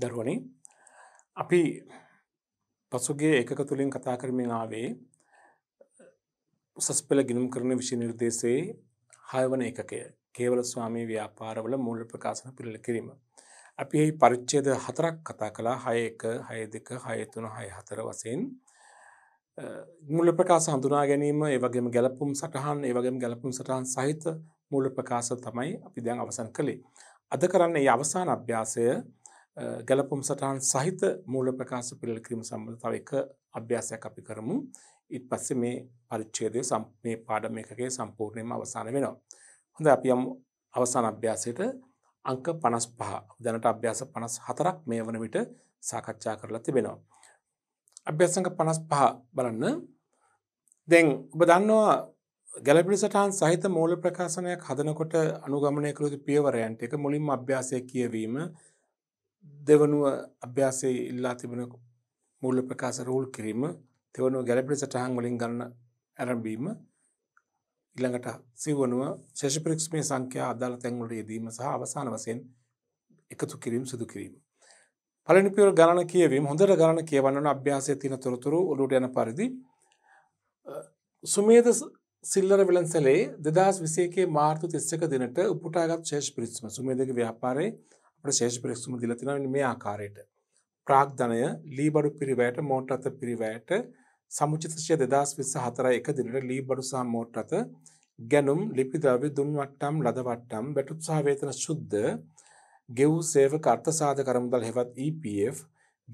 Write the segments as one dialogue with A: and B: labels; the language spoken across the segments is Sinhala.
A: දරුවනේ අපි පසුගේ ඒක තුළින් කතා කරමින් ආවේ උසස් පෙළ ගිනුම් කරන විෂි නිර්දේශයේ හයවන එකකය කේවල ස්වාමී ව්‍යාපාරවල මූල ප්‍රකාශන පිළිල කිරීම. අපි එහි පරිච්චේද හතරක් කතා කලා හය එක හය දෙක හයතුන හය හතර වසයෙන් මුල ප්‍රකාශ හඳුනා ගැනීම ඒවගේම ගැලපුම් සටහන් ඒවගේම ගැලපුම් සටහන් සහිත මූල ප්‍රකාශ තමයි අපි දැන් අවසන් කළේ. අද කරන්නේ අවසාන අභ්‍යාසය ගැලපුම් සටහන් සහිත මූල ප්‍රකාශ පිළිල කිරීම සම්බඳ තව එක අභ්‍යාසයක් අපි කරමු. ඉත් පස්සේ මේ පරිච්ඡේදය මේ පාඩම් එකකේ සම්පූර්ණයෙන්ම අවසන් වෙනවා. හොඳයි අපි යමු අවසාන අභ්‍යාසයට අංක 55. දැනට අභ්‍යාස 54ක් මේ වන විට සාකච්ඡා කරලා තිබෙනවා. අභ්‍යාස අංක 55 බලන්න. දැන් ඔබ දන්නවා ගැලපිලි සටහන් සහිත මූල ප්‍රකාශනයක් හදනකොට අනුගමනය කළ යුතු පියවරයන්ට එක මුලින්ම අභ්‍යාසය කියවීම දෙවනුව අභ්‍යාසයේ ඉල්ලා තිබෙන මූල්‍ය ප්‍රකාශ රූල් කිරීම තෙවනුව ගැළපෙන සටහන් වලින් ගන්න ආරම්භීම ඊළඟට සිවනුව ශේෂ පරීක්ෂමේ සංඛ්‍යා අදාළ තැන් වලට යෙදීම සහ අවසාන වශයෙන් එකතු කිරීම සිදු කිරීම. පළවෙනි පියවර ගණන කියවීම හොඳට ගණන කියවන්න ඕන අභ්‍යාසයේ තියෙන තොරතුරු ඔලුවට යන පරිදි සුමේද සිල්ලර වෙළන්සලේ දෙදස් විසේකේ මාර්තු තිස්සක දිනට උපුටාගත් ශේෂ පිරිත්සම සුමේදක ව්‍යාපාරයේ අපට ශේෂ පරික්ෂම දීලා තියෙනවා මේ ආකාරයට. ප්‍රාග්ධනය ලීබඩු පිරිවැයට මෝටර අත පිරිවැයට සමුචිත ශය 2024 එක දිනට ලීබඩු සහ මෝටර අත ගැනුම් ලිපි ද්‍රව්‍ය දුන් වට්ටම් ලද වට්ටම් වැටුප් සහ වේතන සුද්ධ ගෙව් සේවක අර්ථසාධක අරමුදල් හෙවත් EPF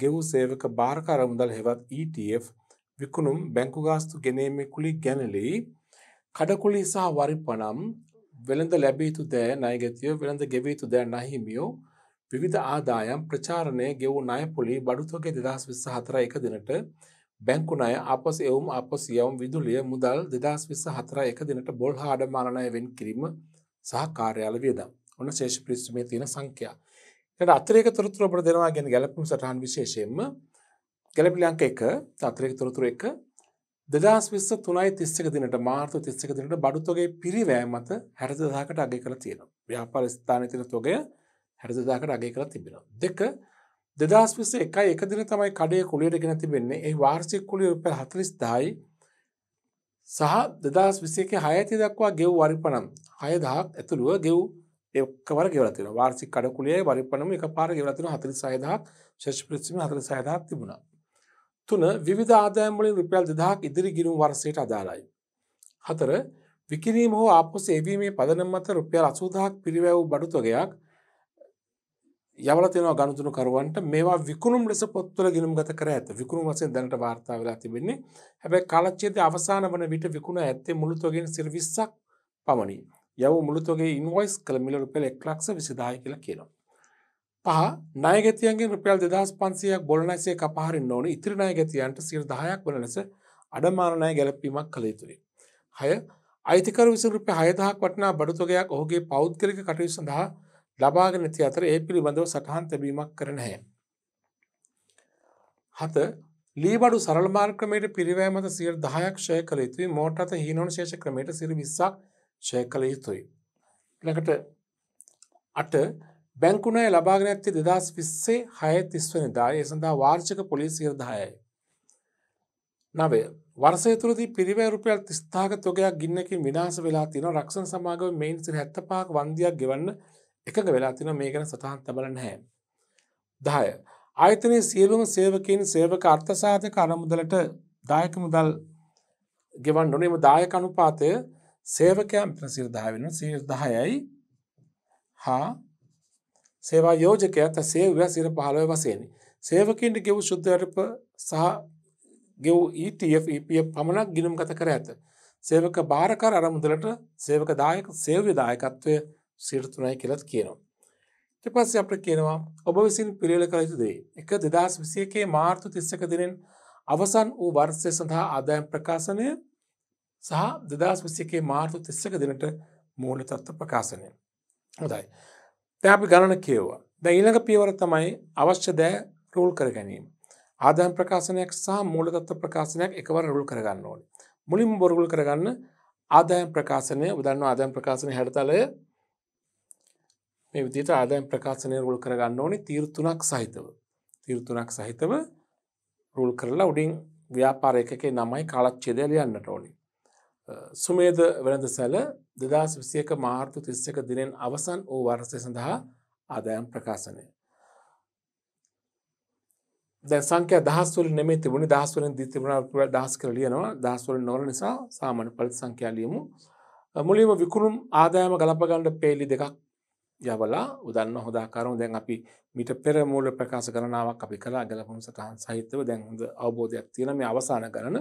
A: ගෙව් සේවක භාරක අරමුදල් හෙවත් ETF විකුණුම් බැංකු ගාස්තු ගෙනීමේ කුලි ගැනලි කඩකුලි සහ වරිපනම් වෙළඳ ලැබිය යුතු දෑ ණයගැතිය වෙළඳ ගෙවිය යුතු දෑ නහිමියෝ විවිධ ආදායම් ප්‍රචාරණය ගෙවූ ණය පොලි බඩුතොගේ දෙදස් විස්ස හතර එක දිනට බැංකු ණය අපස එවුම් අපසියවම් විදුලිය මුදල් දෙදස් විස්ස හතර එක දිනට බොල් හාඩමානය වෙන් කිරීම සහ කාර්යාල වියදම් ඔන්න ශේෂ පිස්ටමේ තියෙන සංඛ්‍යා ට අතරේක තොරතුර ඔබට දෙනවා ගැන ගැලපුම් සටහන් විශේෂයෙන්ම ගැලපිලංක එක අතරේක තොරතුර එක දෙදස් විස්ස තුනයි තිස්සක දිනට මාර්තු තිස්සක දිනට බඩුතොගේ පිරිවෑ මත හැරදදාකට අගේ කළ තියෙන ව්‍යාපාල ස්ථානතින තොගේ හැරදදාකට අගේ කර තිබෙනවා. දෙක දෙදස් විස එකයි එක දින තමයි කඩේ කුලියට ගෙන තිබෙන්නේ ඒ වාර්සික කුලිය උප හතලිස් දායි සහ දෙදස් විසේක හයති දක්වා ගෙව් වරිපනම් හයදහක් ඇතුළුව ගෙව් එක්කවර ගෙවලතින වාර්සික කඩ කුලිය වරිපනම එක පාර ගෙවලතින හතලි සයදහක් ශෂ් ප්‍රත්සිම හතලි සයදහක් තිබුණා. තුන විධ ආදායම්වලින් රුපියල් දෙදහක් ඉදිරි ගිරුම් වර්සයට අදාළයි. හතර විකිරීම හෝ ආපොස එවීමේ පදනම් මත රුපියල් අසූදහක් පිරිවැව් බඩුතොගයක් යවල තියෙන ගණතුන කරුවන්ට මේවා විකුණුම් ලෙස පොත්වල ගිනුම් ගත කර ඇත විකුණු වසෙන් දැනට වාර්තා වෙලා තිබෙන්නේ හැබැයි කලච්චේද අවසාන වන විට විකුණ ඇත්තේ මුළුතුවගෙන් සිරවිස්සක් පමණි යව මුළුතුවගේ ඉන්වයිස් කළ මිල රුපෙල් එක් ලක්ෂ විසිදාය කියලා කියනවා. පහ නායගැතියන්ගේ රුපියල් දෙදස් පන්සියක් බොලනැසේ කපහරින් නොවන ඉතිරි නායගැතියන්ට සිර දහයක් වන ලෙස අඩමානය ගැලපීමක් කළ යුතුයි. හය අයිතිකර විසිරුපය හයදහක් වටනා බඩුතුගයක් ඔහුගේ පෞද්ගලික කටයු සඳහා ලබාගෙන ඇති අතර ඒ පිළිබඳව සටහන් තැබීමක් කරන හැ. හත ලීබඩු සරල මාර්ක්‍රමයට පිරිවෑමත සිර දහයක් ෂය කළ යුතුයි මෝට අත හීනොන් ශේෂ ක්‍රමයට සිරි විස්සක් ෂය කළ යුතුයි. ලකට අට බැංකුණය ලබාගෙන ඇත්තේ දෙදස් විස්සේ හය තිස්වනිදා ඒ සඳහා වාර්ෂක පොලිසිය දායයි. නවය වර්සය තුරදි පිරිවරුපයල් තිස්ථාග තොගයක් ගින්නකින් විනාස වෙලා තින රක්ෂණ සමාගව මෙයින් සිර හැත්තපාක් වන්දයක් ගෙවන්න එකඟ වෙලා තින මේ ගැන සටහන් තබල නැහැ. දාය ආයතනයේ සියලුම සේවකයින් සේවක අර්ථසාධක අරමුදලට දායක මුදල් ගෙවන් නොනේම දායක අනුපාතය සේවකයන් ප්‍රසිර දහ වෙන සිර දහයයි හා සේවා යෝජකය ඇත සේවය සිර පහළව වසයනි. සේවකින්ට ගෙව් ශුද්ධරප සහ ගෙව් ETFP e පමණක් ගිනුම් ගත කර ඇත. සේවක භාරකර අරමුදලට සේවක දායක සේව්‍ය දායකත්වය සිට තුනයි කෙලත් කියනවා. ට පස්ස අපට කියනවා ඔබ විසින් පිළිල කළ යුතු දේ එක දෙදස් විසියකේ මාර්තු තිස්සක දිනෙන් අවසන් වූ වර්සය සඳහා ආදායම් ප්‍රකාශනය සහ දෙදස් විසියකේ මාර්තු තිස්සක දිනට මූල තත්ව ප්‍රකාශනය. හොදයි. තැපි ගණන කියවා ද ඊළඟ පියවර තමයි අවශ්‍ය දෑ රෝල් කර ගැනීම. ආදායම් ප්‍රකාශනයක් සහ මූලතත්ව ප්‍රකාශනයක් එකවර රුල් කරගන්න ඕන. මුලින් බොරුල් කරගන්න ආදායම් ප්‍රකාශනය උදන්න ආදායම් ප්‍රකාශනය හැඩතලය මේ විදිහට ආදායම් ප්‍රකාශනය රූල් කරගන්න ඕනේ තීරුතුණක් සහිතව. තීරුතුණක් සහිතව රූල් කරලා උඩින් ව්‍යාපාර එකකේ නමයි කාලච්ඡේදය ලියන්නට ඕනේ. සුමේද වෙළඳසැල 2021 මාර්තු 31 දිනෙන් අවසන් වූ වර්ෂය සඳහා ආදායම් ප්‍රකාශනය. දැන් සංඛ්‍යා දහස් වල නෙමෙයි තිබුණේ දහස් වලින් දී තිබුණා දහස් කියලා ලියනවා දහස් වලින් නොවන නිසා සාමාන්‍ය පරිදි සංඛ්‍යා ලියමු මුලින්ම විකුණුම් ආදායම ගලප ගන්න පේලි දෙකක් යවලා උදන්න හොදාකාරම දැන් අපි මිට පෙර මූල ප්‍රකාශ ගණනාවක් අපි කළා ගැලපුණු සටහන් සහිතව දැන් හොඳ අවබෝධයක් තියෙන මේ අවසාන ගණන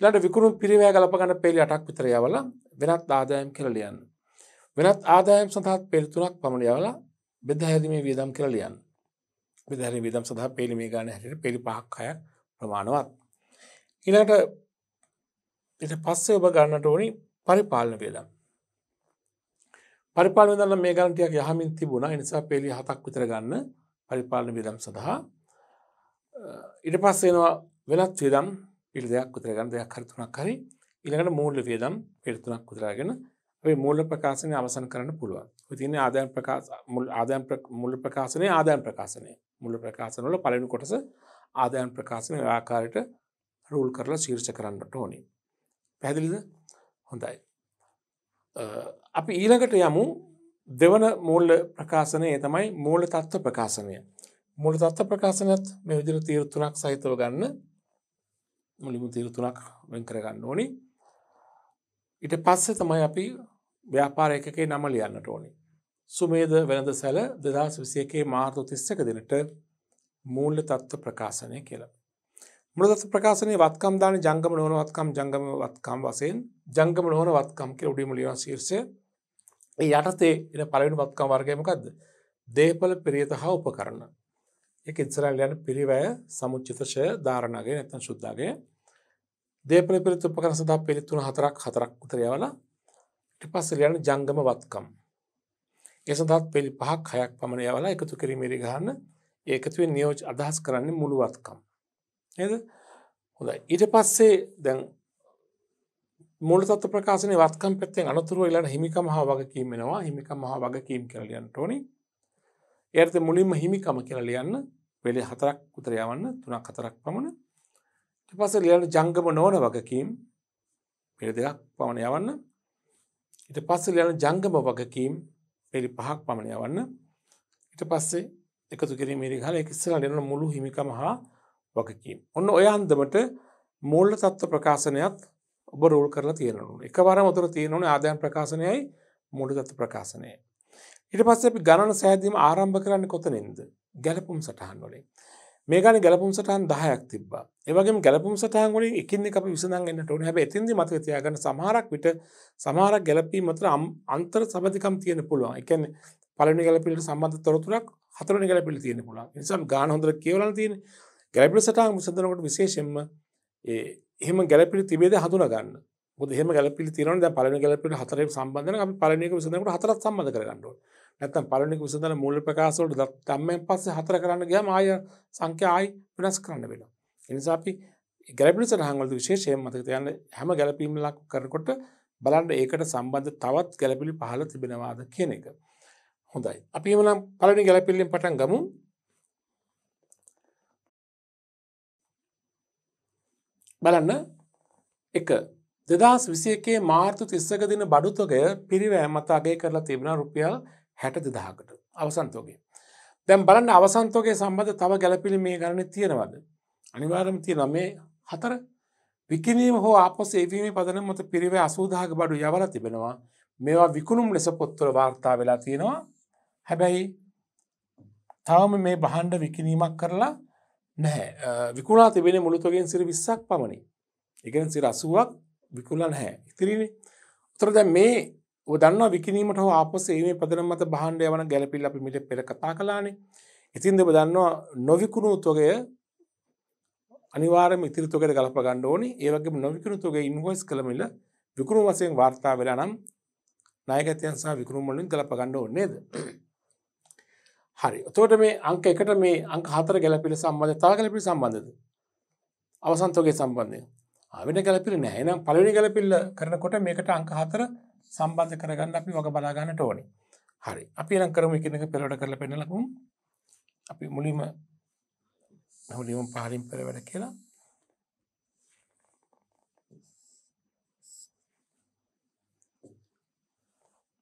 A: ඊළඟ විකුණුම් පිරිවැය ගලපගන්න පෙළි 8ක් විතර යවලා වෙනත් ආදායම් කියලා ලියන්න. වෙනත් ආදායම් සඳහා පෙළි 3ක් පමණ යවලා බෙදා හැරීමේ වියදම් කියලා ලියන්න. බෙදා හැරීමේ වියදම් සඳහා පෙළි මේ ගාන හැටියට පෙළි 5ක් 6ක් ප්‍රමාණවත්. ඊළඟට ඊට පස්සේ ඔබ ගන්නට ඕනි පරිපාලන වියදම්. පරිපාලන දන්න මේ ගණටියක් යහමින් තිබුණා නිසා පෙළි හතක් විතර ගන්න පරිපාලන විදම් සඳහා ඉට පස්සේනවා වෙලත් වියදම් පිළි දෙයක් විතර ගන්න දෙයක් හරිතුනක් හරි ඉළඟට මූල්ල වියදම් පිරිතුනක් විතරාගෙන මූල්ල ප්‍රකාශනය අවසන් කරන්න පුළුවන් තින ආදයන් ආදයන් මුල්ල ප්‍රකාශනය ආදයන් ප්‍රකාශනය මුල්ල ප්‍රකාශනවල පලනු කොටස ආදයන් ප්‍රකාශනය ආකාරයට රූල් කරලා ශීර්ෂ කරන්නට ඕනි පැදිලිද හොඳයි අපි ඊළඟට යමු දෙවන මූල්ල ප්‍රකාශනය තමයි මූල තත්ත්ව ප්‍රකාශනය. මුල තත්ත්ව ප්‍රකාශනයත් මේ විදිර තීරතුනක් සහිතව ගන්න මුලිමු තීරතුනක් වෙන් කරගන්න ඕනි. ඉට පස්සේ තමයි අපි ව්‍යාපාර එකකේ නම ලියන්නට ඕනි. සුමේද වෙළඳ සැල දෙදස් විසියකේ මාර්තු තිස්සක දෙනට මූල්ල තත්ත්ව ප්‍රකාශනය කියලා. මුලදත්ත ප්‍රකාශනයේ වත්කම් දාන ජංගම නොවන වත්කම් ජංගම වත්කම් වසයෙන් ජංගම නොවන වත්කම් කිය උඩිම ලියන ශීර්ෂය ඒ යටතේ එන පලවෙනි වත්කම් වර්ගයමකක්ද දේපල පිරියත හා උපකරන්න එක ඉස්රාලයන පිරිවැය සමුච්චිතශය ධාරණගේ නැතන් ශුද්ධගේ දේපල පිරිත් උපකර සඳහා පිළිතුන හතරක් හතරක් උතරයවල ටිපස්සලයන ජංගම වත්කම්. එසදත් පෙළි පහක් හයක් පමණයවලා එකතු කිරීමේරි ගහන්න ඒකතුවේ නියෝජ් අදහස් කරන්නේ මුළුවත්කම්. නේද හොඳයි ඊට පස්සේ දැන් මුල තත්ත්ව ප්‍රකාශනයේ වත්කම් පැත්තෙන් අනතුරුව ඊළඟ හිමිකම හා වගකීම් වෙනවා හිමිකම හා වගකීම් කියලා ලියන්න ඕනේ එයාට මුලින්ම හිමිකම කියලා ලියන්න වෙලේ හතරක් උතර යවන්න තුනක් හතරක් පමණ ඊට පස්සේ ලියන්න ජංගම නොවන වගකීම් පෙළ දෙකක් පමණ යවන්න ඊට පස්සේ ලියන ජංගම වගකීම් පෙළි පහක් පමණ යවන්න ඊට පස්සේ එකතු කිරීමේදී ගහලා ඒක ඉස්සෙල්ලා ලියන මුළු හිමිකම හා වගකීම්. ඔන්න ඔය අන්දමට මූල්ල තත්ත්ව ප්‍රකාශනයත් ඔබ රෝල් කරලා තියෙනනු එකවර මුතුර තියෙනවන ආදායම් ප්‍රකාශනයයි මුළු තත්ත්ව ප්‍රකාශනය. ඉට පස්ස අපි ගණන සෑදීම ආරම්භ කරන්න කොතනෙන්ද ගැලපුම් සටහන් වලින්. මේ ගන ගැලපුම් සටහන් දහයක් තිබ ඒවගේ ගැලපුම් සටහන් වලින් එකින්න අප විසඳගන්න ටන හැ ඇතිදි මත තියාගන්න සමහරක් විට සමහරක් ගැලපී මතර අන්තර සබධකම් තියෙන පුළුවන් එකන පලනි ගැලපිට සම්බන්ධ තොරතුරක් හතරන ගැලපිට තියෙන පුළුවන් නිසම් ගාන හොඳර කියවල තියෙන ගැලපිට සටහන් විසඳනකොට විශේෂයෙන්ම ඒ එහෙම ගැලපිලි තිබේද හඳුනා ගන්න. මොකද එහෙම ගැලපිලි තියෙනවනේ දැන් පළවෙනි ගැලපිලි හතරේ සම්බන්ධ වෙනවා අපි පළවෙනි එක විසඳනකොට හතරක් සම්බන්ධ කරගන්න ඕනේ. නැත්තම් පළවෙනි එක විසඳන මූල ප්‍රකාශ වල ධම්මෙන් පස්සේ හතර කරන්න ගියාම ආය සංඛ්‍යා ආයි වෙනස් කරන්න වෙනවා. ඒ නිසා අපි ගැලපිලි සටහන් වලදී විශේෂයෙන් මතක තියාගන්න හැම ගැලපීම් ලක් කරනකොට බලන්න ඒකට සම්බන්ධ තවත් ගැලපිලි පහළ තිබෙනවාද කියන එක. හොඳයි. අපි එමනම් පළවෙනි ගැලපිල්ලෙන් පටන් ගමු. බලන්න එක දෙදස් විසියකේ මාර්තු තිස්සක දින බඩුතොගය පිරිවෑමත් අගේ කරලා තිබෙන රුපියල් හැට දෙදහකට අවසන්තෝගේ. දැම් බලන්න අවසන්තෝගේ සම්බඳ තව ගැලපිලි මේ ගණන තියෙනවද. අනිවාරම තිය නමේ හතර විකිනීම හෝ අපස ඒවීම පදන මත පිරිව අසූදාහක බඩු යවල තිබෙනවා මේවා විකුණුම් ලෙස පොත්තුර වාර්තා වෙලා තියෙනවා හැබැයි තවම මේ බහන්ඩ විකිනීමක් කරලා නැහැ විකුණා තිබෙන මුළුතගෙන් සිරි විස්සක් පමණි එකෙන් සිර අසුවක් විකුලන් හැ ඉතිරිනේ උතර දැ මේ දන්න විකිනීමට හෝ අපසේ මේ පදන මත බහන්ඩ යවන ගැලපිල් අපි මිට පෙර කතා කලානේ ඉතින් දෙබ දන්නවා නොවිකුණු උතුගය අනිවාර මිතරතුකට ගලප ගණ්ඩෝනි ඒවගේ නොවිකුණු තුගේ ඉන්හෝස් කළමිල විකුණු වසයෙන් වාර්තා වෙලා නම් නායගතයන් සහ විකුණුම්මලින් ගලප ගණ්ඩෝ නේද. හරි තෝට මේ අංක එකට මේ අංක හතර ගැලපිල සම්බන්ධ තා ගැලපි සම්බන්ධද අවසන්තෝගේ සම්බන්ධය අවිට ගැලපිල නෑනම් පලනි ගැලපිල්ල කරනකොට මේකට අංක හතර සම්බන්ධ කරගන්න අපි වග බලාගන්න ටෝනි හරි අපි නම් කරම එකනක පෙරවට කරල පෙනලකුම් අපි මුලිම හලිම් පහලින් පෙරවැඩ කියලා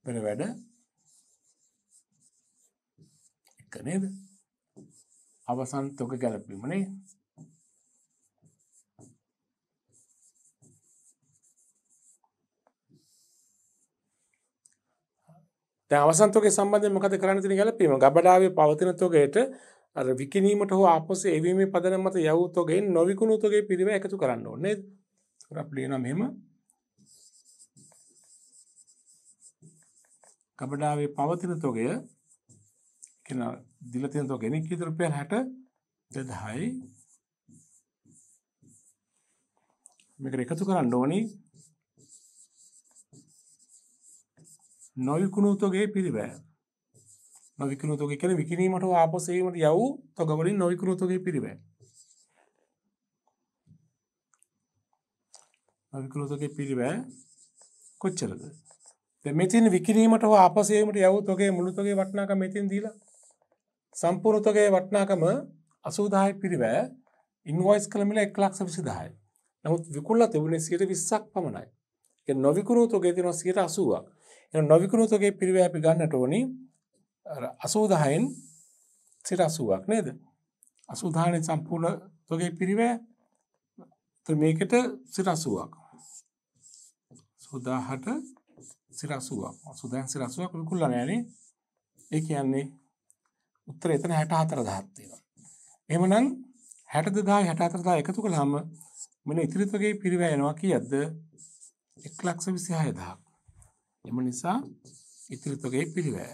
A: පෙරවැඩ එක්ක නේද අවසන් තොග ගැලපීමනේ අවසන්තෝගේ සම්බන්ධය මොකද කරන්න තින ගැලපීම ගබඩාවේ පවතින තොගයට අර විකිනීමට හෝ අපස එවීමේ පදන මත යවූ තොගෙන් නොවිකුණු තොගේ පිරිව එකතු කරන්න ඕනේ රප්ලියන මෙම ගබඩාවේ පවතින තොගය කෙන දිල තියෙන තෝ ගෙනෙක් කීත රුපියල් 60 2000යි මේක එකතු කරන්න ඕනි නොවිකුණු තොගේ පිරිවැය නොවිකුණු තොගේ කියන්නේ විකිණීමට ආපසේීමට යව් තොග වලින් නොවිකුණු තොගේ පිරිවැය නොවිකුණු තොගේ පිරිවැය කොච්චරද දැන් මෙතින් විකිණීමට හෝ ආපසේීමට යව් තොගේ මුළු තොගේ වටිනාකම මෙතින් දීලා සම්පූර්තගේ වටනාකම අසූදාය පිරිවෑ ඉන්වයිස් කළමිල එක් ලක්ෂ විසිදායි. නමුත් විකුල්ල තිබුණේ සිට විස්සක් පමණයි. නොවිකරුතුගේ තින සිට අසුවක් එ නොවිකරුතුගේ පිරිව අපි ගන්නට ඕනි අසූදායෙන් සිට අසුවක් නේද. අසුදානය සම්පූර්ණ තොගේ පිරිවෑ මේකට සිට අසුවක්. සුදාහට සිරසුවක් සුදන් සිරසුවක් විකුල්ල නෑනේ ඒ කියන්නේ උත්තරේ එතන 64000ක් තියෙනවා. එහෙමනම් 62000 64000 එකතු කළාම මෙන්න ඉතිරිත් වගේ පිරිවැය යනවා කීයද? 126000ක්. එම නිසා ඉතිරිත් වගේ පිරිවැය.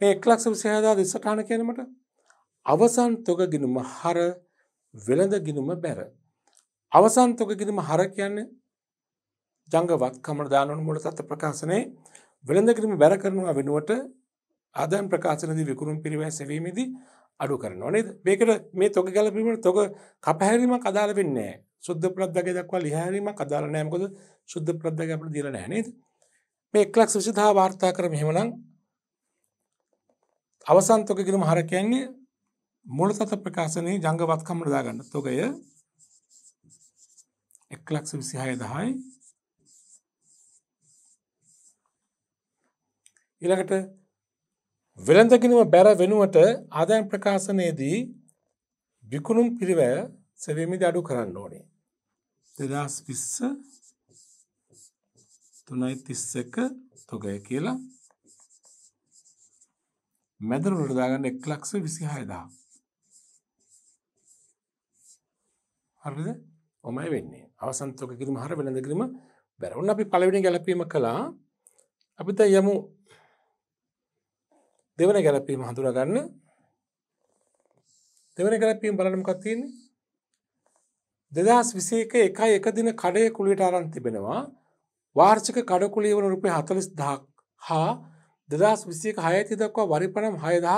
A: මේ 126000 දිසටහන කියන්නේ මට අවසන් තොග ගිනුම හර වෙළඳ ගිනුම බැර. අවසන් තොග ගිනුම හර කියන්නේ ජංගවත් කමට දානවන මුල තත්ත ප්‍රකාශනය වෙළඳ කිරීම බැර කරනවා වෙනුවට ආදායම් ප්‍රකාශනදී විකුණුම් පිරිවැය සෙවීමේදී අඩු කරනවා නේද? මේකට මේ තොග ගැලපීමට තොග කපහැරීමක් අදාළ වෙන්නේ නැහැ. සුද්ධ ප්‍රද්‍යගය දක්වා ලිහැරීමක් අදාළ නැහැ. මොකද සුද්ධ ප්‍රද්‍යගය අපිට දීලා නැහැ නේද? මේ 124 වාර්තා කර මෙහෙමනම් අවසන් තොග කිරීම හර කියන්නේ මූලතත්ත්ව ප්‍රකාශනයේ ජංගවත්කම දා ගන්න තොගය 126010 ඉළඟට වෙළඳගෙනම බැර වෙනුවට ආදායම් ප්‍රකාශනයේදී විකුණුම් පිරිවැය සැවීමද අඩු කරන්න ඕනේ. දෙදස් විස්ස තුනයි තිස්ස එක තොගය කියලා මැදරුට දාගන්න එක් ලක්ෂ විසි හයදා හරිද ඔමයි වෙන්නේ අවසන්තෝක කිරීම හර වෙළඳ කිරීම බැරවුන් අපි පලවෙනි ගැලපීම කළා අපිත යමු දෙවන ගැලපීම හඳුනාගන්න දෙවන ගැලපීම බලන්න මොකක්ද තියෙන්නේ 2021 එකයි එක දින කඩේ කුලියට ආරම්භ තිබෙනවා වාර්ෂික කඩ කුලිය වන රුපියල් 40000ක් හා 2021 6 දක්වා වරි පණම් 6000ක්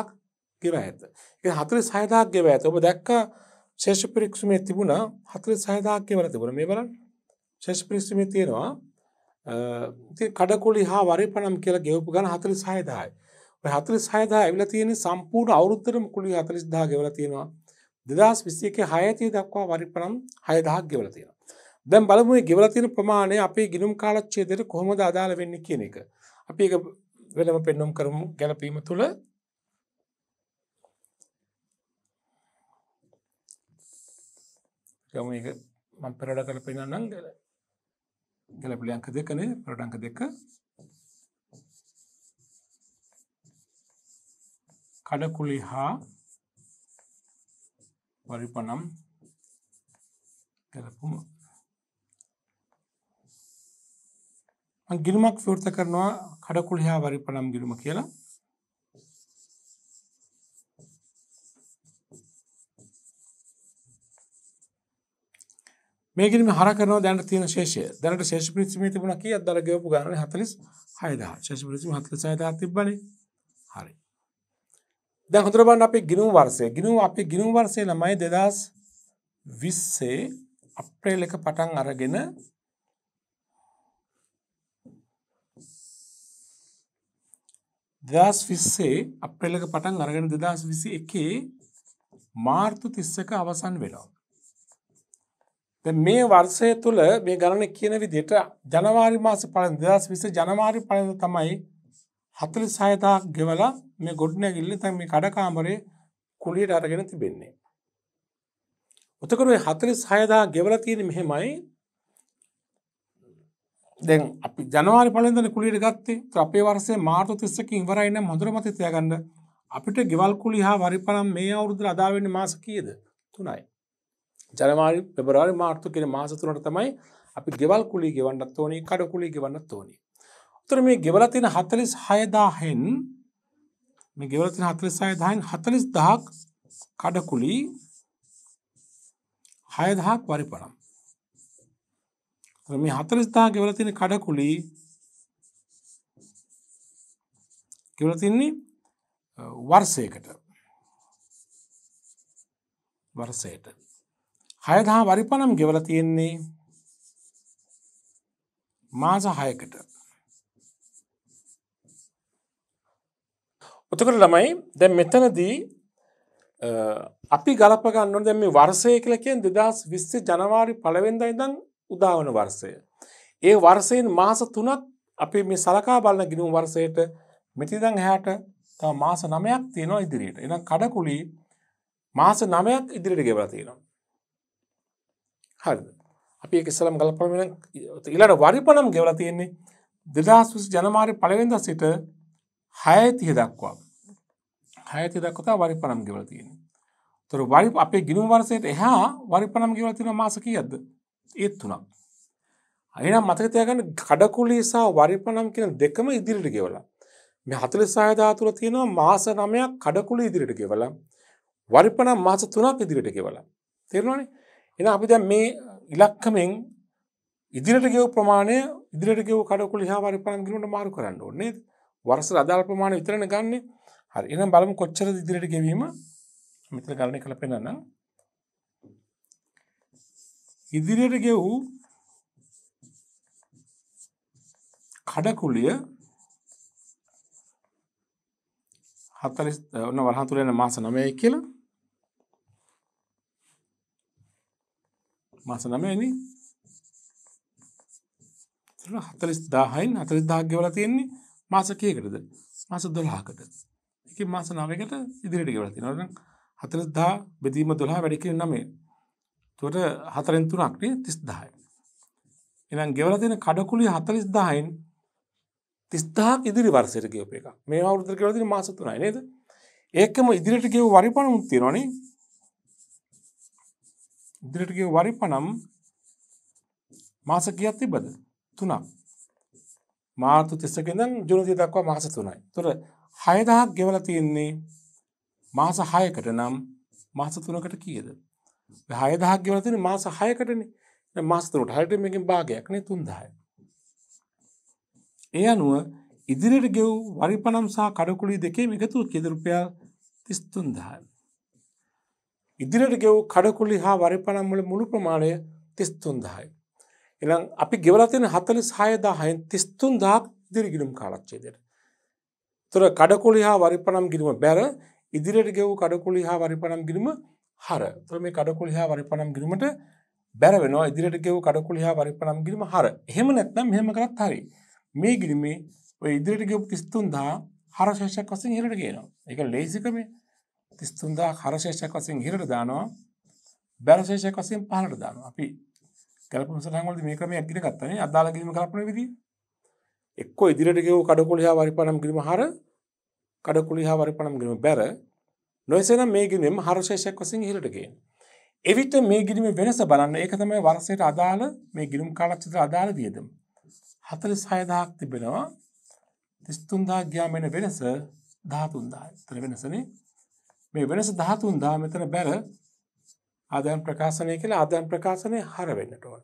A: ගෙව ඇත. ඒ 46000ක් ගෙව ඇත. ඔබ දැක්කා ශේෂ පරික්ෂමේ තිබුණා 46000ක් ගෙවලා තිබුණා. මේ බලන්න. ශේෂ පරික්ෂමේ තියෙනවා කඩ කුලි හා වරි පණම් කියලා ගෙවපු ගණන් 46000යි. හතුලිස් හයදා ඇවිල තියෙන සම්පූර්ණ අවුරුද්දරම කුළි හතලිස් දා ගෙවල තියෙනවා දෙදස් විස්සියක හයතිය දක්වා වරිපනම් හයදහක් ගෙවල තියෙන. දැම් බලමුේ ගෙවල තියෙන ප්‍රමාණය අපේ ගිනුම් කාලච්චේදයට කොහොමද අදාළ වෙන්න කියන එක. අපි එක වෙනම පෙන්නුම් කරමු ගැලපීම තුළ ගම මම පෙරඩ කල පෙනන්නම් ගැල ගැලපිලියංක දෙකනේ ප්‍රඩංක දෙක කඩකුලි හා වරිපනම් කරපුම ගිරුමක් විවෘත කරනවා කඩකුලි හා වරිපනම් ගිරුම කියලා මේකෙම හර කරනවා දැනට තියෙන ශේෂය. දැනට ශේෂ ප්‍රතිමේ තිබුණා කීයක්ද අර ගෙවපු ගානනේ 46 දාහ. ශේෂ ප්‍රතිම 46000 තිබ්බනේ. දැ හොඳරබන් අපි ගිනුම් වර්සය ගිනුම් අපි ගිනුම් වර්සය ළමයි දෙදස් විස්සේ අප්‍රේල එක පටන් අරගෙන දෙදස් විස්සේ අප්‍රේලක පටන් අරගෙන දෙදස් විසි එකේ මාර්තු තිස්සක අවසන් වෙනවා. මේ වර්සය තුළ මේ ගණන කියන විදිට ජනවාරි මාස පල දෙදස් විස ජනවාරි පලඳ තමයි හතලි සයතාක් ගෙවලා මේ ගොඩනැගිල්ල තැන් මේ කඩකාමරේ කුලියට අරගෙන තිබෙන්නේ. උතකරුවේ හතලි සයදා ගෙවල තියෙන මෙහෙමයි දැන් අපි ජනවාරි පලදන කුලියට ගත්තේ අපේ වර්සේ මාර්තු තිස්සක ඉවරයින මුොදර මතිතයගන්න අපිට ගෙවල් කුලි හා වරිපනම් මේ අවුරුදුර අදාවෙන්න මාස කියද තුනයි. ජනවාරි පෙබරාරි මාර්තු කෙන මාසතුනට තමයි අපි ගෙවල් කුලි ගෙවන්නත් ඕනි කඩකුලි ගෙවන්නත් ඕනිි තර මේ ගෙවලතින හතලිස් හයදාහෙන් මේ ගෙවලතින හතලිස් සයදාහෙන් හතලිස් දහක් කඩකුලි හයදහක් වරිපනම් මේ හතලිස්දා ගෙවලතින කඩකුලි ගෙවලතින්නේ වර්සයකට වර්සයට හයදහා වරිපනම් ගෙවල තියෙන්නේ මාස හයකට උතකට ළමයි දැන් මෙතනදී අපි ගලපගන්න දැම වර්සය කලකෙන් දෙදස් විස්ස ජනවාරි පළවෙන්දයි දං උදාවන වර්සය. ඒ වර්සයෙන් මාස තුනත් අපි මේ සලකා බලන්න ගිනුම් වර්සයට මෙතිදං හැට තව මාස නමයක් තියෙනවා ඉදිරියට එන කඩකුලි මාස නමයක් ඉදිරිට ගෙවල තියෙනවා. හරි අපි ඉස්සලම් ගලපමෙන ඉලට වරිපනම් ගෙවල තියෙන්නේ දෙදස් විස් ජනමාරි පළවෙන්ද සිට හයතිය දක්වා හයති දක්කතා වරි පනම් ගෙවල තියෙන තොර වරි අපේ ගිනුම් වර්සයට එහා වරි පනම් ගෙවල තින මාසකී ඇද ඒත් තුනම් අයනම් මතකතයගන්න කඩකුලේසා වරි පනම් කියෙන දෙකම ඉදිරිට ගෙවලා මේ හතල සායදා තුළ තියෙනවා මාස නමයක් කඩකුල ඉදිරිට ගෙවල වරිපනම් මාස තුනක් ඉදිරිට ගෙවල තෙරවානේ එන අපි දැ මේ ඉලක්කමෙන් ඉදිරිට ගෙව් ප්‍රමාණය ඉදිරිට ගෙව කඩකුල හා වරිපනම් ගිලට මාරු කරන්න ඕන්නේද වර්ස අදාල් ප්‍රමාණ විතරන ගන්න හරි එනම් බලමු කොච්චර ඉදිරියට ගෙවීම මෙතන ගණනය කළ පෙන්වන්න ඉදිරියට ගෙවූ කඩකුලිය හතලිස් ඔන්න වරහන්තුර යන මාස 9යි කියලා මාස 9යි නේ හතලිස් දාහයින් හතලිස් දාහක් ගෙවලා තියෙන්නේ මාස කයකටද මාස දොලාකට එක මාස නාවකට ඉදිරිට ගෙවල තිනවන හතරදා බෙදීම දොලා වැඩි කියෙන නමේ තුවට හතරෙන් තුනක්නේ තිස්දායි එනම් ගෙවල තින කඩකුලි හතලිස් දායින් තිස්දාක් ඉදිරි වර්සයට ගියප එක මේ අවුරුදර කෙවතින මාස තුනයි නේද ඒකම ඉදිරිට ගෙව වරිපණ උත්තිරනේ ඉදිරිට ගෙව වරිපනම් මාස කියත් තිබද තුනක් මාර්තු 30 කින්දන් ජුනතිය දක්වා මාස 3යි. ඒතර 6000ක් ගෙවලා තියෙන්නේ මාස 6කට නම් මාස 3කට කීයද? 6000ක් ගෙවලා තියෙන්නේ මාස 6කටනේ. දැන් මාස 3ට හරියට මේකෙන් භාගයක් නේ 3000යි. ඒ අනුව ඉදිරියට ගෙව් වරිපනම් සහ කඩකුලි දෙකේම එකතු කීයද රුපියල් 33000යි. ඉදිරියට ගෙව් කඩකුලි හා වරිපනම් වල මුළු ප්‍රමාණය 33000යි. එළං අපි ගෙවලතින හතලි සයදාහයෙන් තිස්තුන් දාක් දිරිගිලුම් කාලච්චේදයට. තුර කඩකොලි හා වරිපනම් ගිරීම බැර ඉදිරියට ගෙව් කඩකොලි හා වරිපනම් ගිරීම හර තුර මේ කඩකොලි හා වරිපනම් ගිරීමට බැරවෙනවා ඉදිරියට ගෙව් කඩකොලි හා වරිපනම් ගිරීම හර එහෙම නැත්නම් හෙම කරත් හරි මේ ගිරිමේ ඔය ඉදිරියට ගෙව් තිස්තුන් දා හරශේෂක් වසින් හිරට ගේනවා එක ලේසිකමේ තිස්තුන්දා හරශේෂක් වසින් හිරට දානවා බැරශේෂක් වසින් පහලට දානවා අපි ගැලපුම සටහන්වලදී මේ ක්‍රමයක් ඉගෙන ගත්තා නේ අදාළ ගිලිම කලපන විදිය. එක්කෝ ඉදිරියට ගෙව කඩකොලිහා වරිපණම් ගිලිම හර කඩකොලිහා වරිපණම් ගිලිම බැර නොයසනම් මේ ගිලිම හර ශේෂයක් වශයෙන් ඉහළට ගේන. එවිට මේ ගිලිම වෙනස බලන්න ඒක තමයි වර්ෂයට අදාළ මේ ගිලිම කාලච්චිත අදාළ වියදම. 46000ක් තිබෙනවා. 33000 ගියාම එන වෙනස 13000. එතන වෙනසනේ. මේ වෙනස 13000 මෙතන බැර ආදායම් ප්‍රකාශනය කියලා ආදායම් ප්‍රකාශනය හර වෙන්නට ඕන.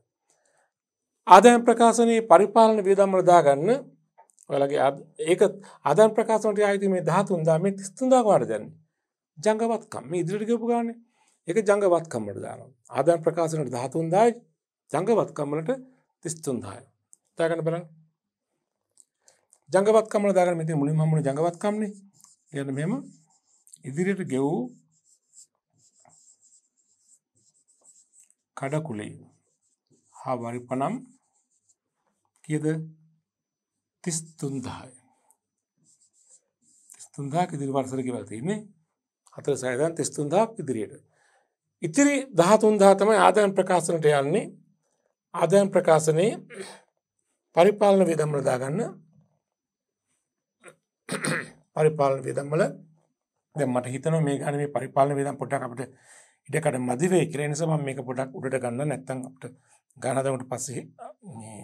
A: ආදායම් ප්‍රකාශනයේ පරිපාලන වියදම් වල දාගන්න ඔයාලගේ ඒක ආදායම් ප්‍රකාශනට ආйти මේ 13000 මේ 33000 වාර දැන් ජංගවත්කම් මේ ඉදිරියට ගියපු ගානේ ඒක ජංගවත්කම් වලට දානවා. ආදායම් ප්‍රකාශනට 13000යි ජංගවත්කම් වලට 33000යි. දාගන්න බලන්න. ජංගවත්කම් වල දාගන්න මෙතන මුලින්ම හම්බුනේ ජංගවත්කම්නේ. කියන්නේ මෙහෙම ඉදිරියට ගෙවූ කඩකුලේ හා වරි පනම් කියද තිස් තුන්දාය තිස්තුන්දාක් ඉදිරි වර්සරකි වලතින්නේ හතර සයදන් තිස්තුන්දාක් ඉදිරියට ඉතිරි දහතුන්දා තමයි ආදායම් ප්‍රකාශනට යන්නේ ආදායම් ප්‍රකාශනයේ පරිපාලන විදම්බල දාගන්න පරිපාලන විදම්බල දැන් මට හිතනවා මේ ගන්න මේ පරිපාලන විදම් පොඩ්ඩක් අපිට ඉඩකට මදිවේ කියලා නිසා මම මේක පොඩක් උඩට ගන්න නැත්නම් අපිට ගානදමට පස්සේ මේ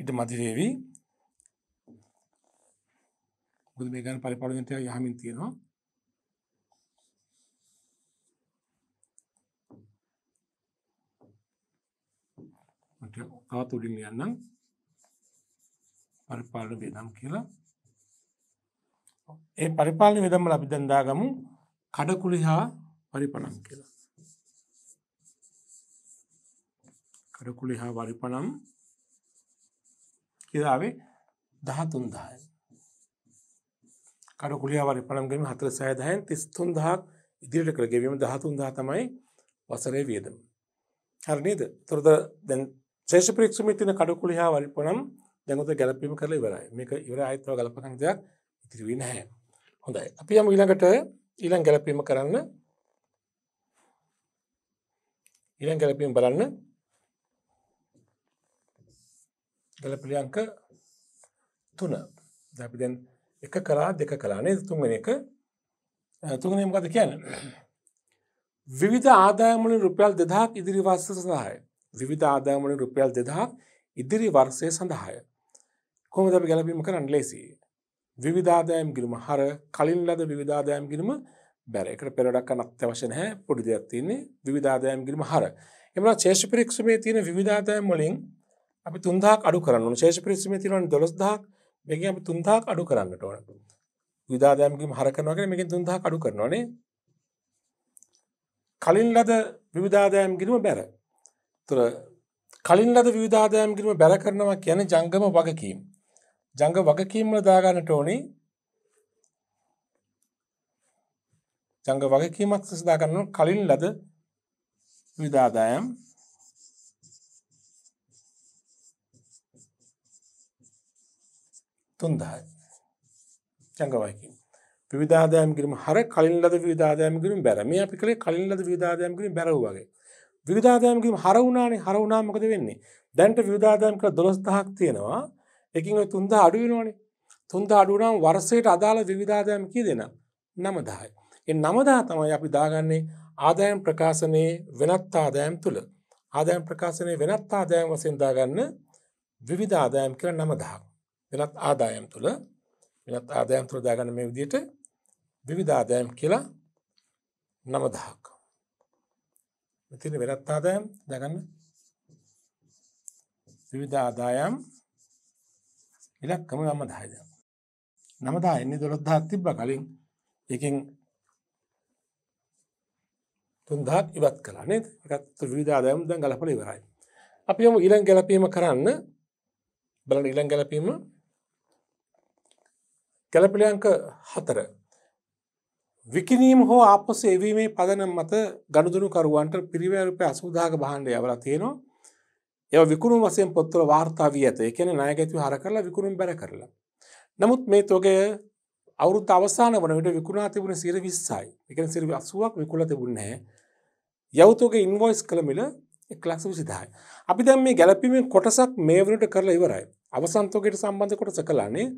A: ඉඩ මදිවේවි මොකද මේ ගන්න පරිපාලනය තියා යහමින් තියෙනවා මට තවත් උඩින් යන්නම් පරිපාලන බෙදම් කියලා ඒ පරිපාලන විදම්වල අපි දැන් දාගමු කඩකුලි හා පරිපනම් කියලා. කරකුලි හා වරිපනම් කියදාවේ දහතුන් දාය. කරකුලිය වරිපනම් ගැම හතර සෑදහයන් තිස්තුන් දහක් ඉදිරිට කළ ගැවීම දහතුන් දා තමයි වසරේ වියදම. හරනේද තොරද දැන් ශේෂ ප්‍රක්ෂම තින කඩකුලි හා වරිපනම් දැඟත ගැලපීම කරල ඉවරයි මේක ඉවර අයිතව ගලපකන් දෙයක් ඉතිරිවී නැහැ. හොඳයි අපි යම ඊළඟට ඊළං ගැලපීම කරන්න ඊළඟ ගැලපීම බලන්න ගැලපිලි අංක 3 දැන් අපි දැන් එක කළා දෙක කළා නේද තුන්වෙනි එක තුන්වෙනි මොකද කියන්නේ විවිධ ආදායම් වලින් රුපියල් 2000ක් ඉදිරි වර්ෂය සඳහායි විවිධ ආදායම් වලින් රුපියල් 2000ක් ඉදිරි වර්ෂය සඳහායි කොහොමද අපි ගැලපීම කරන්න ලේසි විවිධ ආදායම් ගිණුම හර කලින් ලද විවිධ ආදායම් ගිණුම 2000 බැර එකට පෙරඩක් අනත්‍යවශ්‍ය නැහැ පොඩි දෙයක් තියෙන්නේ විවිධාදායම් කිරීම හර. එමනා ශේෂ පරීක්ෂමේ තියෙන විවිධාදායම් වලින් අපි 3000ක් අඩු කරන්න ඕන. ශේෂ පරීක්ෂමේ තියෙනවනේ 12000ක්. මේකෙන් අපි 3000ක් අඩු කරන්නට ඕන. විවිධාදායම් කිරීම හර කරනවා කියන්නේ මේකෙන් 3000ක් අඩු කරනවානේ. කලින් ලද විවිධාදායම් කිරීම බැර. ඒතර කලින් ලද විවිධාදායම් කිරීම බැර කරනවා කියන්නේ ජංගම වගකීම්. ජංග වගකීම් වල දා ගන්නට ඕනේ ජංග වගකීමක් සසදා කරන කලින් ලද විධාදායම් තුන්දහයි ජංගවයිකින් විධාදායම් කිරීම හර කලින් ලද විධාදායම් කිරීම බැර මේ අපි කළේ කලින් ලද විධාදායම් කිරීම බැරව වගේ විධාදායම් කිරීම හර වුණානේ හර වුණා මොකද වෙන්නේ දැන්ට විධාදායම් කළ 12000ක් තියෙනවා එකකින් ඔය 3000 අඩු වෙනවනේ 3000 අඩු වුණාම වර්ෂයට අදාළ විවිධාදායම් කී දෙනා 9000යි ඒ නමදා තමයි අපි දාගන්නේ ආදායම් ප්‍රකාශනයේ වෙනත් ආදායම් තුළ ආදායම් ප්‍රකාශනයේ වෙනත් ආදායම් වශයෙන් දාගන්න විවිධ ආදායම් කියලා නම දහක් වෙනත් ආදායම් තුළ වෙනත් ආදායම් තුළ දාගන්න මේ විදිහට විවිධ ආදායම් කියලා නම දහක් මෙතන වෙනත් ආදායම් දාගන්න විවිධ ආදායම් ඉලක්කම නම 10ද නම 10 එන්නේ 12000ක් තිබ්බා කලින් ඒකෙන් තුන්දහක් ඉවත් කලා නේද එකත් විධාදයම් දැන් ගලපල ඉවරයි. අපි යොම ඊළං ගැලපීම කරන්න බලන ඊළං ගැලපීම ගැලපිලියංක හතර විකිනීම හෝ ආපස එවීමේ පදනම් මත ගණුදුනුකරුවන්ට පිරිවරුපය අසුදාක බහන්ඩ යවල තියෙනවා එය විකුණුම් වසයෙන් පොත්තර වාර්තා වී ඇත එකන නායගැතිව හර කරලා විකුණුම් බැර කරලා. නමුත් මේ තෝකය අවුරුත් අවසාන වනට විකුණා තිබුණ සිර විස්සයි එකන සිරි අසුවක් විකුල තිබුණන්නේ යවතුගේ ඉන්වොයිස් කළ මිල එක් ලක්ෂ විසිදායි. අපි දැන් මේ ගැලපීමෙන් කොටසක් මේ වනට කරලා ඉවරයි. අවසන්තෝකයට සම්බන්ධ කොටස කලානේ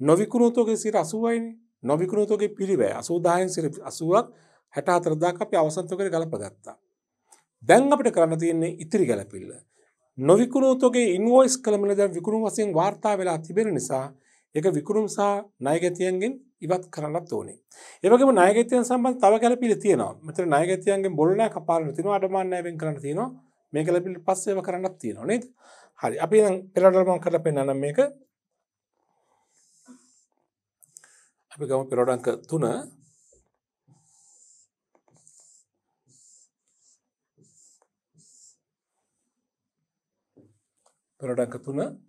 A: නොවිකුණුතෝගේ සිර අසුවයිනි නොවිකුණුතෝගේ පිරිවෑ අසූදායෙන් සිර අසුවක් හැට අතරදාක අපි අවසන්තෝකට ගලපගත්තා. දැන් අපිට කරන්න තියන්නේ ඉතිරි ගැලපිල්ල. නොවිකුණුතෝගේ ඉන්වෝයිස් කළමිල දැන් විකුණු වසයෙන් වාර්තා වෙලා තිබෙන නිසා එක විකුණුම් සහ ණයගැතියන්ගෙන් ඉවත් කරන්නත් ඕනේ. ඒවගේම ණයගැතියන් සම්බන්ධ තව ගැළපිලි තියෙනවා. මෙතන ණයගැතියන්ගේ බොල් නෑ කපාරන තියෙනවා අඩමාන් නෑ වෙන් කරන්න තියෙනවා. මේ ගැළපිලි පස්සේ ඒව කරන්නත් තියෙනවා නේද? හරි. අපි දැන් පෙරහැර මම කරලා පෙන්නන්නම් මේක. අපි ගමු පෙරහැර අංක 3 පෙරහැර අංක 3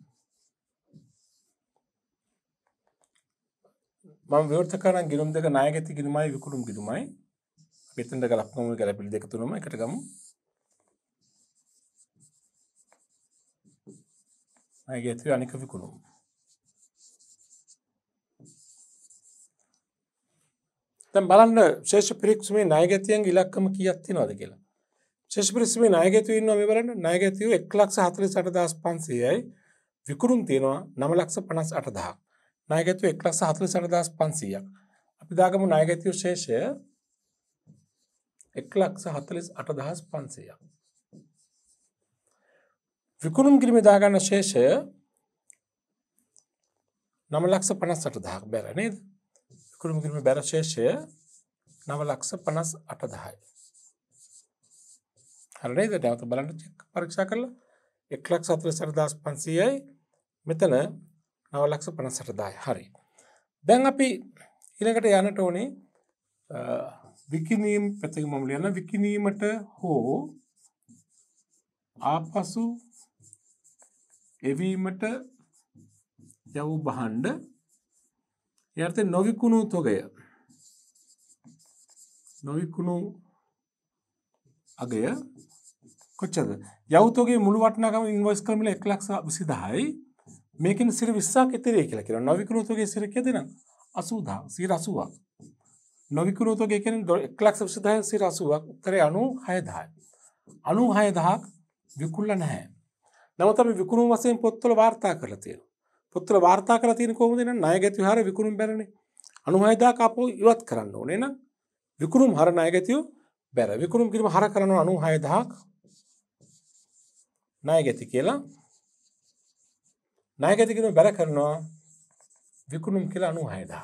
A: මම විවෘත කරන ගිනුම් දෙක ණය ගැති ගිනුමයි විකුණුම් ගිනුමයි මෙතන ගලපගමු ගැලපිලි දෙක තුනම එකට ගමු ණය ගැති අනික විකුණුම් දැන් බලන්න ශේෂ පිරික්සමේ ණය ගැතියන්ගේ ඉලක්කම කීයක් තියනවද කියලා ශේෂ පිරික්සමේ ණය ගැතියෝ ඉන්නවා මේ බලන්න ණය ගැතියෝ 148500යි විකුණුම් තියෙනවා 948000ක් නායකත්ව එක් ලක්ෂ හතුලිස් අටදහස් පන්සීයක් අපි දාගමු නායකැතිව ශේෂය එක් ලක්ෂ හතලිස් අටදහස් පන්සීයක් විකුණුම් කිරිමි දාගන්න ශේෂය නම ලක්ෂ පනස් අටදහක් බැරනේද විකුණුම් කිරිමි බැර ශේෂය නව ලක්ෂ පනස් අටදහයි හරනේද නැවත බලන්න පරීක්ෂා කරලා එක් ලක්ෂ හතලිස් අටදහස් පන්සීයයි මෙතන නවලක්ෂ පනසටදාය හරි. දැන් අපි ඉළඟට යනට ඕනේ විකිනීම් පැති මම ලියන්න විකිනීමට හෝ ආපසු එවීමට යව් බහන්ඩ යර්ථ නොවිකුණු තොගය නොවිකුණු අගය කොච්චද යවතෝගේ මුළු වටනාකම ඉන්වස් කරමිල එක් ලක්ෂ විසිදහයි මේකින් සිර විස්සාක් එතරේ කියලා කියෙන නොවිකරෝතුගේ සිර කෙදෙන අසූදා සිර අසුවක් නොවිකරෝතුගේ කෙන එක්ලක් සිදාය සිර අසුවක් තරේ අනු හයදායි. අනු හයදහක් විකුල්ල නැහැ. නවතම විකුණු වසයෙන් පොත්තොල වාර්තා කරලා තියෙන. පොත්තල වාර්තා කර තියෙන කොමදන නයගැති හර විකුණුම් බැරණ අනු හයදා කාපෝ ඉවත් කරන්න ඕනේ නම් විකුණුම් හර නයගැතියෝ බැර විකුණුම් කිරීම හර කරන අනු හයදහක් නයගැති කියලා නායකත්ව කිරීම බැර කරනවා විකුණුම් කියලා 96000ක්.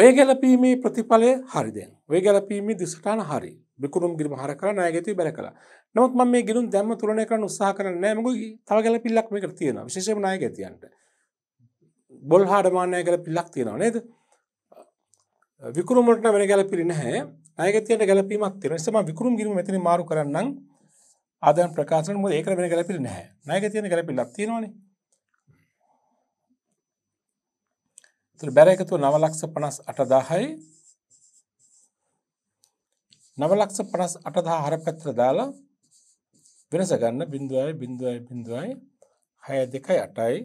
A: ඔය ගැලපීමේ ප්‍රතිඵලය හරි දැන්. ඔය ගැලපීමේ දිසටාන හරි. විකුණුම් කිරීම හර කරලා නායකත්වය බැර කළා. නමුත් මම මේ ගිණුම් දැම්ම තුලනය කරන්න උත්සාහ කරන්නේ නැහැ. මොකද තව ගැලපිල්ලක් මේකට තියෙනවා. විශේෂයෙන්ම නායකත්වයන්ට. බොල් හාඩමාන්නය ගැලපිල්ලක් තියෙනවා නේද? විකුණුමට වෙන ගැලපිලි නැහැ. නායකත්වයට ගැලපීමක් තියෙනවා. ඒ නිසා මම විකුණුම් කිරීම මෙතන මාරු කරන්නම්. ආදායම් ප්‍රකාශන මොකද ඒකට වෙන ගැළපෙන්නේ නැහැ. ණයක තියෙන ගැළපෙල්ලක් තියෙනවනේ. ඒතර බැර එකතු 958000යි 958000 හර පැත්තට දාලා වෙනස ගන්න 0.0.0 62 8යි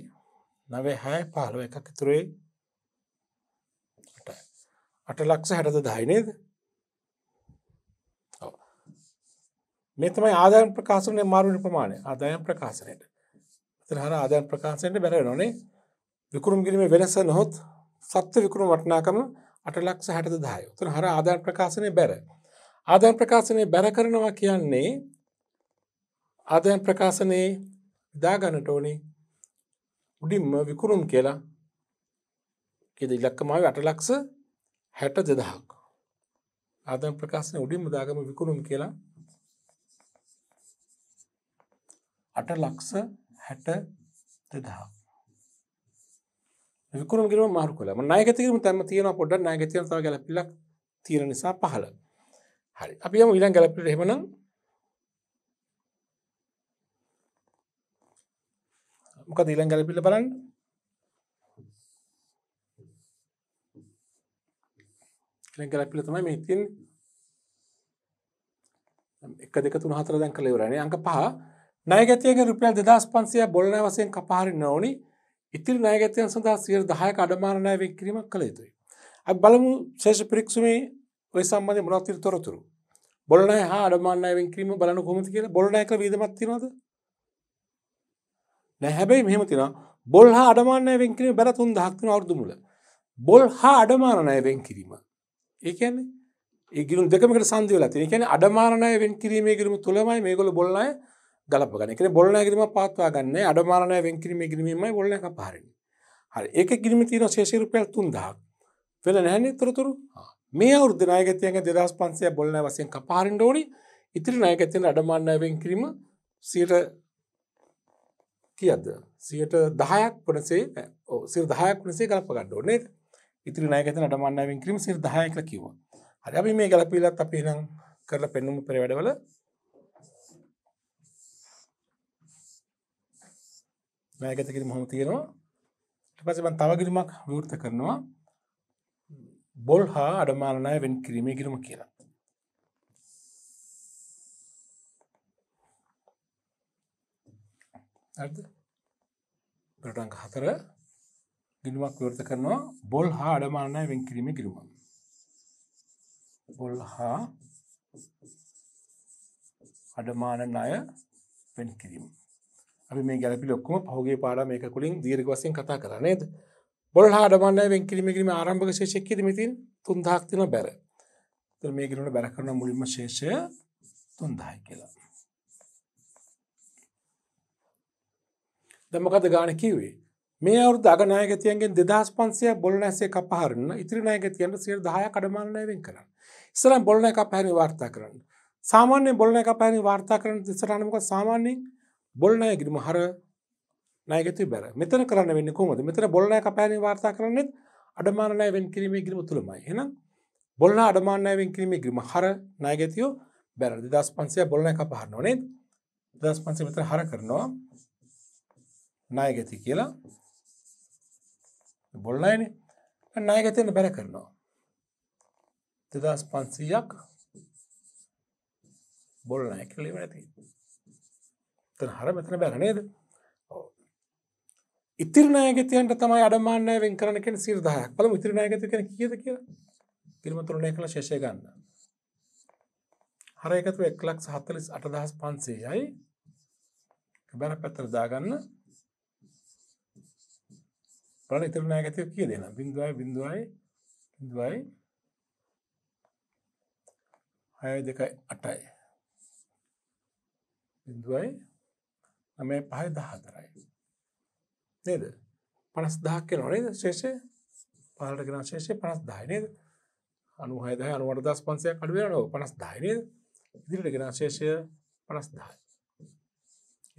A: 96 15 එකක් ඉතුරුයි 8 8 ලක්ෂ 60000 නේද මේ තමයි ආදායම් ප්‍රකාශනයේ මාරු වෙන ප්‍රමාණය. ආදායම් ප්‍රකාශනයට. මෙතන හර ආදායම් ප්‍රකාශනයට බැර වෙනෝනේ. විකුණුම් කිරීමේ වෙනස නොහොත් සත්ත්ව විකුණුම් වටිනාකම 860000යි. උතන හර ආදායම් ප්‍රකාශනයේ බැර. ආදායම් ප්‍රකාශනයේ බැර කරනවා කියන්නේ ආදායම් ප්‍රකාශනයේ දාගන්නට ඕනේ උඩින්ම විකුණුම් කියලා කියද ඉලක්කමාවේ 8 ලක්ෂ 62000ක් ආදායම් ප්‍රකාශනයේ උඩින්ම දාගම විකුණුම් කියලා අට ලක්ෂ හැට දෙදා විකරුම් කිරීම මාරු කළා මම නායකතිකරම තැන්ම තියෙනවා පොඩ්ඩක් නායකතිකරම තව ගැළපිලක් තියෙන නිසා පහළ හරි අපි යමු ඊළඟ ගැළපිලට එහෙමනම් මොකද ඊළඟ ගැළපිල්ල බලන්න ඊළඟ ගැළපිල්ල තමයි මේ තියෙන්නේ 1 2 3 4 දැන් කළේ ඉවරනේ අංක 5 නයගැතියක රුපියල් දෙදස් පන්සිය බොලන වසයෙන් කපාරි නොවනි ඉතිරි නයගැතියන් සඳහා සියර දහයක අඩමානය කිරීමක් කළ යුතුයි. අ බලමු ශේෂ පිරික්ෂුමේ ඔය සම්බන්ධ මොනත්තිර තොරතුරු. බොලනය හා අඩමානයෙන් කිරීම බලන කොමති කියල බොලනයක වීදමත්තිනද නැහැබැයි මෙහමතින බොල් හා අඩමානයෙන් කිරීම බැල තුන් දහක්න අවර්දුමුල බොල් හා අඩමානයවෙන් කිරීම ඒකන්නේ ඒගිරු දෙකමට සන්දිවල තින කියන අඩමානයවෙන් කිරීම ගරම තුළමයි මේගොල බොල්ලයි ගලපගන එක බොල්නෑ කිරීම පත්වා ගන්න අඩමානය වෙන්කිරීම කිරීමයි බොල්න එක පාරෙන් හරි ඒක කිරීම තින ශේෂරුපයල් තුන්දහක් වෙල නැහැනේ තොරතුරු මේ අවුද නායගතයක දෙදස් පන්සය බොල්න වසයෙන් කපාරින් ඩෝනි ඉතිරි නායගතයෙන් අඩමාන්නය වෙන්කිරීම සීට කියද සියට දහයක් පනසේ සිර දහයක් වනසේ ගලපගන්න ඕනේ ඉතිරි නායගත අඩමාන්නය වෙන්කිරීම සිර දහයක්ල කිව හරි අපි මේ ගලපීලත් අපේ නම් කරලා පෙන්නුම පෙරවැඩවල වැයගත කිරීම හොම තියෙනවා ඊට පස්සේ මම තව කිරීමක් විවෘත කරනවා බොල් හා අඩමාන ණය වෙන් කිරීමේ කිරීම කියලා හරිද බරට අංක 4 ගිණුමක් විවෘත කරනවා බොල් හා අඩමාන ණය වෙන් කිරීමේ කිරීම බොල් හා අඩමාන ණය වෙන් කිරීම අපි මේ ගැලපිලි ඔක්කොම පහුගේ පාඩම මේක කුලින් දීර්ඝ වශයෙන් කතා කරා නේද? බොල් හාඩමන්නේ වෙන් කිරීම කිරීම ආරම්භක ශේෂයක් කිරීම ඉතින් 3000ක් තියෙන බැර. ඒතර මේ කිරුණ බැර කරන මුලින්ම ශේෂය 3000යි කියලා. දැන් මොකද ගාණ කිව්වේ? මේ අවුරුද්ද අග නායකතියන්ගෙන් 2500ක් බොල් නැසෙක අපහරින්න ඉතිරි නායකතියන්ට 10% කඩමාන ණය වෙන් කරන්න. ඉස්සරහ බොල් නැක අපහැරි වාර්තා කරන්න. සාමාන්‍ය බොල් නැක අපහැරි වාර්තා කරන ඉස්සරහ මොකද සාමාන්‍යයෙන් බොල්නය ගිරිම හර නයගති බැර මෙතන කරන්න වෙන්න කොමද මෙතන බොල්නය කපෑන වාර්තා කරන්නෙත් අඩමානය වෙන් කිරීමේ ගිරිම තුළමයි එනම් බොල්න අඩමානය වෙන් කිරීමේ ගිරිම හර නයගැතියෝ බැර දෙදස් පන්සය බොල්නය කපහන්න ඕනේ දස් පන්සේ මෙතර හර කරනවා නායගැති කියලා බොල්නයින නායගැතියන්න බැර කරනවා දෙදස් පන්සීයක් බොල්නය කලීම ඇති එතන හර මෙතන බැර නේද ඉතිරනායගතයන්ට තමයි අඩමානය වෙන් කරනකෙන සිරදාහයක් පල ඉතිරනායගත කෙන කියද කිය පිරිමතුරණය කළ ශේෂය ගන්න හර එකතු එක් ලක් සහත්තලිස් අටදහස් පන්සේයයි බැන පැත්තර දාගන්න පල ඉතිරනායගතය කිය දෙන බිඳුවයි බිඳුවයි බිඳුවයි හය දෙකයි අටයි බිඳුවයි නමේ පහය දහතරයි. නේද පනස් දහක් කෙන නේද ශේෂය පාලට කෙන ශේෂය පනස් දායනේද අනු හයද අනුවට දස් පන්සය කඩුවනෝ පනස් දායනේද ඉදිරිට ගෙන ශේෂය පනස් දායි.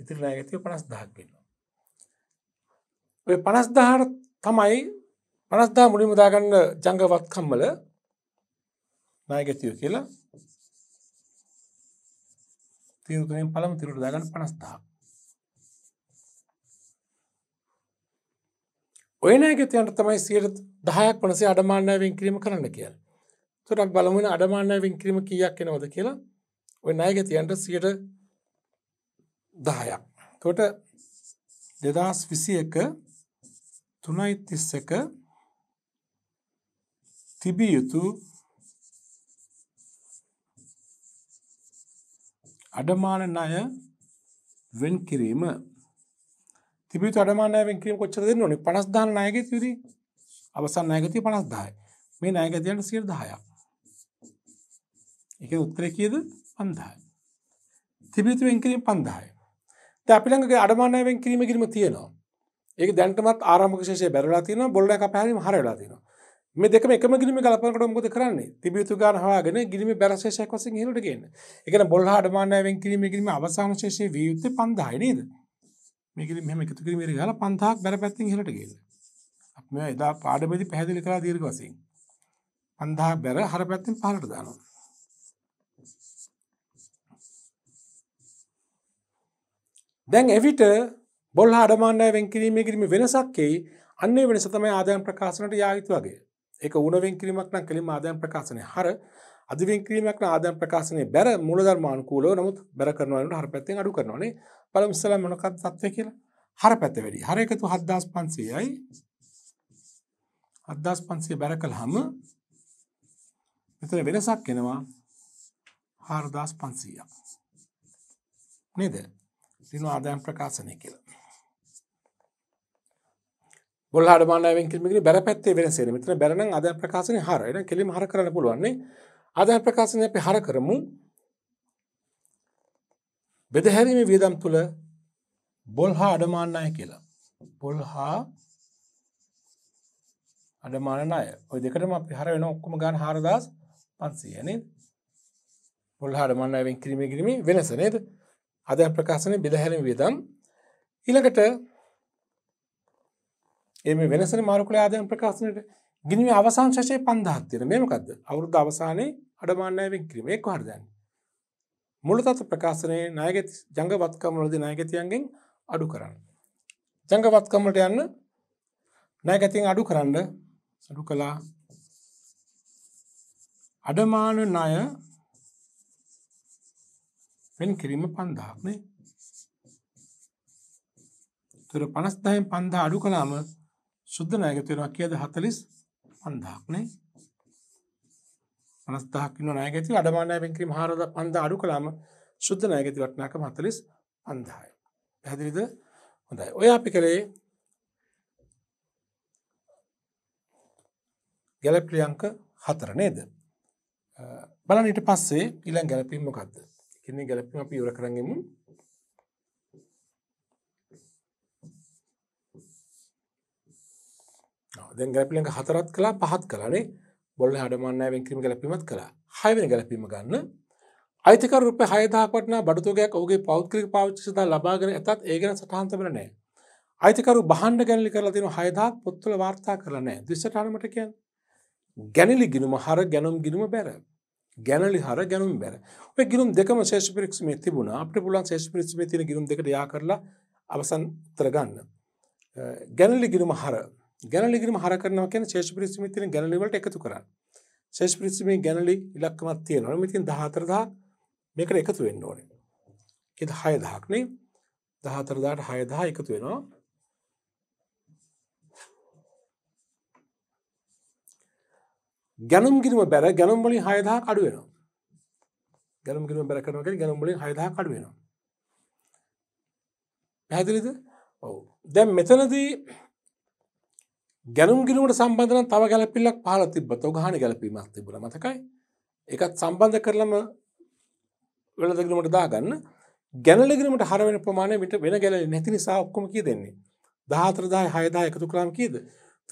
A: ඉතිරි නෑගතිය පනස් දහක් වෙනවා. ඔය පනස් දහර තමයි පනස්දා මුලිම දාගන්න ජංගවත්කම්මල නායගතිය කියලා තිීරුතුෙන් පළම තිරුට දාගන්න පනස්දාක්. ඔය නෑගතයන්ට තමයි සියට දහයක් වනසේ අඩමාන්‍යවෙන් කිරීම කරන්න කියල් තුරක් බලමුණ අඩමාන්‍යවෙන් කිරීම කියක් එනවද කියලා ඔය නෑගතයන්ට සියට දහයක් තොට දෙදස් විසි එක තුනයි තිස්ස එක තිබිය යුතු අඩමාන ණය වෙන් කිරීම තිබියුතු අඩමානයෙන් කිරීම කොච්චර දෙන්න ඕනේ 50000 ණයගතියදී අවසන් ණයගතිය 50000යි මේ ණයගතියට 110ක් ඒකේ උත්තරේ කීයද 5000යි තිබියුතු වෙන් කිරීම 5000යි දැන් අපි ළඟ අඩමානයෙන් කිරීම කිරීම තියෙනවා ඒක දැනටමත් ආරම්භක ශේෂයේ බැරලා තියෙනවා බොල්ඩ් එක අපහැරීම හර වෙලා තියෙනවා මේ දෙකම එකම ගිරිම ගලපනකොට මොකද කරන්නේ? තිබියුතු ගාන හොයාගෙන ගිරිමේ බැරශේෂයක් වශයෙන් ඉහළට ගේන්න. ඒ කියන්නේ බොල්හා අඩමානයෙන් කිරීමේ ගිරිමේ අවසාන ශේෂයේ වියුත්තේ 5000යි නේද? මේකෙදි මෙහෙම එකතු කිරීම ඉර ගහලා 5000ක් බර පැත්තෙන් ඉහළට ගියන. අපි මේවා එදා පාඩමේදී පැහැදිලි කළා දීර්ඝ වශයෙන්. 5000 බර හර පැත්තෙන් පහළට දානවා. දැන් එවිට බොල් හඩමාන්නය වෙන් කිරීමේ කිරීම වෙනසක් එයි. අන්නේ වෙනස තමයි ආදායම් ප්‍රකාශනට යා යුතු වගේ. ඒක උණ වෙන් කිරීමක් නම් කෙලින්ම ආදායම් ප්‍රකාශනයේ හර අධිවෙන් කිරීමක් ආදායම් ප්‍රකාශනයේ බැර මූලධර්ම අනුකූලව නමුත් බැර කරනවා වෙනුවට හර පැත්තෙන් අඩු කරනවානේ. බලමු ඉස්සලා මොනකක්ද තත්ත්වය කියලා. හර පැත්ත වැඩි. හර එකතු 7500යි 7500 බැර කළාම මෙතන වෙනසක් එනවා 4500ක්. නේද? දින ආදායම් ප්‍රකාශනය කියලා. බොල්හාඩ මානාවෙන් කිලිමිගිරි බැරපැත්තේ වෙනස එන. මෙතන බැර නම් ආදායම් ප්‍රකාශනේ හර. එහෙනම් කෙලිම හර කරන්න පුළුවන් නේ. අදහ ප්‍රකාශනය අපි හර කරමු බෙදහැරීම වියදම් තුළ බොල් හා අඩමාන්නය කියලා. පොල් හා අඩමාන අය ඔය දෙකටම අපි හර වෙන ඔක්කම ගන්න හාරදස් පන්සීයනේ පොල් හාඩමන්න අයෙන් කිරීම කිරීම වෙනස නේද අද ප්‍රකාශනය බෙදහැරම වියදම් ඉළඟට එම වෙනසන මාරුකුල ආදයන් ප්‍රකාශනයට ගිනි අවසාන් ශෂය පන්දහත් තියෙන මේමකක්ද අවුරුද්ධ අවසානයේ අඩමාන්‍යයෙන් කිරීම එක් හරදන්න. මුලතත් ප්‍රකාශනයේ නායග ජංගවත්කමලද නායගතියන්ගෙන් අඩු කරන්න. ජංගවත්කමට යන්න නෑගැතින් අඩු කරන්න සඩු කලා අඩමාන ණය වෙන් කිරීම පන්දහක්නේ තුර පනස්දායෙන් පන්දා අඩු කලාම සුද්ධ නායගතයෙනවා කියද හතලිස් 5,000ක් නේ 50000ක් ඉන්න ණයක ඇති අඩමාන ණයෙන් කිරීම 4500 අඩු කළාම සුද්ධ ණයක ඇති වටිනාකම 45000යි පැහැදිලිද හොඳයි ඔය අපි කරේ ගැලප්‍රි අංක 4 නේද බලන්න ඊට පස්සේ ඊළඟ ගැලපීම මොකද්ද කියන්නේ ගැලපීම අපි ඉවර කරන් ගෙමු දැන් ගැලපිලක හතරත් කලා පහත් කලානේ බොල්ල හඩමන්න වෙන්ක්‍රීම ගැලපීමත් කලා හයවෙන ගැලපීම ගන්න අයිතික රුප හයදාහක්වටන බඩතුගයක් ඔගේ පෞද්ගලික පාච්චිද ලබාගෙන ඇතත් ඒගෙන සටහන්ත වන නෑ අයිතිකරු බහන්ඩ ගැලි කරලා තින හයදාත් පොත්තුල වාර්තා කරනෑ දිස්සටානමටකයන් ගැනිලි ගිනුම හර ගැනුම් ගිනුම බැර ගැනලි හර ගැනුම් බැර ඔය ගිරුම් දෙකම ශේෂ පිරික්ෂමේ තිබුණ අපට පුලන් ශේෂ පිරික්ෂමේ තින ගිරුම් දෙකට යා කරලා අවසන් උත්තර ගන්න ගැනලි ගිරුම හර ගැනලිගරම හර කරනවා කියන ශේෂ පිරිසිමේ තියෙන ගැනලි වලට එකතු කරන්න. ශේෂ පිරිසිමේ ගැනලි ඉලක්කමක් තියෙනවා. මේ තියෙන 14000 මේකට එකතු වෙන්න ඕනේ. ඒක 6000ක් නේ. 14000ට 6000 එකතු වෙනවා. ගැනුම් ගිනුම බැර ගැනුම් වලින් 6000ක් අඩු වෙනවා. ගැනුම් ගිනුම බැර කරනවා කියන්නේ ගැනුම් වලින් 6000ක් අඩු වෙනවා. පැහැදිලිද? ඔව්. දැන් මෙතනදී ගැනුම් ගිලුවට සම්බන්ධන තව ගැලපිල්ලක් පහල තිබ්බත ගහන ගැලපීමක් තිබුණ මතකයි එකත් සම්බන්ධ කරලම වෙළදගලීමට දාගන්න ගැනලගෙනීමට හරවෙන ප්‍රමාණය විට වෙන ගැල නැති නිසා ඔක්කොම කිය දෙන්නේ දාහතරදාය හයදා එකතු කලාම් කීද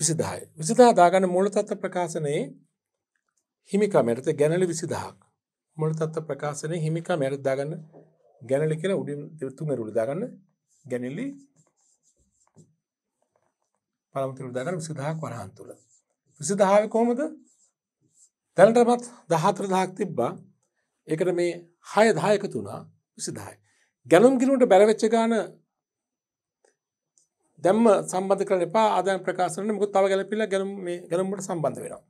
A: විසිදාය විසිදා දාගන්න මුලතත්ව ප්‍රකාශනයේ හිමිකමැරත ගැනලි විසිදහක් මුලතත්ව ප්‍රකාශනය හිමිකා මැරත් දාගන්න ගැනලි කියලා උඩින් තුමරුලි දාගන්න ගැනලි පළමු තිරු දඩල් 20000ක් වරහන් තුල 20000 කොහොමද දැනටමත් 14000ක් තිබ්බා ඒකට මේ 6 10 එකතු වුණා 20000යි ගැලුම් ගිණුමට බැර වෙච්ච ගාන දැම්ම සම්බන්ධ කරන්න එපා ආදායම් ප්‍රකාශනනේ මොකද තව ගැලපිලා ගැලුම් මේ ගැලුම් වලට සම්බන්ධ වෙනවා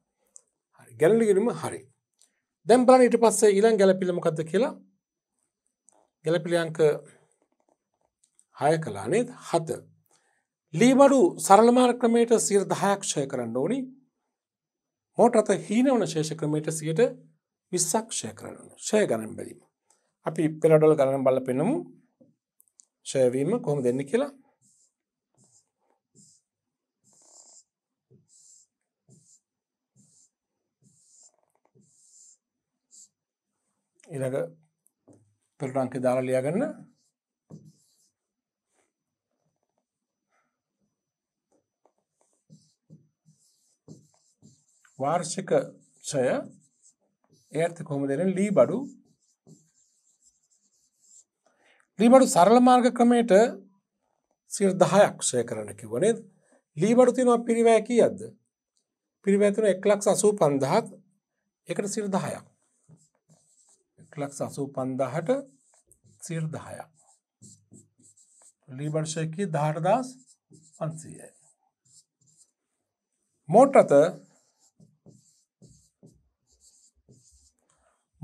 A: හරි ගැලුම් ගිණුම හරි දැන් බලන්න ඊට පස්සේ ඊළඟ ගැලපිල්ල මොකද්ද කියලා ගැලපිලි අංක 6 කළා නේද 7 ලීබඩු සරලමාර් ක්‍රමයට සිර දහයක්ෂය කරන්න ඕනි මෝට අත හීනවන ශේෂ ක්‍රමයට සියට විස්සක්ෂය කරන්න ෂය ගණන් බැලීම අපි පෙරඩොල් ගණන බල පෙනමු ෂයවීම කොහොම දෙන්න කියලා ඉළඟ පෙරටන්ක දාලා ලියගන්න වාර්ෂික ඡය එයත් කොහොමද එන්නේ ලී බඩු ලී බඩු සරල මාර්ග ක්‍රමයට 10ක් ඡය කරන්න කිව්වා නේද ලී බඩු තියෙනවා පිරිවැය කීයක්ද පිරිවැය තියෙනවා 185000ක් ඒකට 10ක් 185000ට 10ක් ලී බඩු ඡය කී 18500යි මෝටරත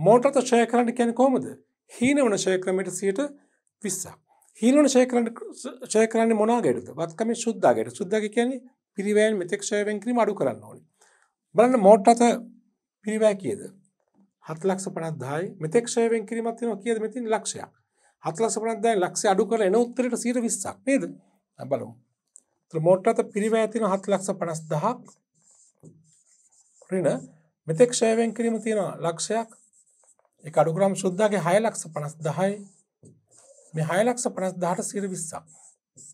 A: මෝටත ශය කරන්න කැන කොමද හීනවන ශයක්‍රමයට සියට විස්සා. හීනවන ශයකරන්න ශය කරන්න මොනාගෙටද වත්කම ශුද්ධාගයට සුද්දක කියන්නේ පිරිවෑන් මෙතෙක්ෂයවෙන් කිරීම අඩු කරන්න ඕනි. බලන්න මෝට්ටත පිරිවෑ කියද. හත්ලක්ෂ පනත්දායි මෙතෙක්ෂයවෙන් කිරීමත්තින කියද මෙතින් ලක්ෂයක් හත්ලස පනත්දායි ලක්ෂ අඩු කර එන උත්තරට සීර විස්සක් නේද බලමු. මෝට්ටත පිරිවෑතින හත් ලක්ෂ පනස් දහක් රින මෙතෙක්ෂයවෙන් කිරීම තියෙන ලක්ෂයක් එක අඩුග්‍රම් ශුද්ධගේ හය ලක්ෂ පනස් දහයි මේ හය ලක්ෂ පනස් දහට සිර විස්සක්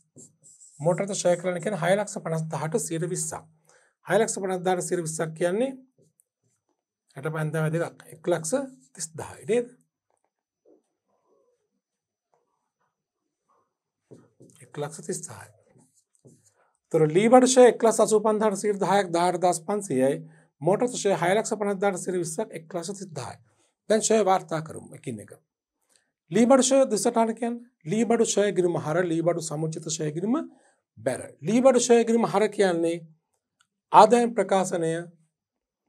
A: මෝටත ශය කරන කියෙන හය ලක්ෂ පනස් දහට සිර විස්සක් හය ලක්ෂ පනස් දාට සිර විස්සක් කියන්නේ ඇට පැන්දම දෙකක් එක් ලක්ෂ තිස් දහයිටේද එක් ලක්ෂ තිස්ථායි තුර ලීබටෂය එක් ලස් අසු පන්ධට සිර දහයක් දාර දස් පන්සියයි මෝටතෂය හයලක්ෂ පනත්දාට සිර විස්සක් එක් ලස තිස්දායි දැන් ශය වාර්තා කරමු එකින් එක. ලීබඩු ශය දෙසටාන කියන්න ලීබඩු ශයගිරිම හර ලීබඩු සමුචිත ශයගිරිම බැර. ලීබඩු ශයගිරිම හර කියන්නේ ආදායම් ප්‍රකාශනය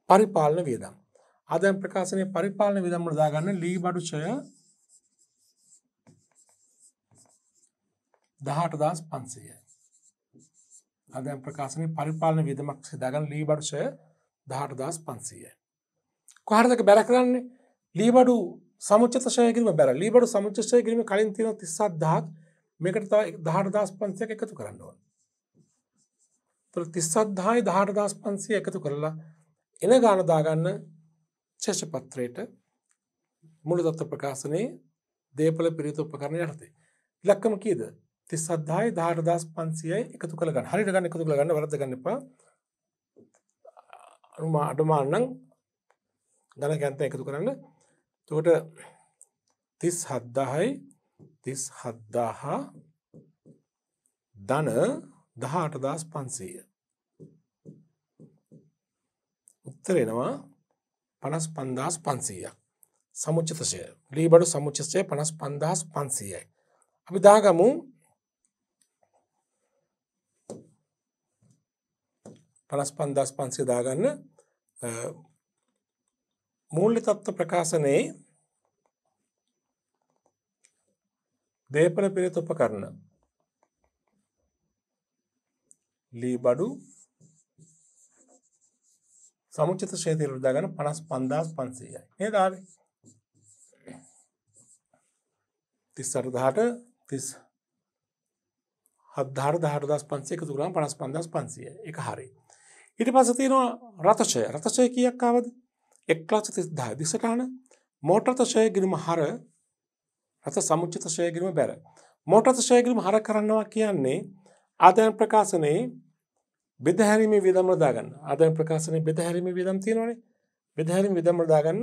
A: පරිපාලන වියදම්. ආදායම් ප්‍රකාශනය පරිපාලන විදම් දාගන්න ලීබඩු ශය දහට දස් පන්සය. අදැම් ප්‍රකාශනය පරිපාලන විදමක් සිදාගන්න ලීබර්ෂය දහට දස් පන්සය. කොහරදක බැර කරන්නේ ලීබඩු සමුචතශය කිරීම බැර ලීබඩු සමුචෂය කිරීම කලින් තියෙන තිස්සත් දහක් මේකට තව දහට දස් පන්සයක් එකතු කරන්න ඕන. තුළ තිස්සත් දහයි දහට දස් පන්සිය එකතු කරලා එන ගාන දාගන්න චේෂපත්‍රයට මුළු දත්ත ප්‍රකාශනයේ දේපල පිරිත උපකරණ යටතේ. ඉලක්කම කීද තිස්සත්දායි දහට දස් පන්සියයි එකතු කළ ගන්න හරිට ගන්න එකතු කළ ගන්න වරද ගන්න එපා අනුමා අඩුමාන්නම් ගණ කැන්ත එකතු කරන්න තෝට තිස් හද්දාහයි තිස් හද්දාහා ධන දහටදස් පන්සීය උත්තරෙනවා පනස් පන්දස් පන්සීයක් සමුචිතසය ලීබඩු සමුචිතය පනස් පන්දහස් පන්සීයයි අපි දාගමු පනස් පන්දස් පන්සේ දාගන්න මූල්‍ය තත්ත්ව ප්‍රකාශනයේ දේපල පිරිත උපකරණ ලී බඩු සමුචිත ශේතිර උදාගන 55500යි. නේද ආවේ? 38000ට 30 78000 එකතු කරාම 55500යි. ඒක හරි. ඊට පස්සේ තියෙනවා රතචය. රතචය කීයක් ආවද? එක්ලාස තිස්දා දිසටාන මෝටර්තශය ගිරිම හර ඇත සමුච්චිතශය ගිරිම බැර. මෝටර්තශය ගිරිම හර කරන්නවා කියන්නේ ආදයන් ප්‍රකාශනයේ බෙදහැරීමේ විදම් රදාගන්න ආදයන් ප්‍රකාශනය බෙදහැරීමේ විදම් තියෙනවනේ බෙදහැරීම විදම් රදාගන්න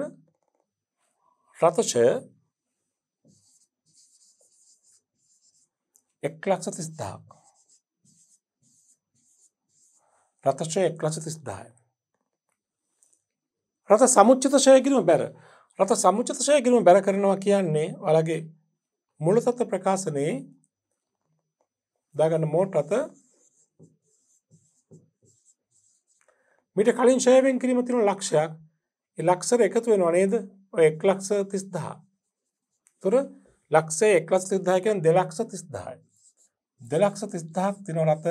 A: රතශය එක්ලක්ෂ තිස්දාක් රතශය එක්ලක්ෂ තිස්දායි රත සමුච්චතශය කිරීම බැර රත සමුච්චතශය කිරීම බැර කරනවා කියන්නේ වලගේ මුල සත ප්‍රකාශනයේ දාගන්න මෝට් රත මිට කලින් ශයවෙන් කිරීම තින ලක්ෂයක් ලක්ෂර එකතු වෙන වනේද ඔය එක් ලක්ෂ තිස්දහා තුර ලක්ෂේ එක්ලස් තිද්ධායකෙන් දෙලක්ෂ තිස්දායි දෙලක්ෂ තිස්දාහක් තිනො රත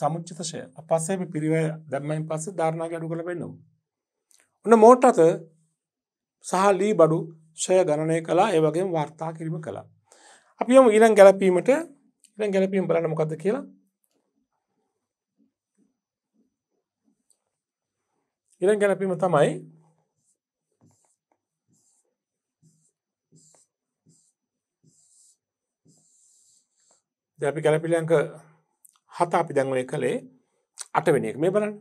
A: සමුච්චිතශය අපසේම පිරිව දැම්මයින් පස්සේ ධාරණා ගැඩු කළ පෙන්නවා ඔන්න මෝට් අත සහ ලී බඩු සොය ගණනය කලා ඒවගේ වාර්තා කිරීම කළා. අපි යොම ඊළන් ගැලපීමට ඉ ගැලපීම බලන්න මොකක්ද කියලා ඉරන් ගැලපීම තමයි දැපි ගැලපිලංක හත අපි දැන්වය කළේ අටවෙන එක මේ බලන්න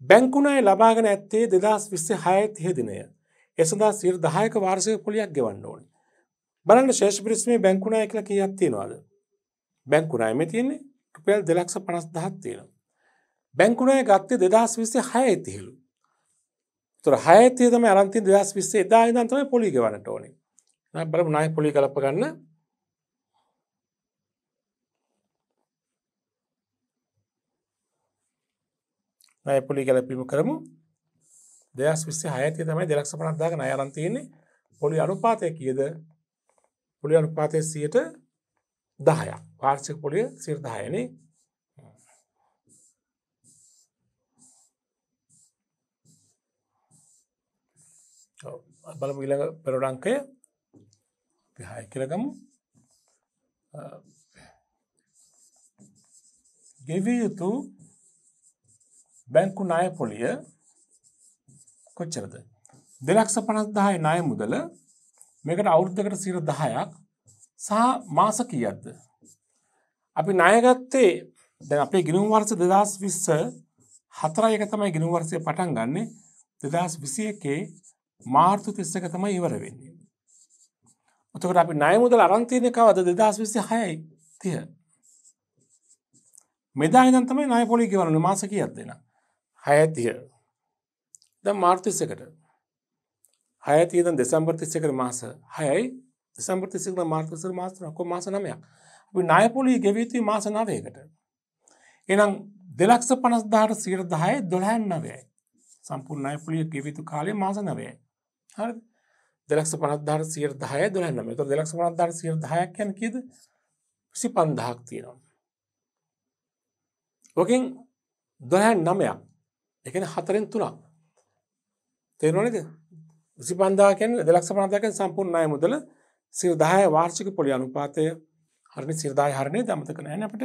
A: බැංකුණය ලබාගෙන ඇත්තේ දෙදස් විස්සේ හයත් හෙදිනය එසදා සිර දහයක වාර්සය පොලියක් ගෙවන්න ඕනි බලන්න ශේෂ පිරිස්මේ බැංකුණය කියල කියත්තියෙනවාද බැංකුණයම තියන්නේ රුපියල් දෙලක්ෂ පනස් දහත් තියෙන බැංකුණය ගත්තේ දෙදස් විස්සේ හය ඇතිහිලු තුර හයතේ තම අරන්ති දෙදස් විස්සේ දා දන්තම පොලි ගවන්නට ඕනේ බල නාය පොලි කලප ගන්න ණය පොලි ගැලපීම කරමු 2026 තිය තමයි 250000ක ණය අරන් තියෙන්නේ පොලි අනුපාතය කීයද පොලි අනුපාතය 10ක් වාර්ෂික පොලිය 10 නේ බලමු ඊළඟ පෙරට අංකය 26 කියලා ගමු ගෙවිය යුතු බැංකු ණය පොලිය කොච්චරද? 250000 ණය මුදල මේකට අවුරුද්දකට 10ක් සහ මාස කීයක්ද? අපි ණය ගත්තේ දැන් අපේ ගිණුම් වර්ෂ 2020 හතරයි එක තමයි ගිණුම් වර්ෂය පටන් ගන්නෙ 2021 මාර්තු 31 තමයි ඉවර වෙන්නේ. එතකොට අපි ණය මුදල් අරන් තියෙන්නේ කවද 2026යි 30. මෙදා ඉඳන් තමයි ණය පොලි ගෙවන්නේ මාස කීයක් දෙනා. හයතිය ද මාර්තිස්සකට හයතියද දෙසම්පර්තිස්සකට මාස හයයි දෙසම්පර්තිසිකට මාර්තසර මාස්තර කො මාස නමයක් අපි නායපොලී ගෙවීතුයි මාස නවයකට එනම් දෙලක්ෂ පනස්ධාට සීර දහය දොළහැන් නවයයි සම්පූර් නයපොලිය ගෙවිතු කාලේ මාස නවයයි හරි දෙලක්ෂ පනස්ධාර සීර දහය දොළහැන්නම ත දෙලක්ෂ පනස්ධාර සීර දහයක් යැන කිද සි පන්දහක් තියෙනවා ඕකින් දොහැන් නමයක් එකන හතරෙන් තුනක් තේරනද විසි පන්දාකෙන් දෙලක්ෂ පනතාකෙන් සම්පූර්ණය මුදල සිවදාය වාර්ෂික පොලි අනුපාතය හරණි සිරදාය හරණය දමතක නෑන අපට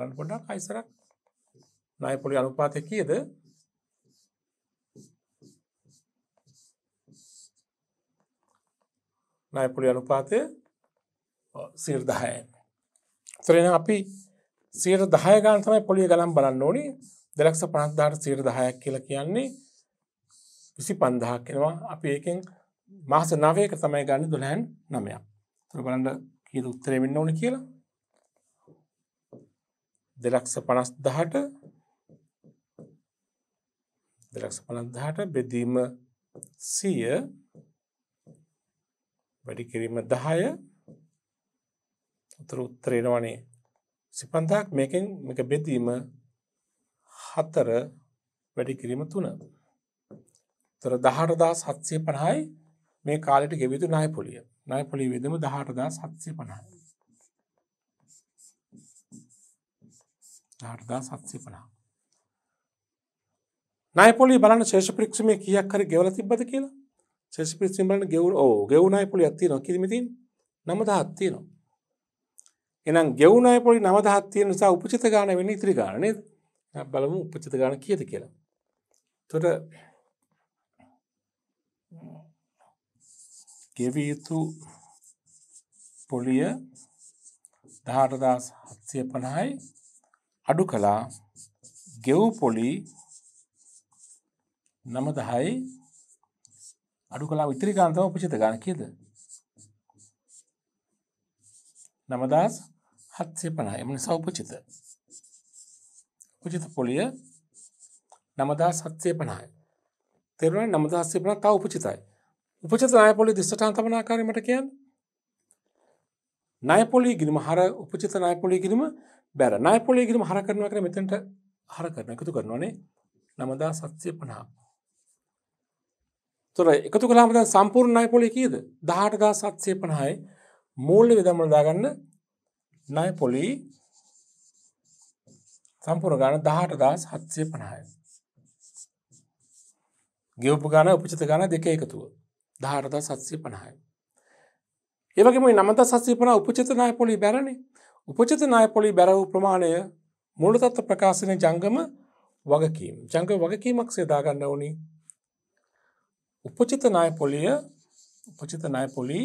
A: රන් පොඩක් අයිසරක් නය පොලි අනුපාතය කියද නය පොලි අනුපාතය සිර්දාය තරෙන අපි සීර දහය ගාන්තමයි පොලිය ගලම් බලන්න ඕනේ දෙලක්ෂ පනස්දාට සීට දහයක් කියල කියන්නේ විසි පන්දහක් කෙනවා අපි ඒකෙන් මාස නවයක තමයි ගන්න දුළහැන් නමයක් තුර බලන්ඩ කියද උත්තරේ වෙන්න ඕන කියලා දෙලක්ෂ පනස් දහට දෙලක්ෂ පනස්දාට බෙදීම සිය වැඩි කිරීම දහය උතුර උත්තරෙනවනේ සිපන්දක් මේකෙන් මේක බෙදීම හතර වැඩි කිරීම තුන. තොර දහටදා සත්සය පණහයි මේ කාලට ගෙවිතු නය පොලිය නය පොලි වෙදම දහටදා සත්සය පණහයි. දහටදා සත්සය පණා. නය පොලි බලන්න ශේෂ ප්‍රික්ෂම කියක් කර ගෙවල තිබ්බද කියලා ශේෂ පික්ෂිම්බලන ගෙවල් ඕ ගෙවුණයි පොලි අත්ති නො කිරිමිතින් නමදහත්තියනවා. එනම් ගෙවුණයි පොලි නමදහත්තිය නිසා උපචිත ගාන වෙන්න ඉතිරි ගානනේද බලමු උපචිත ගාන කියද කියලා. තොට ගෙවිය යුතු පොලිය දහටදස් හත්සය පණහයි අඩු කලා ගෙව් පොලි නම දහයි අඩු කලා විතරි කාන්තම උපචිත ගාන කියද. නමදස් හත්සේ පණහ එම නිසා උපචිත උචිත පොලිය නමදා සත්‍යය පනාය. තෙරුණ නමදස්සේ පන තව උපචිතයි. උපචිත නයපොලි දිස්ටාන්තමනාකාරීමට කියන් නයපොලි ගිරිම හර උපචිත නයපොලි ගිරිම බැර නයපොලි ගිරිම හර කරනවා කර මෙතැට හර කරන එකතු කරනවානේ නමදා සත්‍යය පනා. තොර එකතු කලාමද සම්පූර්ණ නයපොලි කීද දහටදා සත්‍යය පනහයි මූල්ල විදමලදාගන්න නයපොලී සම්පූර්ණ ගාන දහට දස් හත්සය පණහාය. ගෙවපු ගාන උපචිත ගාන දෙක එකතුව දහටදා සත්සය පණහාය. ඒවගේම නමත සත්සීපන උපචිතනාය පොලි බැරණ උපචිතනාය පොලි බැරවූ ප්‍රමාණය මුලතත්ව ප්‍රකාශනය ජංගම වගකීම් ජංග වගකීමක් සේදාගන්න ඕනි උපචිතනාය පොලිය උපචිතනාය පොලි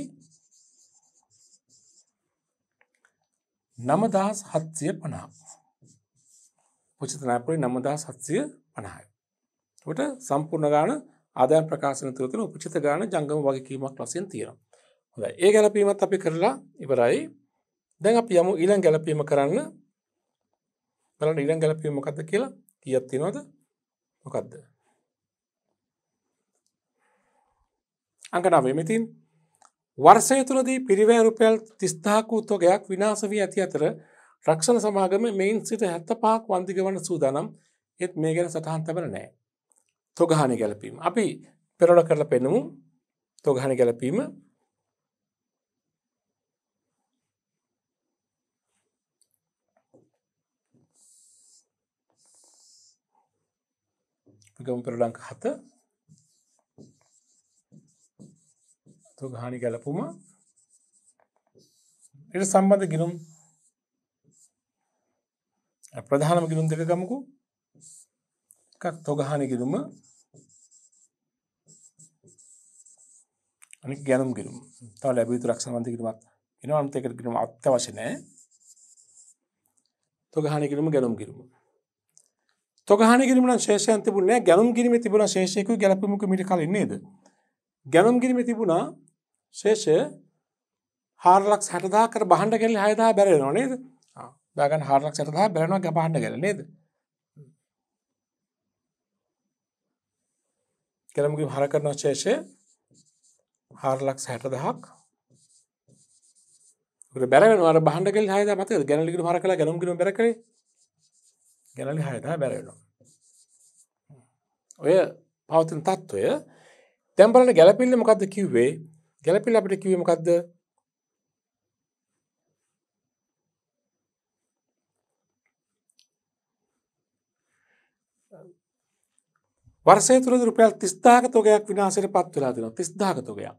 A: නමදහස් හත්සය පනාා. මුචිතනාපුරේ නමදා සත්සය පණහාය. ට සම්පූර්ණ ගාන ආදායම් ප්‍රකාශන තුරතුර උපචිත ගාන ජංගම වගකීමක් ලසින් තියෙන. හොඳ ඒ ගැලපීමත් අපි කරලා ඉවරයි දැන් අපි යමු ඊළං ගැලපීම කරන්න බලන්න ඊළං ගැලපීම මොකක්ද කියලා කියක් තියෙනවද මොකක්ද අංක නවයම ඉතින් වර්ෂය තුලදී පිරිවැය රුපියල් 30000ක උත්වගයක් විනාශ වී ඇති අතර රක්ෂණ සමාගම මෙයින් සිට හැත්ත පාක් වන්දිගවන සූදානම් ඒත් මේ ගැන සටහන් තබන නෑ. තොගහනි ගැලපීම. අපි පෙරොඩ කරලා පෙනමු තොගහනි ගැලපීම ගම පෙරලංක හත තොගහනි ගැලපුම එට සම්බන්ධ ගිනුම් ප්‍රධානම ගිලුම් දෙක ගමුකු එකක් තොගහන ගිලුම අනික ගැනුම් ගිලුම් තව ලැබිය යුතු රක්ෂණවන්ත ගිලුමක් වෙනවා අනිත් එකට ගිලුම අත්‍යවශ්‍ය නැහැ තොගහන ගිලුම ගැනුම් ගිලුම තොගහන ගිලුම නම් ශේෂයන් තිබුණේ නැහැ ගැනුම් ගිලුමේ තිබුණා ශේෂයකුයි ගැළපීමකුයි මීට කලින් නේද ගැනුම් ගිලුමේ තිබුණා ශේෂ 460000 කර බහඬ ගෙනලා 6000 බැරෙනවා නේද දාගන්න 4 ලක්ෂ 70000 බලනවා ගපහන්න ගැන නේද? කරමුගේ හර කරන ශේෂය 4 ලක්ෂ 60000ක් උර බැර වෙනවා අර බහන්න ගල් 6000 මතකද ගැනලි කිරු හර කළා ගැනුම් කිරු බැර කරේ ගැනලි 6000 බැර වෙනවා ඔය පවතින తত্ত্বය දැන් බලන්න ගැලපිල්ල මොකද්ද කිව්වේ ගැලපිල්ල අපිට කිව්වේ මොකද්ද වර්සය තුළද රුපියල් තිස්ථාගතෝගයක් විනාසයට පත්වලා තින තිස්දාගතෝගයක්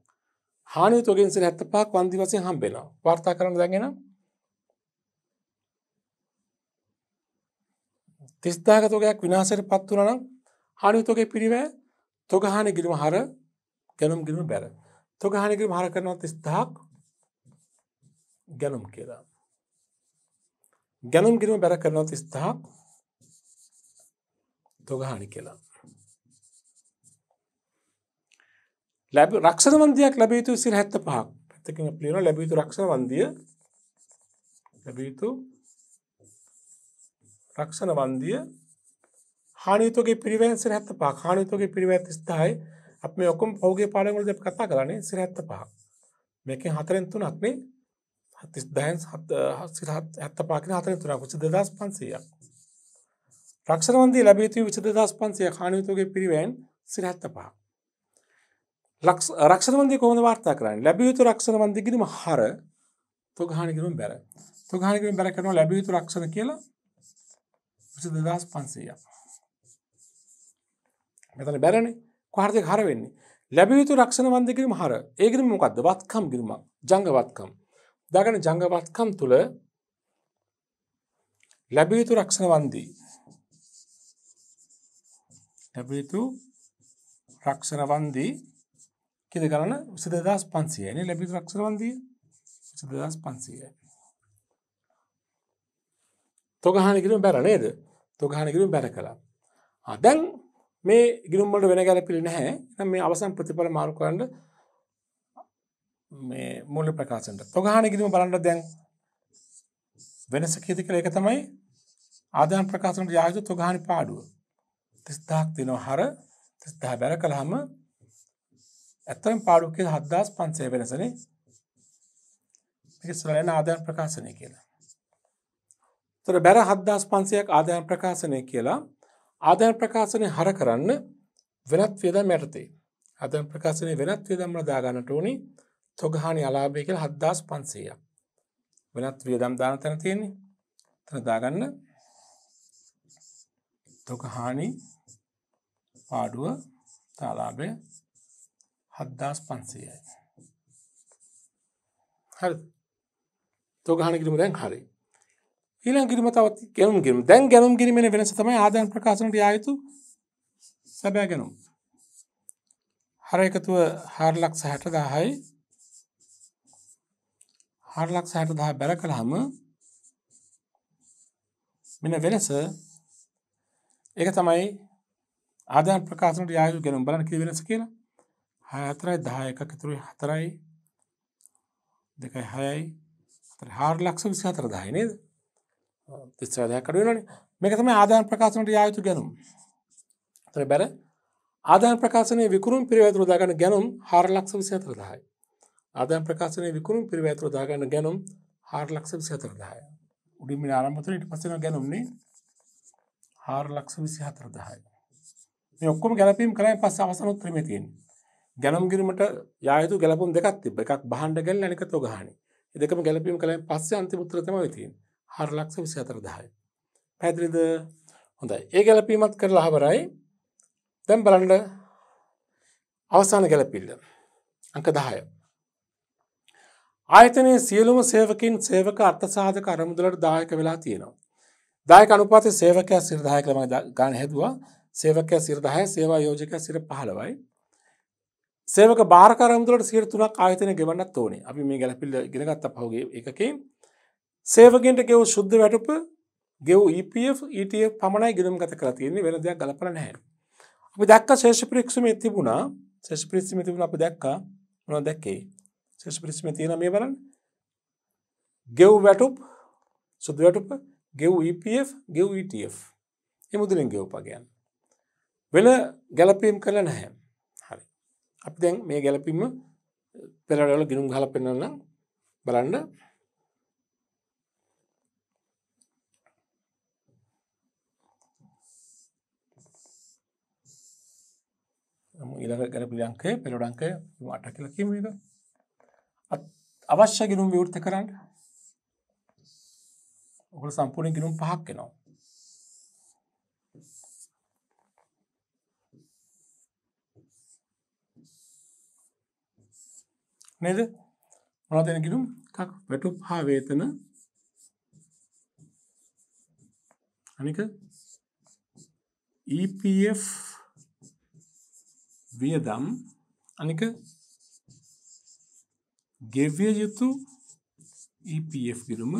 A: හානි තොගෙන්සි ඇත්තපාක් වන්දි වසය හම්බෙනවා වාර්තා කරන දැගෙන තිස්දාගතෝගයක් විනාසයට පත්වලනම් හානිතෝගේ පිරිවෑ තොගහානි ගිරිම හර ගැනුම් ගිරිම බැර තොගහානිගිරිම හර කරනවා තිස්ථාක් ගැනුම් කියලා ගැනුම් ගිරිම බැර කරනවා තිස්ථාක් තොගහානි කියලා ලැබ රක්ෂණ වන්දයක් ලැබියුතු සිර හැත්ත පහක් ඇතකින් පියන ලැබියුතු රක්ෂණ වන්දිය ලැබියුතු රක්ෂණ වන්දිය හානිතුගේ පිරිවැන් සිර හැත්ත පහ හානිතුගේ පිරිවැත් ස්ථායි අප මේ ඔකුම් පෝගේ පාඩගොල දෙ කතා කරන්නේ සිර හැත්ත පහ මේක හතරෙන් තුනක්නේ හතිස් දහන් ඇත්ත පාකින හතරෙන් තුනක් උච දෙදස් පන්සීයක් රක්ෂණ වන්දී ලැබියතු විච දෙදස් පන්සය හානිතුගේ පිරිවැන් සිර හැත්ත පහ රක්ෂණවන්දය කොහොඳ වාර්තා කරන්න ලැබියයුතු රක්ෂණ වන්දිකිරීම හර තොගහානිකිරීම බැර තුගානිකිරීම බැර කරනවා ලැබියයුතු රක්ෂණ කියලා දදස් පන්සීය මෙතන බැරණ කොහරදය හර වෙන්නේ ලැබියයුතු රක්ෂණ වන්දිකිරීම හර ඒගරීම මොකක්ද වත්කම් කිරීමක් ජංගවත්කම් දගන ජංගවත්කම් තුළ ලැබියයුතු රක්ෂණ වන්දී ලැබියයුතු රක්ෂණ වන්දී කෙද කරන්න සිදදස් පන්සියන ලැබි රක්ෂරවන්දී සිදදස් පන්සිය තොගහනකිරීම බැර නේද තොගහනකිරීම බැර කළා අදැන් මේ ගිරුම්බට වෙන ගැල පිළි නැහැ නම් මේ අවසන් ප්‍රතිඵල මාරු කරන්න මේ මුල්ල ප්‍රකාශන්ට තොගහන කිරීම බලන්න දැන් වෙනස කීති කළ එක තමයි ආධාන ප්‍රකාශනට යාජ තොගහනි පාඩුව තිස්දාක් තිනෝ හර තිස්දා බැර කළහම ඇත්තම පාඩුක්කේ හද්දාස් පන්සේ වෙනසනේ මේක සොයන ආදායම් ප්‍රකාශනය කියලා. තොර බැර හද්දාස් පන්සයක් ආදායම් ප්‍රකාශනය කියලා ආදායම් ප්‍රකාශනය හර කරන්න වෙනත් වියදම් යටතේ. ආදායම් ප්‍රකාශනය වෙනත් වියදම් වල දාගන්නට ඕනි තොගහානි අලාභය කියලා හද්දාස් පන්සේයක්. වෙනත් වියදම් දාන තැන තියෙන්නේ. තන දාගන්න තොගහානි පාඩුව තාලාභය හද්දාස් පන්සේයයි. හරි තෝගහන කිරීම දැන් හරි. ඊළඟ කිරීම තවත් ගැනුම් කිරීම. දැන් ගැනුම් කිරීමේ වෙනස තමයි ආදාන ප්‍රකාශනට යා යුතු සැබෑ ගැනුම්. හර එකතුව 460000යි 460000 බැල කළාම මෙන්න වෙනස ඒක තමයි ආදාන ප්‍රකාශනට යා යුතු ගැනුම් බලන්න කී වෙනස කියලා. හතරයි දහය එකක තුරේ හතරයි දෙකයි හයයි හාර ලක්ෂ විසි හතර දායනේද තිස්සරදයක් කඩුවන මේක තම ආදායන් ප්‍රකාශනට යායුතු ගැනුම් තර බැර ආදායන් ප්‍රකාශනය විකුරුම් පිරිවැතුර දාගන්න ගැනුම් හාර ලක්ෂ විසි හතර දායි ආදායන් ප්‍රකාශනය විකුරුම් පිරිවැතුර දාගන්න ගැනුම් හාර ලක්ෂ විසි හතර දාය උඩිම ආරම්භතර ඉට පසෙන ගැනුම්න්නේ හාර ලක්ෂ විසි හතර දායි ඔක්කොම ගැලපීම් කරයි පස්ස අවසනුත් ත්‍රමතියෙන් ගැනම් කිරීමට යායුතු ගැලපුම් දෙකක් තිබ්බ එකක් බහන්ඩ ගැල්ල අනික තොගහනි. දෙකම ගැලපීම කළ පස්සේ අන්තිම උත්තර තමයි තියෙන්නේ. 4,24,10යි. පැහැදිලිද? හොඳයි. ඒ ගැලපීමත් කරලා අහවරයි. දැන් බලන්න අවසාන ගැලපිල්ල. අංක 10. ආයතනයේ සියලුම සේවකින් සේවක අර්ථසාධක අරමුදලට දායක වෙලා තියෙනවා. දායක අනුපාතයේ සේවකයා සිර 10 ළමයි ගන්න හැදුවා. සේවකයා සිර 10, සේවා යෝජකයා සිර 15යි. සේවක භාරකරමුතුලට සිර තුනක් ආයතන ගෙවන්නත් ඕනේ අපි මේ ගැලපිල්ල ගෙනගත්ත පහුගේ එකකින් සේවගෙන්ට ගෙව් ශුද්ධ වැටුප ගෙව් EPF ඊට e පමණයි ගෙනම් ගත කර තියන්නේ වෙන දෙයක් ගලපල නැහැ අපි දැක්ක ශේෂ පිරික්ෂම තිබුණා ශේෂ පිරික්ෂම තිබුණ අප දැක්ක මොන දැක්කේ ශේෂ පිරික්ෂම තියෙන මේ බලන්න ගෙව් වැටුප් සුද්ධ වැටුප ගෙව් EPF ගෙව් ETF එමුදලින් ගෙව්පා ගැන් වෙන ගැලපීම් කළ නැහැ අපි දැන් මේ ගැලපීම පෙරඩවල ගිනුම් හල පෙන්න්නම් බලන්න ඊළඟ ගැන පිළියන්කය පෙළොඩංකය මට කියලකීමද අවශ්‍ය ගිනුම් විවෘත කරන්න ඔහු සම්පූර්ණ ගිනුම් පහක් කෙනවා නේද මොනවද එන කිරුම් එකක් වැටුප් හා වේතන අනික EPF වියදම් අනික ගෙවිය යුතු EPF කිරුම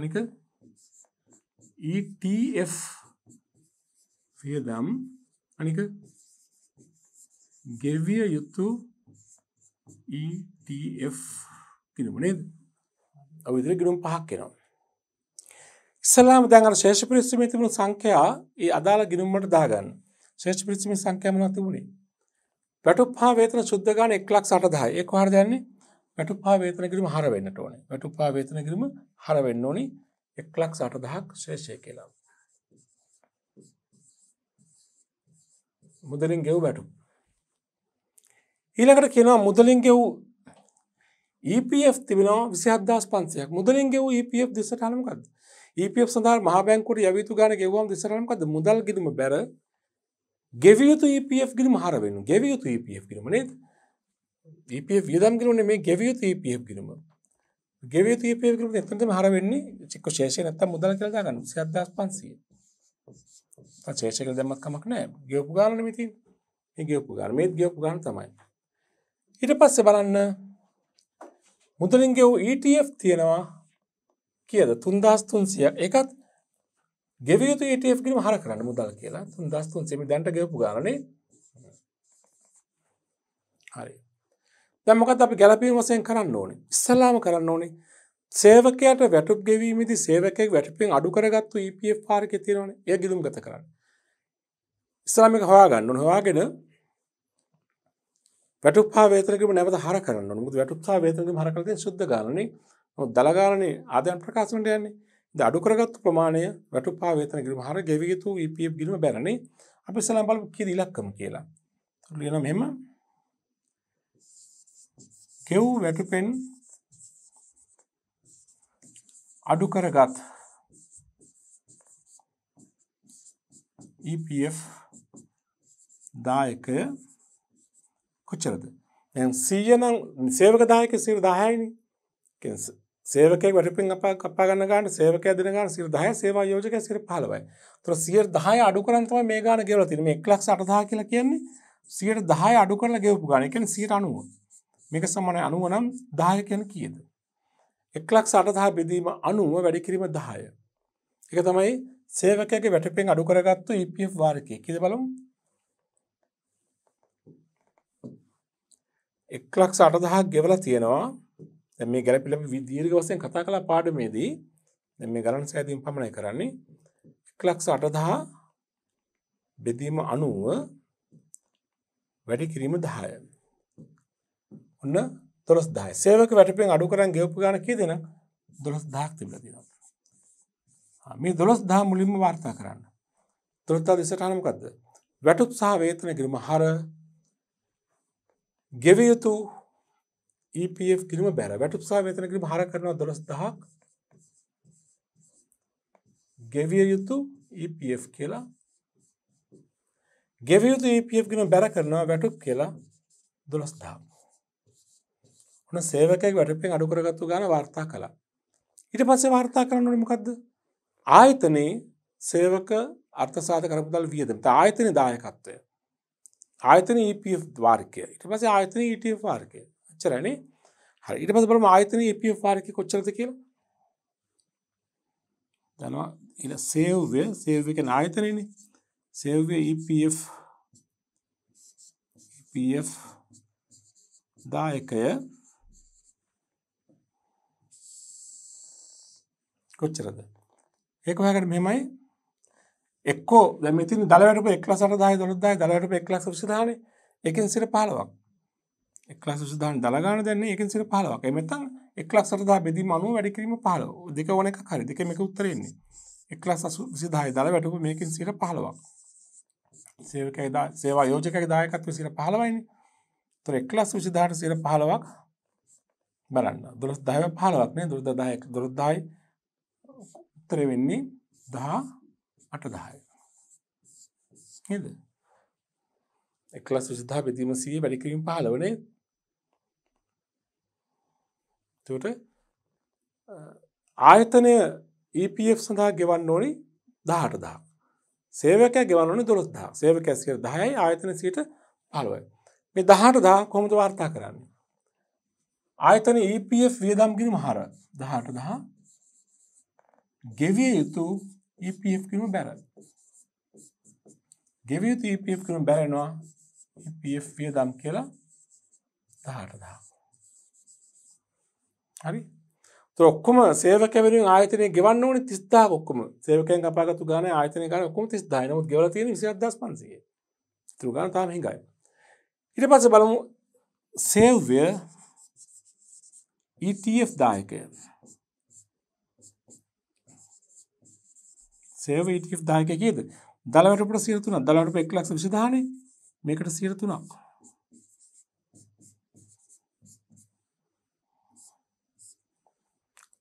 A: අනික ETF වියදම් අනික ගෙවිය යුතු ETF කිරමනේ අපි ඉදිරි ගිණුම් පහක් වෙනවා. ඉස්සලාම දැන් අර ශේෂ පිරිසීමේ තිබුණු සංඛ්‍යා ඒ අදාළ ගිණුම් වලට දාගන්න. ශේෂ පිරිසීමේ සංඛ්‍යාව මොනවද තිබුණේ? වැටුප්පා වේතන සුද්ධ ගාන 1,08,000. ඒක කොහරද යන්නේ? වැටුප්පා වේතන ගිණුම හර වෙන්නට ඕනේ. වැටුප්පා වේතන ගිණුම හර වෙන්න ඕනේ 1,08,000ක් ශේෂය කියලා. මුදලින් ගෙව් වැටුප්. ඊළඟට කියනවා මුදලින් ගෙව් EPF තිබෙනවා විසිහද්දාස් පන්සයක් මුදලින් ගෙව් EPF දෙසට අනමකක්ද EPF සඳහා මහාබැංකුවට යවිතු ගාන ගෙව්වාම දෙසට අනමකක්ද මුදල් ගිදුම බැර ගෙවියුතු EPF ගිරිම හර වෙනු ගෙවියුතු EPF ගිරිම නේද EPF වියදම් ගිරුනේ මේ ගෙවියුතු EPF ගිරිම ගෙවියුතු EPF ගිරිම එතනදම හර වෙන්නේ චික්ක ශේෂය නැත්තම් මුදල් කියලා දාගන්න 27500 තා ශේෂය කියලා දැම්මත් කමක් නැහැ ගෙවපු ගානනේ මේ තියෙන්නේ මේ ගෙවපු ගාන මේත් ගෙවපු ගාන තමයි ඊට පස්සේ බලන්න මුදලින් ගෙවූ ETF තියෙනවා කියද 3300ක් ඒකත් ගෙවිය යුතු ETF කිරීම හර කරන්න මුදල් කියලා 3300 මේ දැන්ට ගෙවපු ගානනේ හරි දැන් මොකද අපි ගැළපීම් වශයෙන් කරන්න ඕනේ ඉස්සලාම කරන්න ඕනේ සේවකයට වැටුප් ගෙවීමේදී සේවකයෙක් වැටුපෙන් අඩු කරගත්තු EPF පාරකේ තියෙනවනේ එය ගිලුම්ගත කරන්න ඉස්සලාම එක හොයාගන්න ඕනේ හොයාගෙන වැටුප්පා වේතනකම නැවත හර කරන්න ඕනේ. මොකද වැටුප්පා වේතනකම හර කරලා තියෙන සුද්ධ ගානනේ. මොකද දල ගානනේ ආදායම් ප්‍රකාශ වලට යන්නේ. ඉතින් අඩු කරගත්තු ප්‍රමාණය වැටුප්පා වේතන ගිරුම හර ගෙවි යුතු EPF ගිරුම බැරනේ. අපි ඉස්සෙල්ලා බලමු කීයද ඉලක්කම කියලා. ඒකට කියනවා මෙහෙම. කෙව් වැටුපෙන් අඩු කරගත් EPF දායකය කොච්චරද දැන් 100 නම් සේවක දායක 10යිනේ කියන්නේ සේවකයෙක් වැඩිපින් අපා කපා ගන්න ගන්න සේවකයා දෙන ගන්න 10 සේවා යෝජකයා 15යි. ඒතර 10 අඩු කරන් තමයි මේ ගාන ගෙවලා තියෙන්නේ. මේ 1,80,000 කියලා කියන්නේ 10 අඩු කරලා ගෙවපු ගාන. ඒ කියන්නේ 90. මේක සමානයි 90 නම් 10 කියන්නේ කීයද? 1,80,000 බෙදීම 90 වැඩි කිරීම 10. ඒක තමයි සේවකයාගේ වැටපෙන් අඩු කරගත්තු EPF වාරකය. කීයද බලමු. එක්ලක්ෂ අටදහක් ගෙවලා තියෙනවා මේ ගැලපිලි විදීර්ග වසයෙන් කතා කලා පාඩමේදී මේ ගණන් සෑදීම් පමණයි කරන්නේ එක්ලක්ෂ අටදහා බෙදීම අනුව වැඩි කිරීම දහය ඔන්න දොළොස් දාය සේවක වැටපෙන් අඩු කරන් ගෙවපු ගන කිය දෙෙන දොළොස් දාක් තිබල දෙනවා මේ දොළොස් දා මුලින්ම වාර්තා කරන්න තොළතා දෙසටහනමකක්ද වැටුත් සහ වේතන කිරීම හර ගෙවයුතු EPF කිරීම බැර වැටුප්සා වේතන කිරීම හර කරනවා දොළොස් දහක් ගෙවිය යුතු EPF කියලා ගෙවියුතු EPF කිරීම බැර කරනවා වැටුප් කියලා දොළොස් දහක් ඔන්න සේවකයෙක් වැටුපෙන් අඩු කරගත්තු ගාන වාර්තා කළා ඊට පස්සේ වාර්තා කරන්න ඕනේ මොකද්ද ආයතනයේ සේවක අර්ථසාධක කරපු දල් වියදම් ආයතන දායකත්වය ආයතන EPF වාර්කය ඊට පස්සේ ආයතන ETF වාර්කය එච්චරනේ හරි ඊට පස්සේ බලමු ආයතන EPF වාර්කය කොච්චරද කියලා දනවා ඊළ සේව් වේ සේව් එක ආයතනෙනේ සේව් වේ EPF EPF දායකය කොච්චරද ඒක හොයාගන්න මෙහෙමයි එක්කෝ දැම ඉතින් දළවැටප එක්ලසට දාය දොළදදායි දළවැටප එක්ලස විසිධාන එකින් සිර පහලවක් එක්ලස විසිධාන දළගාන දැන්නේ එකින් සිර පහලවක් එමතන් එක්ලක්සටදා බෙදි මනු වැඩිකිරීම පහල දෙක වනක හරි දෙක මේක උත්තරෙන්නේ එක්ලස් විසිදායි දළවැටපු මේකින් සිර පහලවක් සේවකයි සේවා යෝජකක දායකත්ව සිර පහලවයිනි තොර එක්ලස් විසිධාට සිර පහලවක් බලන්න දොළස් දාය පහලවක්නේ දුරදදායක දුරදදායි උත්තරය වෙන්නේ දහා අටදහය නේද එක්ලස් විසිදා බෙදීම සිය වැඩිකිරීම පහලවනේ එතකොට ආයතනය EPF සඳහා ගෙවන්න ඕනි 18000 සේවකයා ගෙවන්න ඕනි 12000 සේවකයා සිය 10යි ආයතන සියට 15යි මේ 18000 කොහොමද වාර්තා කරන්නේ ආයතන EPF වියදම් ගිණුම හර 18000 ගෙවිය යුතු EPF කිරීම බැර. ගෙවිය යුතු EPF කිරීම බැර වෙනවා EPF වියදම් කියලා 18000. හරි? ඒතර ඔක්කොම සේවකවරුන් ආයතනය ගෙවන්න ඕනේ 30000ක් ඔක්කොම. සේවකයන් කපාගත්තු ගාන ආයතනය ගාන ඔක්කොම 30000. නමුත් ගෙවලා තියෙන්නේ 27500. ඉතුරු ගාන තාම හිඟයි. ඊට පස්සේ බලමු සේව්‍ය ETF දායකයන්. සේව ඉටි දායක කියද දළවටට සිරතුන දළවට එක් ලක්ෂ විශධාන මේකට සිරතුනක්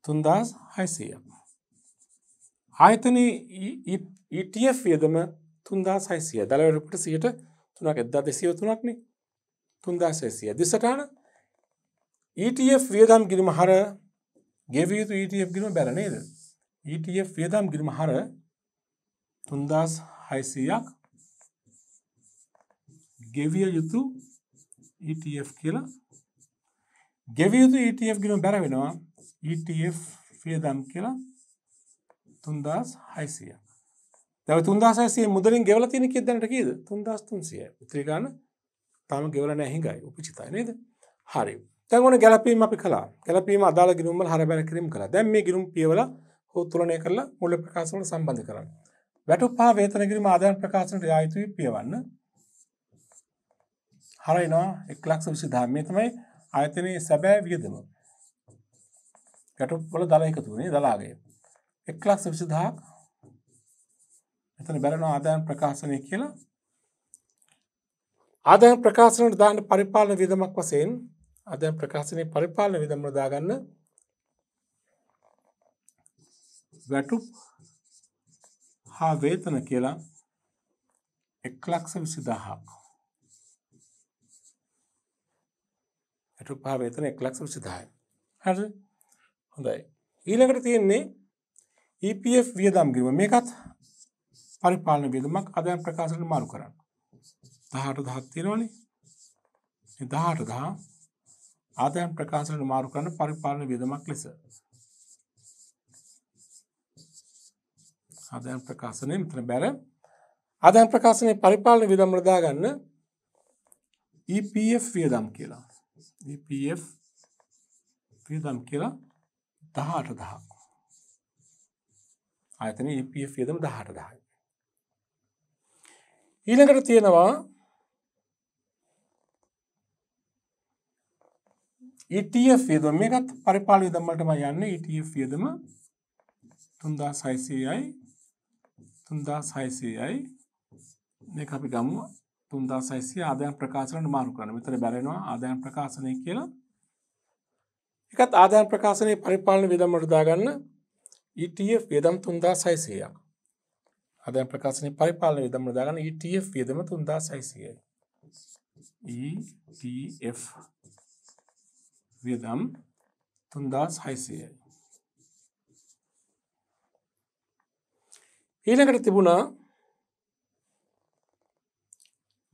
A: තුන්දස් හයිසය ආයතන ඊටF e-, e වියදම තුන්දා සයිසිය දළවරපට සියට තුනක් එදදා දෙසිය තුනක්නේ තුන්දා සේසිය දිසටාන ඊටF e වියදම් ගිරිම හර ගෙවියතු ඊටF ගිරිම බැලනේද ඊටF වියදම් ගිරිම හර තුන්දස් හයිසයක් ගෙවිය යුතු ETF කියලා ගෙවියුතු ETF ගෙන බැරවෙනවා ETF ෆියදම් කියලා තුන්දස් හයිසිය තැව තුන්දසය මුදරින් ගෙවල තින කියෙදනට කියද තුන්දස් තුන්සිය උත්‍රගාන තම ගෙවල නැහිඟයි උපචිතයි නේද හරි තැගන ගැලපීම අපි කලා ගැලපීම අදාල ගිරුම්ම හර බැර කිරීම කලා දැම් මේ ගිරුම් පියවල හෝ තුරණය කරලා මුල ප්‍රකාශවල සම්බන්ධ කරන්න වැටුපා වේතන කිරීම ආදායම් ප්‍රකාශනයට යා යුතුයි පියවන්න. හරිනවා 1,29 මේ තමයි ආයතනයේ සැබෑ වියදම. වැටුප් වල දල එකතු වෙන්නේ දලාගය. 1,20,000ක් එතන බැලනවා ආදායම් ප්‍රකාශනය කියලා. ආදායම් ප්‍රකාශනයට දාන්න පරිපාලන වියදමක් වශයෙන් ආදායම් ප්‍රකාශනයේ පරිපාලන වියදම දාගන්න වැටුප් හා වේතන කියලා එක් ලක්ෂ විසි දහක් ඇටුපා වේතන එක් ලක්ෂ විසිදායි හරි හොඳයි ඊළඟට තියෙන්නේ EPF වියදම් කිරීම මේකත් පරිපාලන වියදමක් අදයන් ප්‍රකාශයට මාරු කරන්න දහට දහත් තියෙනවනේ දහට දහ ආදයන් ප්‍රකාශයට මාරු කරන්න පරිපාලන වියදමක් ලෙස ආදායම් ප්‍රකාශනය මෙතන බැර ආදායම් ප්‍රකාශනයේ පරිපාලන වියදම් වල දාගන්න EPF වියදම් කියලා EPF වියදම් කියලා 18000ක් ආයතනයේ EPF වියදම 18000යි ඊළඟට තියෙනවා ETF වියදම මේකත් පරිපාලන වියදම් වලටම යන්නේ ETF වියදම 3600යි තුන්දා සයිසයයි මේ අපි ගමුව තුන්දා සයිසිය ආදයන් ප්‍රකාශනට මාරු කරන මෙතර බැලෙනවා ආදයන් ප්‍රකාශනය කියලා එකත් ආදායන් ප්‍රකාශනය පරිපාලන විදම් වටදාගන්න ETF වියදම් තුන්දා සයිසයක් ආදායන් ප්‍රකාශනය පරිපාලන විදම් වටදාගන්න ETF වියදම තුන්දා සයිසයයි ETF වියදම් තුන්දා සයිසයයි ඊළකට තිබුණා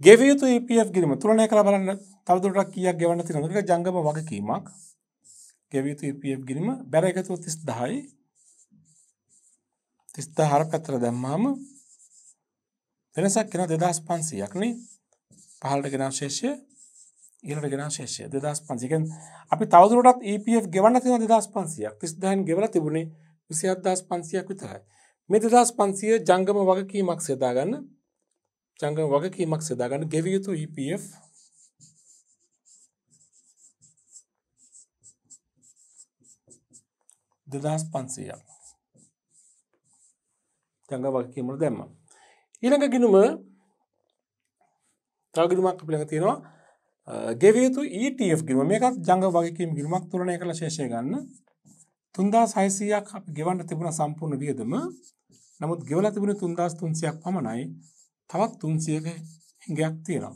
A: ගෙවියුතු EPF ගිරිම තුලනය කළ බලන්න තවදුරටත් කීයක් ගෙවන්න තියෙනවද කියලා ජංගම වගකීමක් ගෙවියුතු EPF ගිරිම බැර එකතු 30000යි 30000 පැත්තට දැම්මම වෙනසක් වෙනවා 2500ක් නේ පහළට ගෙනා ශේෂය ඊළඟට ගෙනා ශේෂය 2500 කියන්නේ අපි තවදුරටත් EPF ගෙවන්න තියෙනවා 2500ක් 30000න් ගෙවලා තිබුණේ 27500ක් විතරයි මේ දෙදස් පන්සිය ජංගම වගකීමක් සෙදාගන්න ජංගම වගකීමක් සෙදාගන්න ගෙවියුතු EPF දෙදස් පන්සීය ජංග වගකීමට දැම්ම ඊළඟ ගිනුම තවගිරුමක් පිළඟ තියෙනවා ගෙවියුතු ETF ගිරුව මේකත් ජංග වගකීම ගිරුමක් තුරණය කළ ශේෂය ගන්න තුන්දා සයිසියක් ගෙවන්න තිබුණ සම්පූර්ණ වියදම නමුත් ගෙවලා තිබුණ 3300ක් පමණයි තවත් 300ක හැඟයක් තියෙනවා.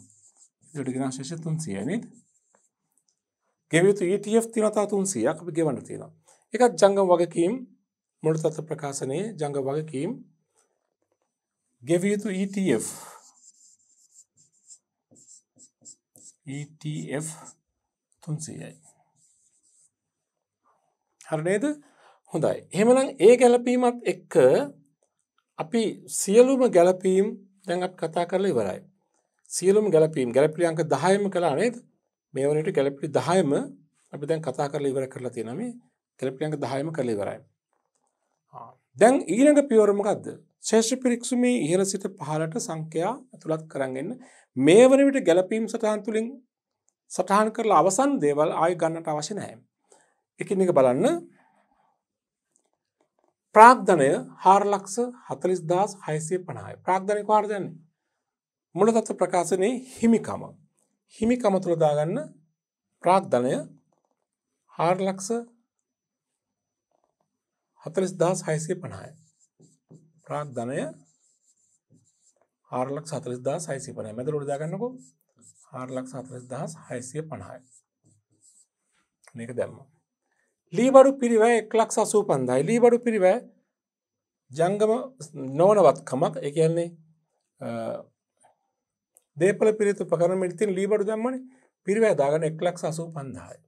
A: ඒකට ගෙනා ශේෂ 300 නේද? ගෙවිතු ETF තියෙනවා තව 300ක් අපි ගෙවන්න තියෙනවා. ඒකත් ජංගම වගකීම් මුල් තත්ත්ව ප්‍රකාශනයේ ජංගම වගකීම් ගෙවිතු ETF ETF 300යි. හරි නේද? හොඳයි. එහෙමනම් ඒ ගැළපීමත් එක්ක අපි සියලුම ගැලපීම් දැන් අප කතා කරලා ඉවරයි. සියලුම් ගැලපීම් ගැලපිලි අංක 10ම කළා නේද? මේ වනවිට ගැලපිලි 10ම අපි දැන් කතා කරලා ඉවර කරලා තියෙනවා මේ ගැලපිලි අංක 10ම කරලා ඉවරයි. දැන් ඊළඟ පියවර මොකද්ද? ශේෂ පිරික්සුමේ ඉහළ සිට පහළට සංඛ්‍යා ඇතුළත් කරගෙන මේ වනවිට ගැලපීම් සටහන් තුලින් සටහන් කරලා අවසන් දේවල් ආයෙ ගන්නට අවශ්‍ය නැහැ. එකින් එක බලන්න ප්‍රාග්ධනය හාරලක්ෂ හතලිස් දස් හයිසිය පනායි ප්‍රාග්ධනය පාර්දයන්නේ මුල තත්ව ප්‍රකාශනයේ හිමිකම හිමිකම තුළදාගන්න ප්‍රාග්ධනය හාරලක්ෂ හතලිස් දස් හයිසිය පනාය ප්‍රාග්ධනය ආරලක් සතලිස් දා සයිසි පනය මැද ොඩදාගන්නකො ආරලක් සතලිස් දහස් හයිසිය පණහයි මේක දැම්ම ලීබඩු පිරිවෑ එක්ලක් සසූ පන්දයි ලීබඩු පිරිවෑ ජංගම නෝනවත්කමක් එකන්නේ දේපල පිරිතු පකරම ඉතින් ලීබඩු දම්මන පිරිවෑ දාගන එක්ලක් සසූ පන්දායි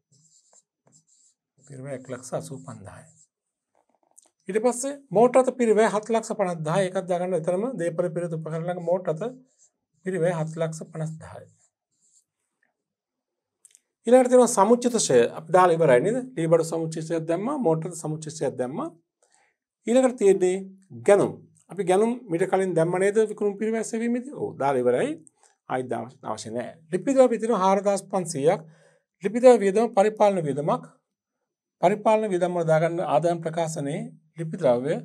A: පිරිව එක්ලක් සසූ පන්දායි ඉට පස්සේ මෝටත පිරිවෑ හත්ලක්ෂ පනත්දා එකත් දගන්න එතරම දේපල පිරිතු පකරලක් මෝටත පිරිවෑ හත්ලක්ෂ පනස්දායි ඊළඟට තියෙනවා සමුච්චිතශය අපි දාලා ඉවරයි නේද ලීබඩු සමුච්චිතයක් දැම්මා මෝටර සමුච්චිතයක් දැම්මා ඊළඟට තියෙන්නේ ගැනුම් අපි ගැනුම් මිට කලින් දැම්ම නේද විකුණුම් පිරිවැස් සෙවීමේදී ඔව් දාලා ඉවරයි ආයිත් අවශ්‍ය නැහැ ලිපිදව අපි තියෙනවා 4500ක් ලිපිදව වියදම පරිපාලන වියදමක් පරිපාලන වියදම් වල දාගන්න ආදායම් ප්‍රකාශනයේ ලිපි ද්‍රව්‍ය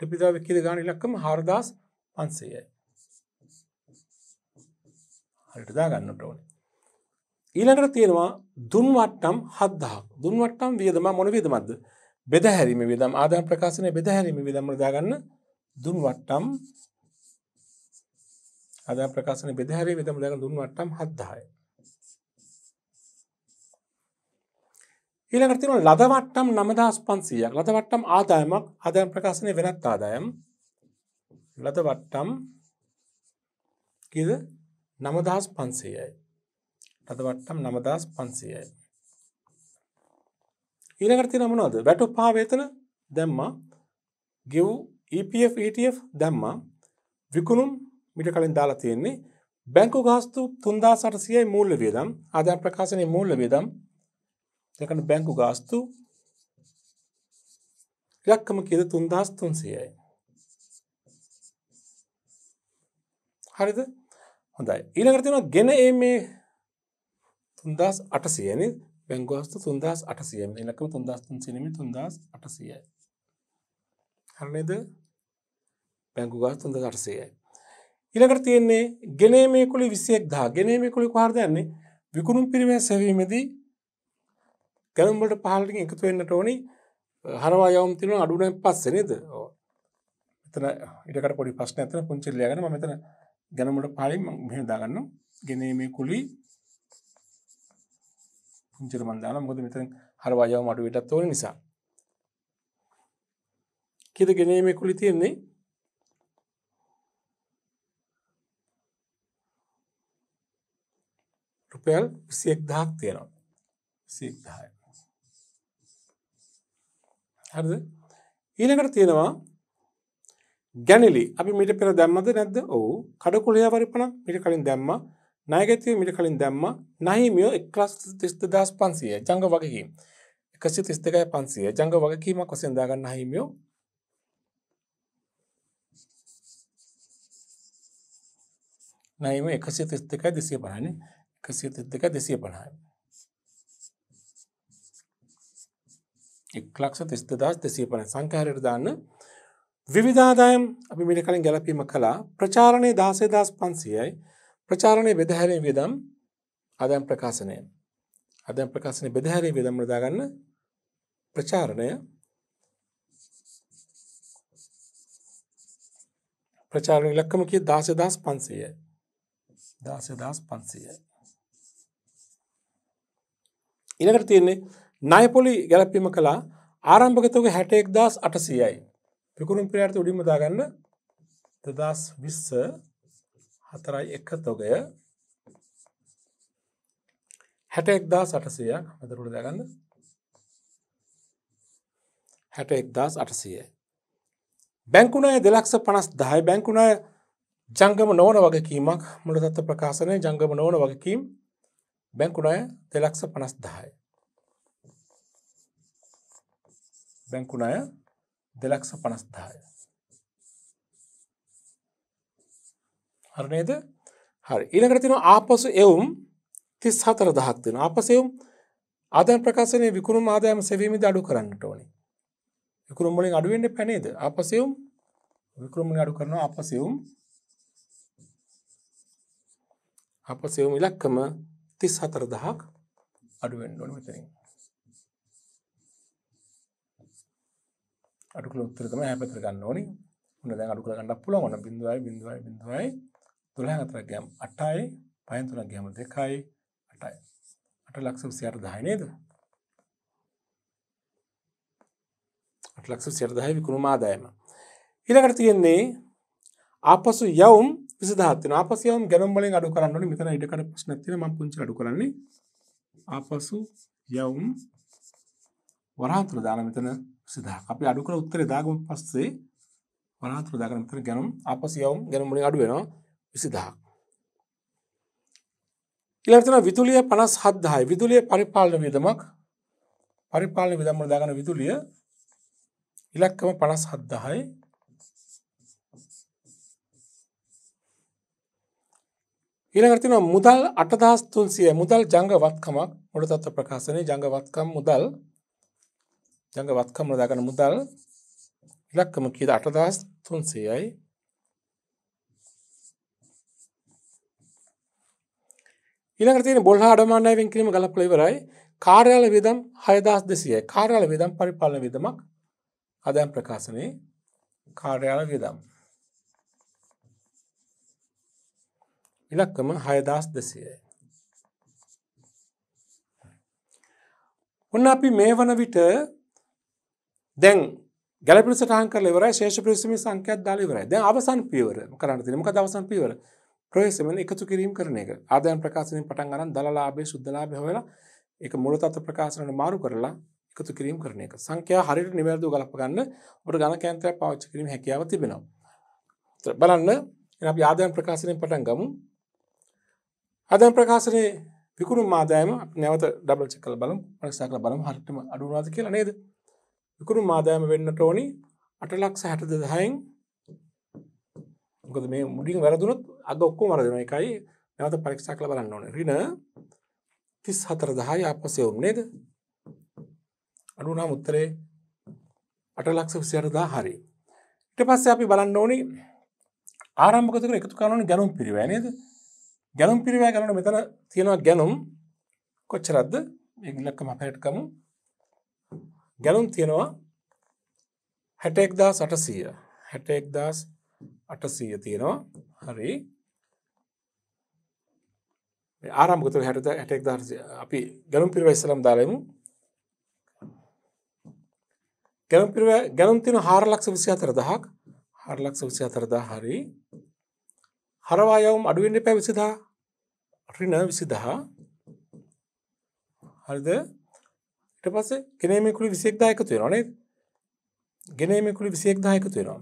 A: ලිපිදාව කියල ගාන ඉලක්කම හාරදස් පන්සේයයි. හරිට දා ගන්න ඕන. ඊළඟට තියෙනවා දුන්වට්ටම් හද්දහක් දුන්වට්ටම් වියදම මොන විදමක්ද බෙදහැරීම විදම් ආදාය ප්‍රකාශනය බෙදහැරීම විදම් දාගන්න දුන්වට්ටම් ආදාය ප්‍රකාශනය බෙදහැරීම විදම් දාගන්න දුන්වට්ටම් 70යි ඊළඟට තියෙනවා ලදවට්ටම් 9500ක් ලදවට්ටම් ආදායමක් ආදාය ප්‍රකාශනය වෙනත් ආදායම් ලදවට්ටම් කීයද නමදහස් පන්සේයයි. රදවට්ටම් නමදහස් පන්සේයයි. ඊනකරති නමනවද වැටු පාවේතන දැම්මා ගෙව් EPF ETF දැම්මා විකුණුම් මිට කලින් දාලා තියෙන්නේ බැංකු ගාස්තු තුන්දා සටසියයි මූල්ල වියදම් ආධ්‍යා ප්‍රකාශනය මූල්ල වියදම් දෙකන බැංකු ගාස්තු ඉලක්කම කියද තුන්දස් තුන්සියයි හරිද හොඳයි ඊළඟරතිෙන ගෙන ඒ මේ තුන්දස් අටසියන බැංගවාස්ත තුන්දස් අටසියම එනකම තුන්දස්තුන් සිනමි තුන්දස් අටසියයි හරනේද බැංගුගාස් තුන්ද අටසයයි ඉළකට තියෙන්නේ ගෙනීමේ කුළි විසියෙක් දා ගෙනීමේ කුළි පාර්දයන්නේ විකුණුම් පිරිමේ සැවීමදී ගැනුම්බට පහලින් එකතු වෙන්නට ඕනි හරවා යවම් තිරුණ අඩුනෙන් පස්සනේද මෙතන ඉටකට පොඩි පස්්න ඇතන පුංචිල්ලයගෙන මෙතන ගැනමට පලින් මෙහෙම දාගන්න ගෙනීමේ කුලි පුංචිර මන් දානවා මොකද මෙතන හර වයව මඩු වෙටත් ඕන නිසා කීයද ගෙනීමේ කුලි තියෙන්නේ රුපියල් 21000ක් තියෙනවා 21000 හරිද ඊළඟට තියෙනවා ගැනලි අපි මිට පෙර දැම්මද නැද්ද ඔවු කඩකුලයා වරිපන මිට කලින් දැම්ම නායගැතිව මිට කලින් දැම්ම නහිමියෝ එක්ලස් තිස්තදස් පන්සිය ජංග වගකින් එකසි තිස්තකය පන්සිය ජංග වගකීමක් කොසෙන්දාගන්න හිමියෝ නයිම එකසි තිස්තකයි දෙසිය පහන එකසිය තිස්තක දෙසිය පණහයි එක්ලක්ෂ තිස්තදස් දෙසිය පන සංකාරයට දාන්න විවිධාදායම් අපි මිට කලින් ගැලපීම කලා ප්‍රචාරණය දාසේදස් පන්සියයි ප්‍රචාරණය බෙදහැරේ විදම් අදම් ප්‍රකාශනය අදම් ප්‍රකාශනය බෙදහැරේ විදම් රදාගන්න ප්‍රචාරණය ප්‍රචාරණ ලක්කම කිය දාසදස් පන්සය දාසදස් පන්සය ඉනකට තියන්නේ නයපොලි ගැලපීම කලා ආරම්භගතක හැටෙක් දස් අටසියයි විකුණුම් ක්‍රියාර්ථ උඩින්ම දාගන්න 2020 4.1 තොගය 61800ක් අතර උඩ දාගන්න 61800 බැංකු ණය 250000 බැංකු ණය ජංගම නොවන වගකීමක් මුලදත්ත ප්‍රකාශනයේ ජංගම නොවන වගකීම් බැංකු ණය 250000 බැංකු ණය දෙලක්ෂ පනස්දාය හරනේද හරි ඉනකරතින ආපසු එවුම් තිස් හතර දහක් දෙෙන ආපසයුම් ආදයන් ප්‍රකාශනය විකුණු ආදායම සැවීමද අඩු කරන්නට ඕනි විකුරුම්මලින් අඩුවෙන්ට පැනේද අපසයුම් විකරුම්මලින් අඩු කරනවා අපසයුම් අපසයුම් ඉලක්කම තිස් හතර දහක් අඩුවෙන්ඩුවන විතරින් අඩු කළ උත්තර තමයි හැය පැත්තට ගන්න ඕනේ. ඔන්න දැන් අඩු කර ගන්නත් පුළුවන්. ඔන්න 0.0 0.0 12 4ක් ගියම් 8යි 5න් 3ක් ගියම 2යි 8යි. 8 ලක්ෂ 28000 නේද? 8 ලක්ෂ 28000 විකුණුම ආදායම. ඊළඟට තියෙන්නේ ආපසු යවුම් 27 වෙනවා. ආපසු යවුම් ගණන් වලින් අඩු කරන්න ඕනේ. මෙතන ඊට කඩ ප්‍රශ්නක් තියෙනවා. මම පුංචි අඩු කරන්නේ. ආපසු යවුම් වරාතුර දාලා මෙතන 20000ක්. අපි අඩු කරලා උත්තරේ දාගමු පස්සේ වරාතුර දාගෙන මෙතන ගණන් ආපසියවම් ගණන් මුලින් අඩු වෙනවා 20000ක්. ඊළඟට තියෙනවා විදුලිය 57000යි. විදුලිය පරිපාලන වියදමක් පරිපාලන වියදම වල දාගන්න විදුලිය ඉලක්කම 57000යි. ඊළඟට තියෙනවා මුදල් 8300යි. මුදල් ජංගවත්කමක් මොළ තත්ත්ව ප්‍රකාශනයේ ජංගවත්කම් මුදල් 8300 ජඟ වත්කම දාගන මුදල් ඉලක්කම කියද අටදස් තුන්සයයි ඉළඟතින බොල් හාඩමානයවෙන් කිරීම ගලපල ඉවරයි කාර්යාල විදම් හයදස් දෙසියයි කාර්යාල විදම් පරිපාලන විදමක් අදයම් ප්‍රකාශනය කාර්යාල විදම් ඉලක්කම හයදස් දෙසියයි ඔන්න අපි මේ වන විට දැන් ගැලපිරි සටහන් කරලා ඉවරයි ශේෂ පිරිසමේ සංඛ්‍යාත් දාලා ඉවරයි. දැන් අවසන් පියවර කරන්න තියෙන්නේ. මොකද අවසන් පියවර? ප්‍රවේශමෙන් එකතු කිරීම කරන එක. ආදායම් ප්‍රකාශනයෙන් පටන් ගන්න දලලාභයේ සුද්ධලාභය හොයලා ඒක මූලතත්ත්ව ප්‍රකාශනයට මාරු කරලා එකතු කිරීම කරන එක. සංඛ්‍යා හරියට නිවැරදිව ගලප ගන්න අපිට ගණක යන්ත්‍රයක් පාවිච්චි කිරීම හැකියාව තිබෙනවා. බලන්න එහෙනම් අපි ආදායම් ප්‍රකාශනයෙන් පටන් ගමු. ආදායම් ප්‍රකාශනයේ විකුණුම් ආදායම නැවත ඩබල් චෙක් කරලා බලමු. පරීක්ෂා කරලා බලමු හරියටම අඩු වුණාද කියලා නේද? විකුරු මාදෑම වෙන්න ටෝනි අටලක්ෂ හැට දෙදහයින් ගොද මේ මුඩින් වැරදුනත් අද ඔක්කෝ මරදන එකයි නැවත පරික්ෂා කළ බලන්න ඕන රින තිස් හතර දහය අපසයවුම් නේද අඩුනා මුත්තරේ අටලක්ෂ විසියරදා හරි ඉට පස්ස අපි බලන්න ඕනි ආරම්භකතක එකතු කරන ගැනුම් පිරිවෑ නේද ගැනුම් පිරිවෑ කරන මෙතන තියෙනවා ගැනුම් කොච්චරද්ද ඉගිලක්කම පැට්කමු ගැලුම් තියෙනවා හැටෙක්දා සටසීය හැටෙක්දස් අටසීය තියෙනවා හරි ආරම්ගත හැට හැටෙක් දා අපි ගැලුම් පිරිව ඉස්සලම් දාලමු ගැලම් පිරිව ගැලුම් තින හාරලක්ෂ විසි අතර දහක් හරලක්ෂ විසි අතරදා හරි හරවායවුම් අඩුවෙන්න්න පැ විසිදා රින විසිදහා හරිද ඊට පස්සේ ගෙනීමේ කුලි 21000 එකතු වෙනවා නේද? ගෙනීමේ කුලි 21000 එකතු වෙනවා.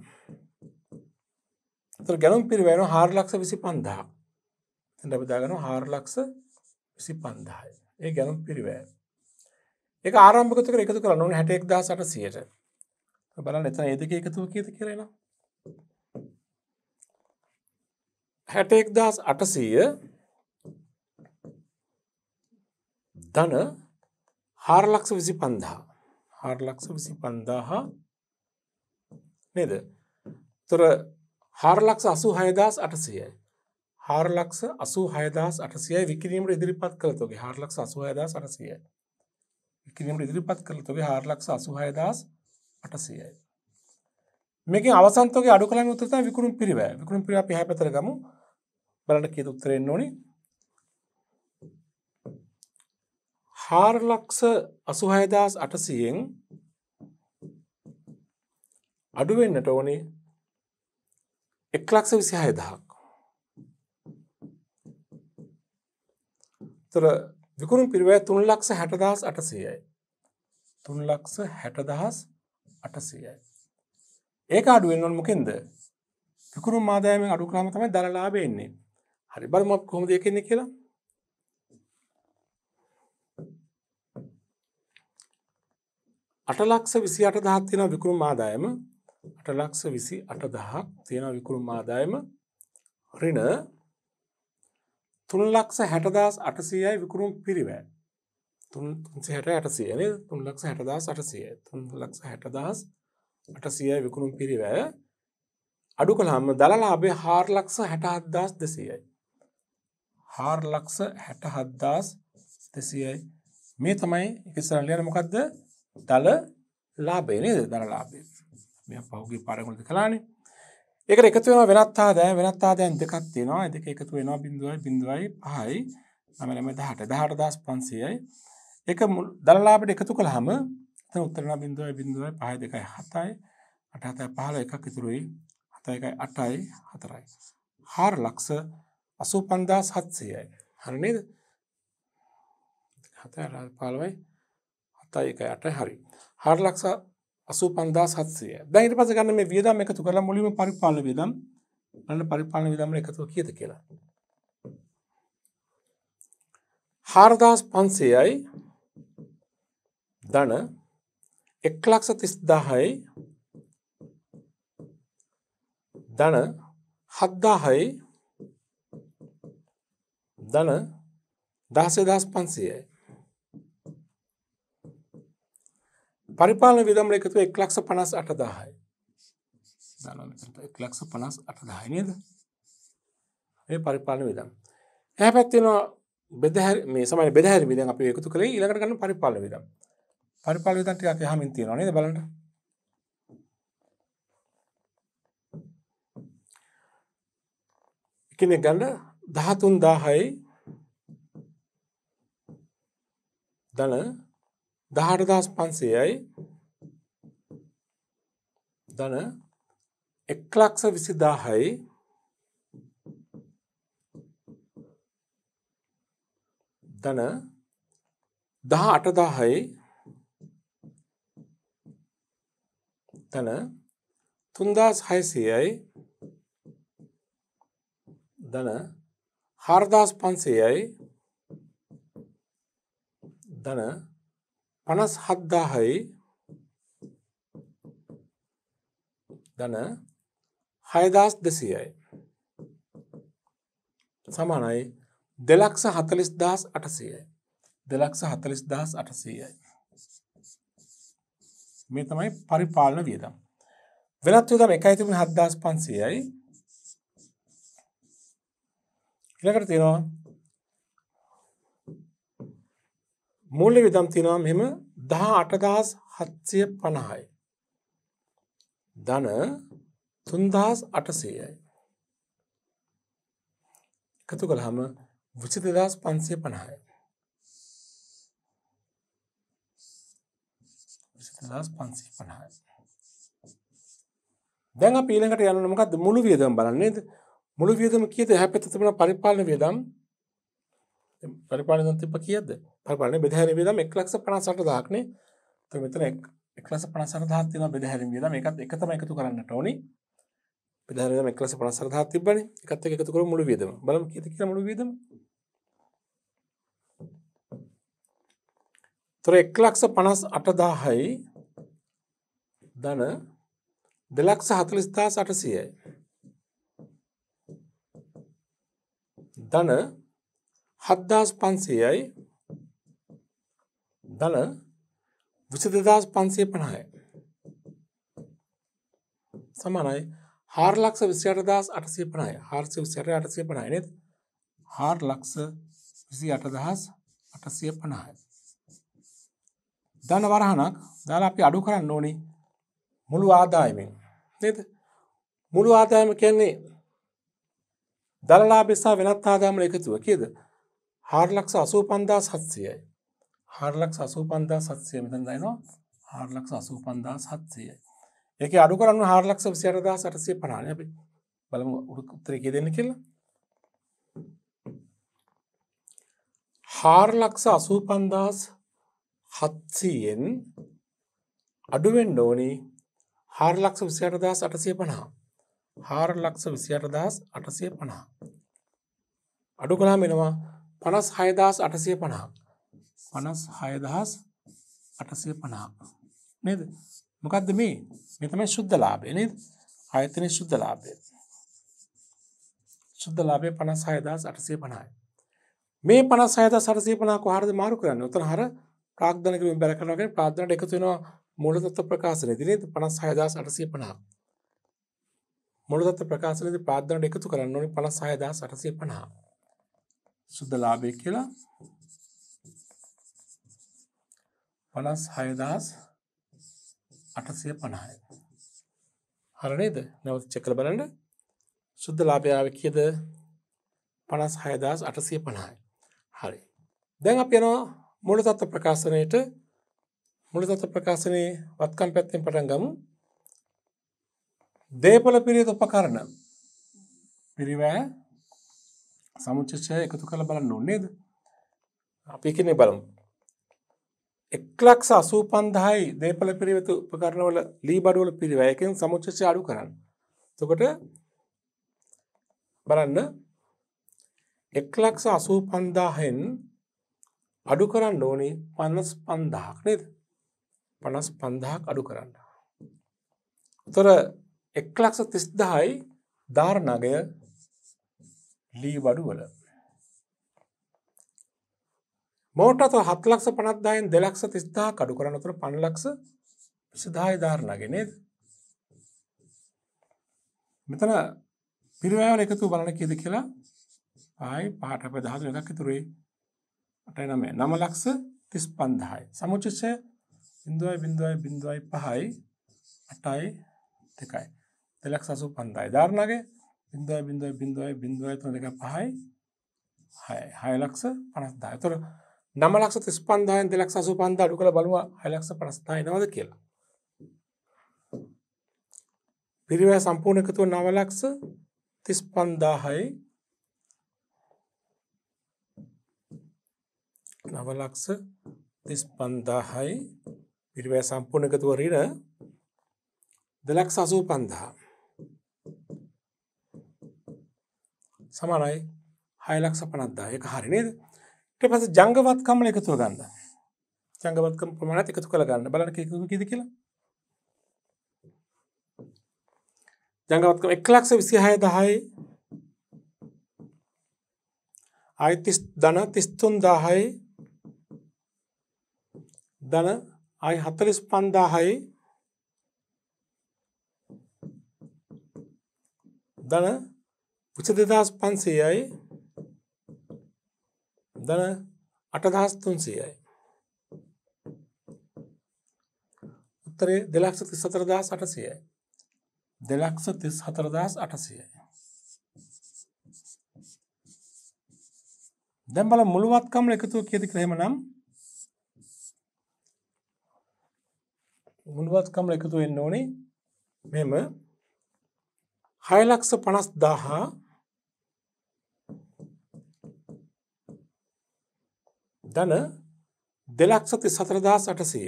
A: ඒතර ගැලුම් පිරිව වෙනවා 425000. දැන් අපි දාගන්නවා 425000. ඒ ගැලුම් පිරිව. ඒක ආරම්භක තුකර එකතු කරන්න ඕනේ 61800ට. බලන්න එතන ඒ දෙකේ එකතුව කීයද කියලා එනවා. 61800 ධන හාරලක්ෂ විසි පන්දා හාරලක්ෂ විසි පන්දාහා නේද තොර හාරලක්ෂ අසු හයදස් අටසයයි හාරලක්ෂ අසු හයදස් අටසය විකිරීමට ඉදිරිපත් කළතුගේ හාරලක්ෂ අසු හයදස් අටසයයි විකිරීමට ඉදිරිපත් කළතුගේ හාරලක්ෂ අසු හයදස් අටසයයි මේක අවසන්තගේ අඩු කළ ොතතා විකුණු පිරිව විකුණු පිරිිය පිහැ පැතරගමු බලට කියතුත්තරෙන් ඕනේ හාරලක්ෂ අසුහයදස් අටසියෙන් අඩුවෙන්න්නට ඕනේ එක්ලක්ෂ විසි හයදහක් තර විකුණු පිරිවෑ තුන් ලක්ෂ හැටදහස් අටසයයි තුන් ලක්ෂ හැටදහස් අටසයයි ඒක අඩුවෙන්වන් මොකෙන්ද විකුණු මාදායමෙන් අඩු ක්‍රම තමයි දරලාබෙන්නේ හරි බලමක් කොමද එකන්නේ කියලා අටලක්ෂ විසි අට දහත් තියෙන විකුරුම් ආදායම අටලක්ෂ විසි අට දහක් තියෙන විකුරුම් ආදායම රින තුන්ලක්ෂ හැටදස් අටසයයි විකුරුම් පිරිවෑ තුන්සට ඇටසියන තුන්ලක්ෂ හැටදස් අටසය තුන්ලක්ෂ හැටදස් අටසිය විකුණුම් පිරිවැය අඩු කළහම දළලාබේ හාර්ලක්ෂ හැටහත්දස් දෙසියයි. හාර්ලක්ෂ හැටහත්දස් දෙසියයි මේ තමයි එකසරලියන මොකක්ද දල ලාබේ නේද දල ලාබේ මෙ පහුගේ පරගුණද කලානේ එක එකතු වෙන වෙනත්තා දෑ වෙනත්තා දැන් දෙකක් තියෙනවා දෙක එකතු වෙනවා බිඳුවයි බිඳුවයි පහයි නමනම දහට දහට දස් පන්සයයි එක දල්ලාබට එකතු කළ හම උත්තරන බිඳුවයි බිඳුවයි පහ දෙකයි හතයි අටහතයි පහල එකක් ඉතුරුයි හතයකයි අටයි හතරයි හාර ලක්ස අසූ පන්දා සත්සයයි හරනේද හත පාලවයි තයි එක යට හරි. හරලක්ෂ අසු පන්දා සත්සය දැයිට පස ගන්න මේ වියදම් එකතු කරලා මුලිම පරිපාල විදම් න්න පරිපාලන විදම්ල එකතුව කියද කියලා. හාරදාස් පන්සයයි දන එක්ලක්ෂ තිස්දාහයි දන හද්දාහයි දන දහසේ දහස් පන්සියයි පරිපාලන විදම්ර එකතු එක් ලක්ෂ පනස් අටදාහයි ලක්ෂ පනස් අටදාහයි නේද ඒ පරිපාලන විදම් ඇ පැත්තිෙනවා බෙදහැර මේ සමයි බෙදහැර විදන් අපි එකතු කළේ ඉලකට ගන්න පරිපාල විදම් පරිපාල විදන්ට හමින් තියෙනවා නේද බලට එකනෙ ගන්න දහතුන් දාහයි දන දහටදස් පන්සේයයි දන එක්ලක්ෂ විසිදාහයි දන දහ අටදාහයි තන තුන්දස් හයිසයයි දන හර්දාස් පන්සේයයි දන පනස් හද්දාහයි දන හයදස් දෙසියයි සමානයි දෙලක්ෂ හතලිස් දහස් අටසයයි දෙලක්ෂ හතලිස් දහස් අටසයයි මේ තමයි පරිපාලන වියදම් වෙනත් යුදම් එකයි තිබුණ හද්දස් පන්සයයි ඉලකට තියෙනවා මුල්ල විදම් තිනම් මෙම දහ අටදහස් හත්සය පණහායි. ධන තුන්දහස් අටසේයයි. එකතු කළ හම විචිතදස් පන්සය පණහායි. දස් පන්සේ පණහායි. දැන් පීලකට යනමකත් මුළු වියදම් බලන්නේද මුළු වියදම කියත හැපැත තිබෙන පරිපාලන වියදම් පරිපාලන තිප කියද පරිපාලන බෙදහැර වියදම් 1,58,000ක්නේ. එතකොට මෙතන 1,57,000ක් තියෙනවා බෙදහැරීම් වියදම්. ඒකත් එක තමයි එකතු කරන්නට ඕනි. බෙදහැර වියදම් 1,57,000ක් තිබ්බනේ. ඒකත් එක්ක එකතු කරමු මුළු වියදම. බලමු කීයද කියලා මුළු වියදම. තොර 1,58,000යි ධන 2,40,800යි. ධන හද්දාස් පන්සේයයි දළ විසදදස් පන්සේ පණහය සමානයි හාර ලක්ෂ විසියට දස් අටසේ පනයි හාර්සය විසියට අටසේ පනයි නෙත් හාර් ලක්ෂ විසි අටදහස් අටසය පනහය දන වරහනක් දාලා අපි අඩු කරන්න ඕනි මුළු ආදායමෙන් නේද මුළු ආදායම කියන්නේ දළලා බෙසා වෙනත් ආදාමල එකතුව කියද හාර්ලක්ෂ අසූපන්දා සත්සයයි හාර්ලක්ෂ අසූපන්දා සත්සය මෙතන් දයිනවා හාර්ලක්ෂ අසූපන්දා සත්සයයි එක අඩු කරන්න හාර්ලක්ෂ විසියටදා සටසය පනාාන අපි බලම උත්තර කිය දෙන්න කියලා හාර්ලක්ෂ අසූපන්දාස් හත්සයෙන් අඩුවෙන් ඕනි හාර්ලක්ෂ විසියටදා සටසය පනා හාරලක්ෂ විසියටදස් අටසය පනා අඩු කලා මෙෙනවා පනස් හයදහස් අටසය පනාක් පනස් හයදහස් අටසය පනාක් නද මොකක්ද මේ මෙතමයි ශුද්ධලාබය නද ආයතනය ශුද්ධලාබය ශුද්ධලාබය පනස් හයදහස් අටසය පනායි මේ පනස් හයද සරසය පනාක හරද මාරු කරන්න උතන හර ප්‍රාග්ධනකම බැල කරනගෙන ප්‍රාධනට එකතුවෙනවා මුලදත්ත ප්‍රකාශන දිනද පනස් හයදස් අටසය පනා මුලදත්ත ප්‍රකාශනද ප්‍රාධනට එකතු කරන්න ඕනි පනස් හයදස් අටසය පනා සුදලාභය කියලා පනස් හයදහස් අටසය පණහය හරනේද නැවත් චකල බලන්න සුද්ද ලාභයාව කියද පනස් හයදස් අටසය පණහයි හරි දැන් අප යනවා මුල තත්ව ප්‍රකාශනයට මුල තත්ව ප්‍රකාශනය වත්කම් පැත්තෙන් පටන් ගමු දේපල පිරිත උපකරණ පිරිවෑ සමුච්චය එකතු කළ බලන්න ඕන්නේද අපි කනේ බලමු එක්ලක්ෂ අසූ පන්දහයි දේපල පිරිවෙත උපකරණවල ලී බඩුවල පිරිවයකෙන් සමුච්චය අඩු කරන්න තකොට බලන්න එක්ලක්ෂ අසූ පන්දාහෙන් අඩු කරන්න ඕනේ පනස් පන්දාහක් නේද පනස් පන්දහක් අඩු කරන්න තොර එක්ලක්ෂ තිස්දායි ධාරණගය ලී බඩුවල මෝටත හත්ලක්ෂ පනත්දායෙන් දෙලක්ෂ තිස්ථා කඩු කරනතුර පණලක්ෂ විසදාය ධාරණගෙනේද මෙතන පිරිවෑවල එකතු බලන කියද කියලා ආයි පාට අප දහතු එකක් ඉතුරේ අටයි නමේ නම ලක්ෂ තිස් පන්දහයි සමුචිෂය බිින්දුවයි බිින්දුවයි බිින්දුවයි පහයි අටයි දෙකයි දෙලක් සසු පන්දායි ධාරණගේ බින්දුවයි බින්දුවයි බින්දුවයි බින්දුවයි තුන දෙක පහයි හයයි හය ලක්ෂ පනස්දා තොර නම ලක්ෂ තිස් පන්දායෙන් දෙලක්ෂ අසු පන්ද අඩු කළ බලුව හයලක්ෂ පනස්ථායි නවද කියලා පිරිවැය සම්පූර්ණකතුව නවලක්ෂ තිස් පන්දාහයි නවලක්ෂ තිස් පන්දාහයි පිරිවැය සම්පූර්ණකතුව රින දෙලක්ෂ අසූ පන්දහා සමරයි හයලක්ෂ පනද්දා එක හරි නේද ට පස ජංගවත්කමල එකතුව ගන්න ජංගවත්කම ප්‍රමාණත් එකතු කළ ගන්න බලන එකතු කිද කියලා ජංගවත්කම එක් ලක්ෂ විසි හය දහයි අයිතිස් දන තිස්තුන් දාහයි දන අයි හතලිස් පන්දාහයි දන පුස දෙදස් පන්සේයයි දන අටදහස් තුන්සේයයි උත්තරේ දෙලක්ෂ තිස් සතරදහස් අටසයයි දෙලක්ෂ තිස් හතරදහස් අටසයයි දැම් බල මුළුවත්කම එකතුව කියති ක්‍රේම නම් මුළුවත්කම එකතු වෙන්න ඕනේ මෙම හයලක්ෂ පනස් දාහා ධන දෙලක්ෂති සතරදහස් අටසය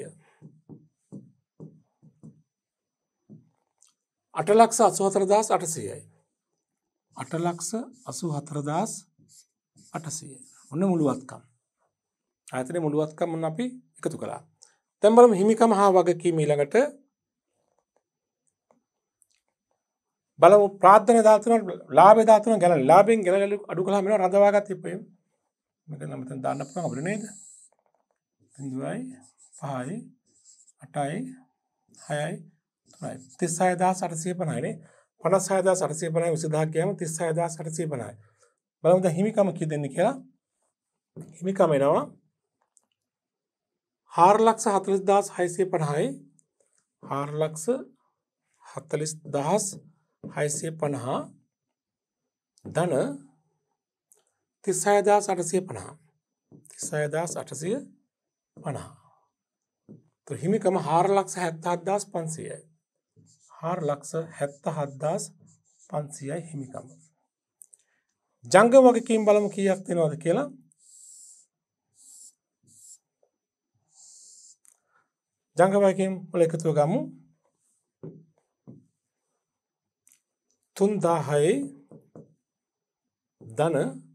A: අටලක්ෂ අසුහතරදහස් අටසයයි අටලක්ෂ අසු හතරදහස් අටසය ඔන්න මුළුවත්කම් අතන මුළුවත්කම් න්න අපි එකතු කළා තැම්බලම හිමිකම හා වගකීම ඊළඟට බලමු ප්‍රාධන ධාතන ලාබ ධාතන ගැන ලාබෙන් ගැලලු අඩු කලා මෙෙන රඳවාගත් තිපයීම මෙතන මෙතන දාන්න පුළුවන් අපිට නේද 0යි 5යි 8යි 6යි 3යි 36850යි නේ 56850යි 20000 කියම 36850යි බලමු දැන් හිමිකම කී දෙන්නේ කියලා හිමිකම එනවා 440650යි 440650 ධන තිස්සයදා සටසය පනා තිස්සයදා සටසය පනා හිමිකම හාර ලක්ෂ හැත්තහත්දස් පන්සියයි හාර ලක්ෂ හැත්ත හත්දස් පන්සියයි හිමිකම ජංග වගකින් බලමු කියක් තිෙනවාද කියලා ජංගවයකින් වල එකතුව ගමු තුන්දාහයි දන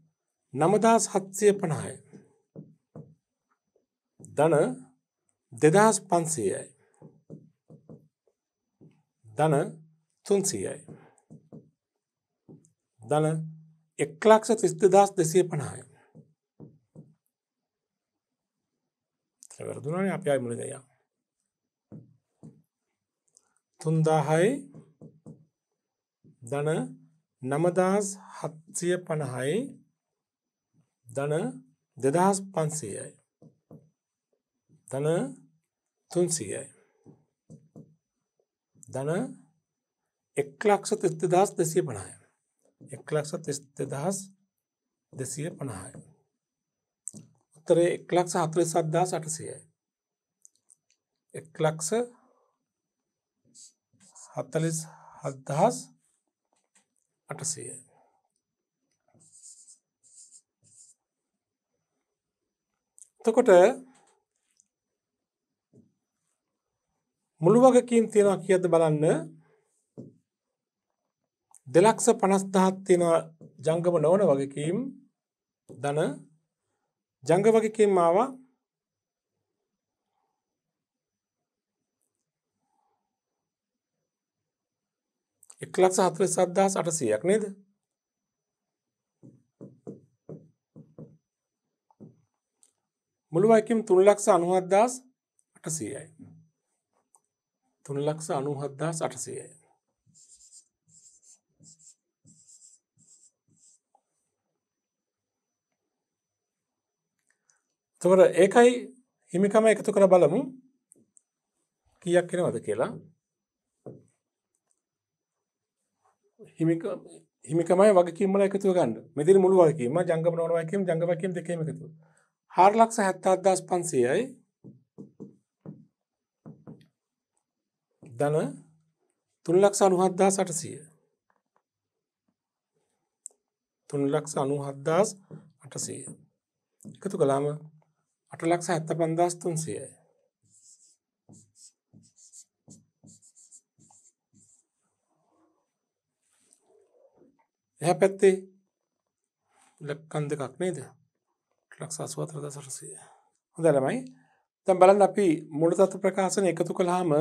A: නමදස් හත්සය පණහාය දන දෙදහස් පන්සීයයි දන තුන්සීයයි දන එක්ලක්ෂ තිස්තිදස් දෙසය පණහාය වැරදුනන අප අයි මුල දෙයක් තුන්දාහයි දන නමදස් හත්සිය පණහයි ධන දෙදහස් පන්සීයයි ධන තුන්සීයයි ධන එක්ලක්ෂ තිස්ති දහස් දෙසිය පණහය එක්ලක්ෂ තිස්ති දහස් දෙසිය පණහාය උත්තරේ එක්ලක්ෂ හතුර සද්දා සටසයයි එක්ලක්ෂ හතලිස් හදදහස් අටසයයි එතකොට මුළු වගකීම් තියෙනවා කියද්ද බලන්න දෙලක්ෂ පනස්දහත් තියෙනවා ජංගම නොවන වගකීම් දන ජංග වගකීම් ආවා එක්ලක්ෂ හතර සද්දහස් අටසීයක් නේද මුළුවයිකම් තුන්ලක්ෂ අනුහත්දස් අටසයයි. තුන්ලක්ෂ අනුහත්දස් අටසයයි. තොර ඒකයි හිමිකම එකතු කර බලමු කියක් කෙනවද කියලා හිමිකමයි වගකිීමල එකතු ගන්න මෙදිරි මුළුවකීම ජංගම නොවකීම ජංගවකීම දෙකීම එකතු හාර ලක්ෂ හැත්තත්දස් පන්සියයි දන තුන් ලක්ෂ අනුහත්දා සටසිය තුන් ලක්ෂ අනුහත්දස් අටසය එකතු කලාම අට ලක්ෂ ඇත්ත පන්දස් තුන්සියයි එහ පැත්තේ ලක්කන් දෙකක් නේද ලක්සා සුවතර දසරසය හොඳලමයි තැම් බලන් අපි මුළු තත්ව ප්‍රකාශන එකතු කළාම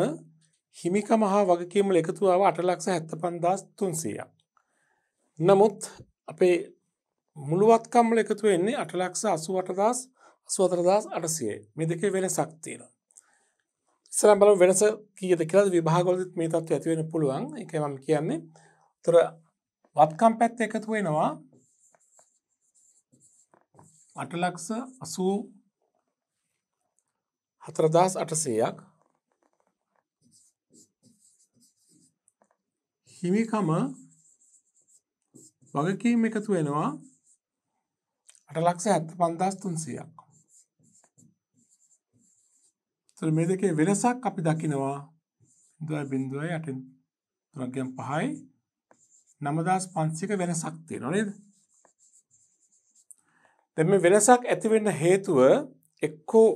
A: හිමිකම හා වගකීමල එකතුවාව අටලක්ෂ හැත්ත පන්දස් තුන්සය නමුත් අපේ මුළුවත්කම්ල එකතු වෙන්නේ අටලක්ෂ අසුවටදස් අස්ුවතරදස් අටසයේ මේ දෙකේ වෙන සක්තියන ඉස්සරම් බලු වෙනස කියද කියලද විභාගොලත් මේ තත්ව ඇතිවෙන පුළුවන් එක මම කියන්නේ තොර වත්කම් පැත්ත එකතු වෙනවා අටලක්ෂ අසූ හතරදස් අටසයක් හිමිකම වගකීම් එකතු වෙනවා අටලක්ෂ ඇත්ත පන්දස් තුන්සයක් මේ දෙකේ වෙනසක් අපි දකිනවා දයි බින්දුවයි අටින් තුරක්ගම් පහයි නමදස් පන්සික වෙනසක් තියෙනවා නේද දැන් මේ වෙනසක් ඇති වෙන්න හේතුව එක්කෝ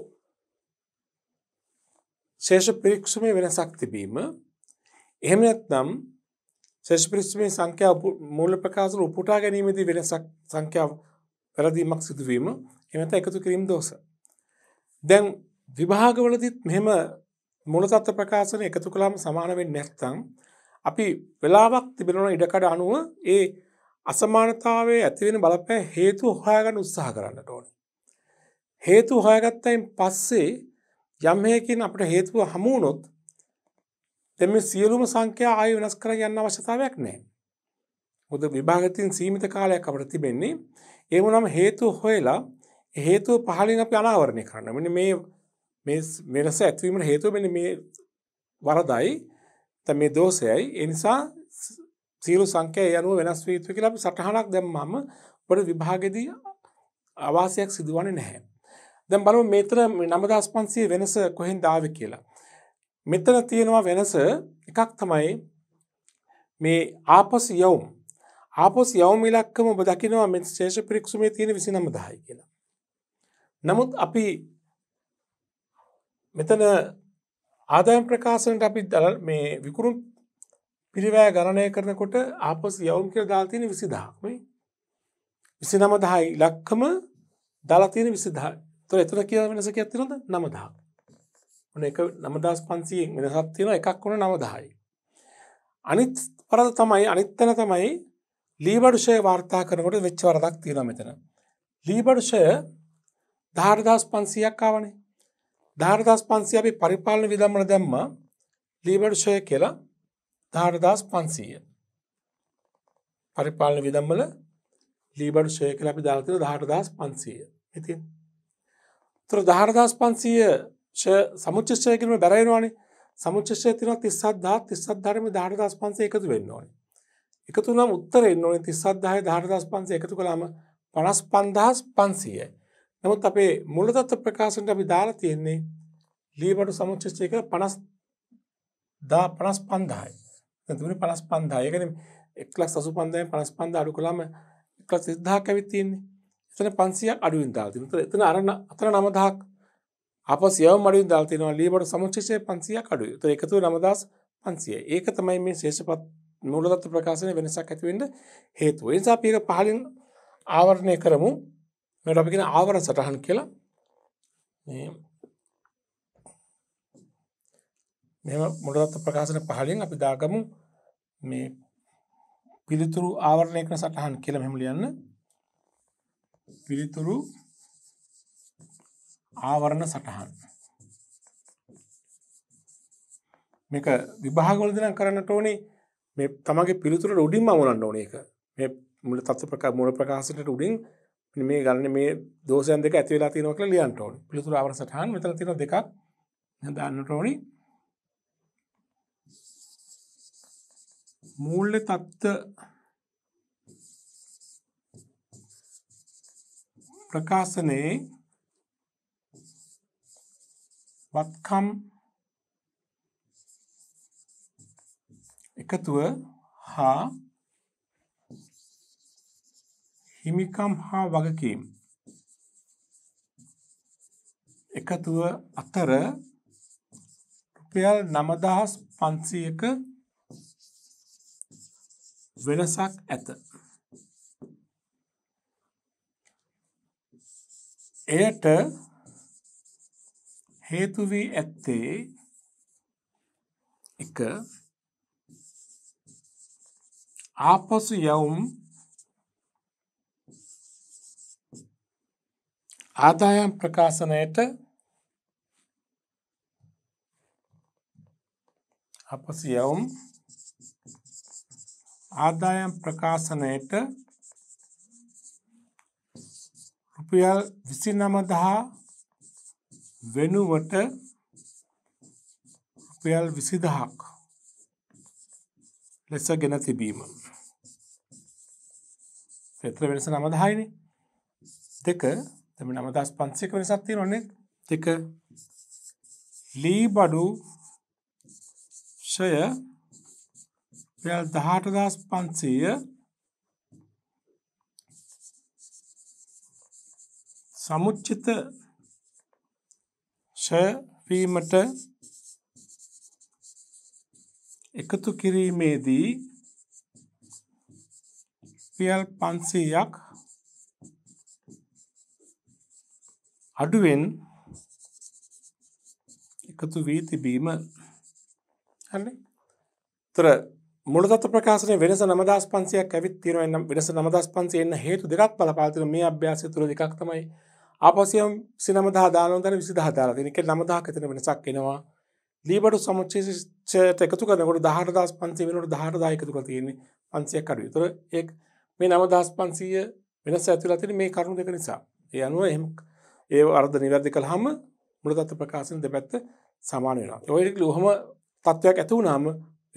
A: ශේෂ පිරික්සුමේ වෙනසක් තිබීම එහෙම නැත්නම් ශේෂ පිරික්සුමේ සංඛ්‍යා මූල ප්‍රකාශන උපුටා ගැනීමේදී වෙනසක් සංඛ්‍යා වැරදීමක් සිදුවීම එහෙම නැත්නම් එකතු කිරීම දෝෂ. දැන් විභාගවලදීත් මෙහෙම මූල තත්ත්ව ප්‍රකාශන එකතු කළාම සමාන වෙන්නේ නැත්නම් අපි වෙලාවක් තිබෙනවා ඉඩකඩ අනුව ඒ අසමානතාවයේ ඇතිවෙන බලපෑ හේතු හොයාගන්න උත්සාහ කරන්නට ඕන. හේතු හොයාගත්තයින් පස්සේ යම් හේකින් අපට හේතුව හමුවුණොත් දෙමේ සියලුම සංඛ්‍යා ආය වෙනස් කර යන්න අවශ්‍යතාවයක් නැහැ. මොකද විභාගයෙන් සීමිත කාලයක් අපිට තිබෙන්නේ. ඒ වුණාම හේතු හොයලා හේතුව පහලින් අපි අනාවරණය කරන්න. මෙන්න මේ මේ වෙනස ඇතිවීමට හේතුව මෙන්න මේ වරදයි. දැන් මේ දෝෂයයි. ඒ නිසා සියලු සංඛ්‍යා යනුව වෙනස් වී යුතුයි කියලා අපි සටහනක් දැම්මම ඔබට විභාගෙදී අවාසියක් සිදුවන්නේ නැහැ. දැන් බලමු මෙතන 9500 වෙනස කොහෙන්ද ආවේ කියලා. මෙතන තියෙනවා වෙනස එකක් තමයි මේ ආපස් යවුම්. ආපස් යවුම් ඉලක්කම ඔබ දකිනවා මේ ශේෂ පරික්ෂමේ තියෙන 29000යි කියලා. නමුත් අපි මෙතන ආදායම් ප්‍රකාශනට අපි මේ විකුණු පිරිවෑ ගණනය කරනකොට ආපස් යවුම් කියලා දාලා තියෙන 20000ක් නේ 29000 ඉලක්කම දාලා තියෙන 20000. ඒතර එතන කියලා වෙනසක් තියෙනවද 9000. ඔන්න එක 9500 වෙනසක් තියෙනවා එකක් වුණා 9000යි. අනිත් වරද තමයි අනිත් තැන තමයි ලීබඩුෂය වාර්තා කරනකොට වෙච්ච වරදක් තියෙනවා මෙතන. ලීබඩුෂය 10500ක් ආවනේ. 10500 අපි පරිපාලන විදම්මන දැම්මා ලීබඩුෂය කියලා දහටදස් පන්සීය පරිපාලන විදම්බල ලීබඩු ශය කල අපි දාල්තර දහටදස් පන්සීය ඉතින් තුර දහරදස් පන්සීය සමුච්චෂය කරම බැරයිවානේ සමුච්චෂය තින තිස්සත්දා තිස්සද්ධරම දහටදස් පන්සේ එකතු වෙන්න ඕනි එකතු නම් උත්තර එන්න ඕනේ තිස්සත්දාය දහටදස් පන්සේ එකතු කළාම පනස් පන්දහස් පන්සීයයි නමුත් අපේ මුලදත්ත ප්‍රකාශන්ට අපි දාලා තියෙන්නේ ලීබඩු සමුච්චෂයක පනස් දා පනස් පන්දායි දුන පනස් පන්දායකන එක්ලක් සසු පන්දය පනස් පන්ද අඩු කළම එකල සිද්ධා කැවිතින්නේ එතන පන්සියක් අඩුවෙන් දාතින එතන අරන්න අතර නමදහක් අප සියව මඩුවෙන් දාතිනවා ලීබට සමුච්චේෂය පන්සියක් අඩු ත එකතු නමදස් පන්සිය ඒක තමයි මේ ශේෂපත් මූලදත්ත ප්‍රකාශනය වෙනසක් ඇතිවෙන්න හේතුව නිසා පීර පහලින් ආවරණය කරමු මෙට අපිගෙන ආවරණ සටහන් කියලා මෙම මුලදත්ත ප්‍රකාශන පහලින් අපි දාගමු මේ පිළිතුරු ආවරණයකන සටහන් කියල මෙම ලියන්න පිළිතුරු ආවරණ සටහන් මේක විභාගොලදන කරන්න ටෝනේ මේ තමගේ පිළිතුරට උඩින් අමුලන්න ඕන එක මේ මුල තත්ව ප්‍රකා මුල ප්‍රකාශනයට උඩින් මේ ගන්න මේ දෝෂයන් දෙක ඇතිවෙලා තියෙනවකල ලියන්ටෝන් පිළිතුර ආවරණ සටහන් මෙතන තියෙන දෙකක් දන්නට ඕනේ මූල්‍ය தত্ত্ব ප්‍රකාශනයේ වත්කම් එකතුව හා හිමිකම් හා වගකීම් එකතුව අතර රුපියල් නමදහස් පන්සීයක වෙනසක් ඇත. එයට හේතු වී ඇත්තේ එක ආපසු යවුම් ආදායම් ප්‍රකාශනයට ආපසු යවුම් ආදායම් ප්‍රකාශනයට රුපියල් විසි නමදහා වෙනුවට රුපියල් විසිදහක් ලෙස ගෙන තිබීම පෙත්‍ර වෙනස නමදහයින දෙක තම නමදස් පන්සික වෙනසක් තිය නොනෙ දෙක ලී බඩු ෂය රියල් දහට දස් පන්සීය සමුච්චිත ෂවීමට එකතු කිරීමේදී පියල් පන්සීයක් අඩුවෙන් එකතු වී තිබීම හරි තර මුලදත්ත ප්‍රකාශන වෙනස නමදස් පන්සයක් ඇවිත් තිරෙනම් වෙනස නමදස් පන්සයන්න හේතු දෙකක් පලපාතින මේ අභ්‍යාසය තුළ දෙකක් තමයි අපසියම් සිනමදා දානොදන විසිදහ දාලා තිනක නමදාකතන වෙනසක් එෙනවා ලීබඩු සමුච්චේෂයට එකතු කනකොට දහටදස් පන්සේ වෙනට දහටදා එකතුක තියෙන්නේ පන්සයක් කඩු තුර ඒ මේ නමදස් පන්සීය වෙනස් ඇතුලතින මේ කරුණු දෙක නිසා ඒ අනුව එම ඒ අර්ධ නිවැරදි කළ හම මුලදත්ත ප්‍රකාශන දෙපැත්ත සමාන වෙන ඔය ලොහම තත්ත්වයක් ඇතුවනාම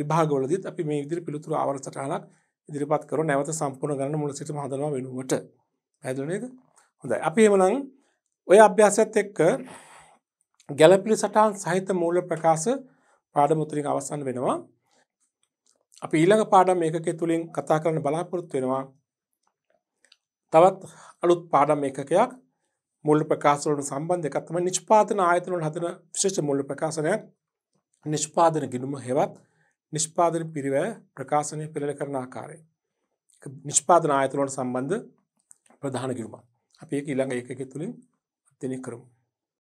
A: විභාගවලදීත් අපි මේ විදිහට පිළිතුරු ආවරණ සටහනක් ඉදිරිපත් කරන නැවත සම්පූර්ණ ගණන මුල සිටම හදනවා වෙනුවට. පැහැදිලි නේද? හොඳයි. අපි එමනම් ඔය අභ්‍යාසයත් එක්ක ගැලපිලි සටහන් සහිත මූල ප්‍රකාශ පාඩම උතුරින් අවසන් වෙනවා. අපි ඊළඟ පාඩම් ඒකකයේ තුලින් කතා කරන්න බලාපොරොත්තු වෙනවා. තවත් අලුත් පාඩම් ඒකකයක් මූල්‍ය ප්‍රකාශ වලට සම්බන්ධ එකක් තමයි නිෂ්පාදන ආයතන වල හදන විශේෂ මූල්‍ය ප්‍රකාශනයක් නිෂ්පාදන ගිණුම හෙවත් නිෂ්පාදන පිරිවැය ප්‍රකාශනය පෙළ කරන ආකාරය. නිෂ්පාදන ආයතුලට සම්බන්ධ ප්‍රධාන කිරුමක්. අපි ඒක ඊළඟ ඒකකය තුලින් අධ්‍යයනය කරමු.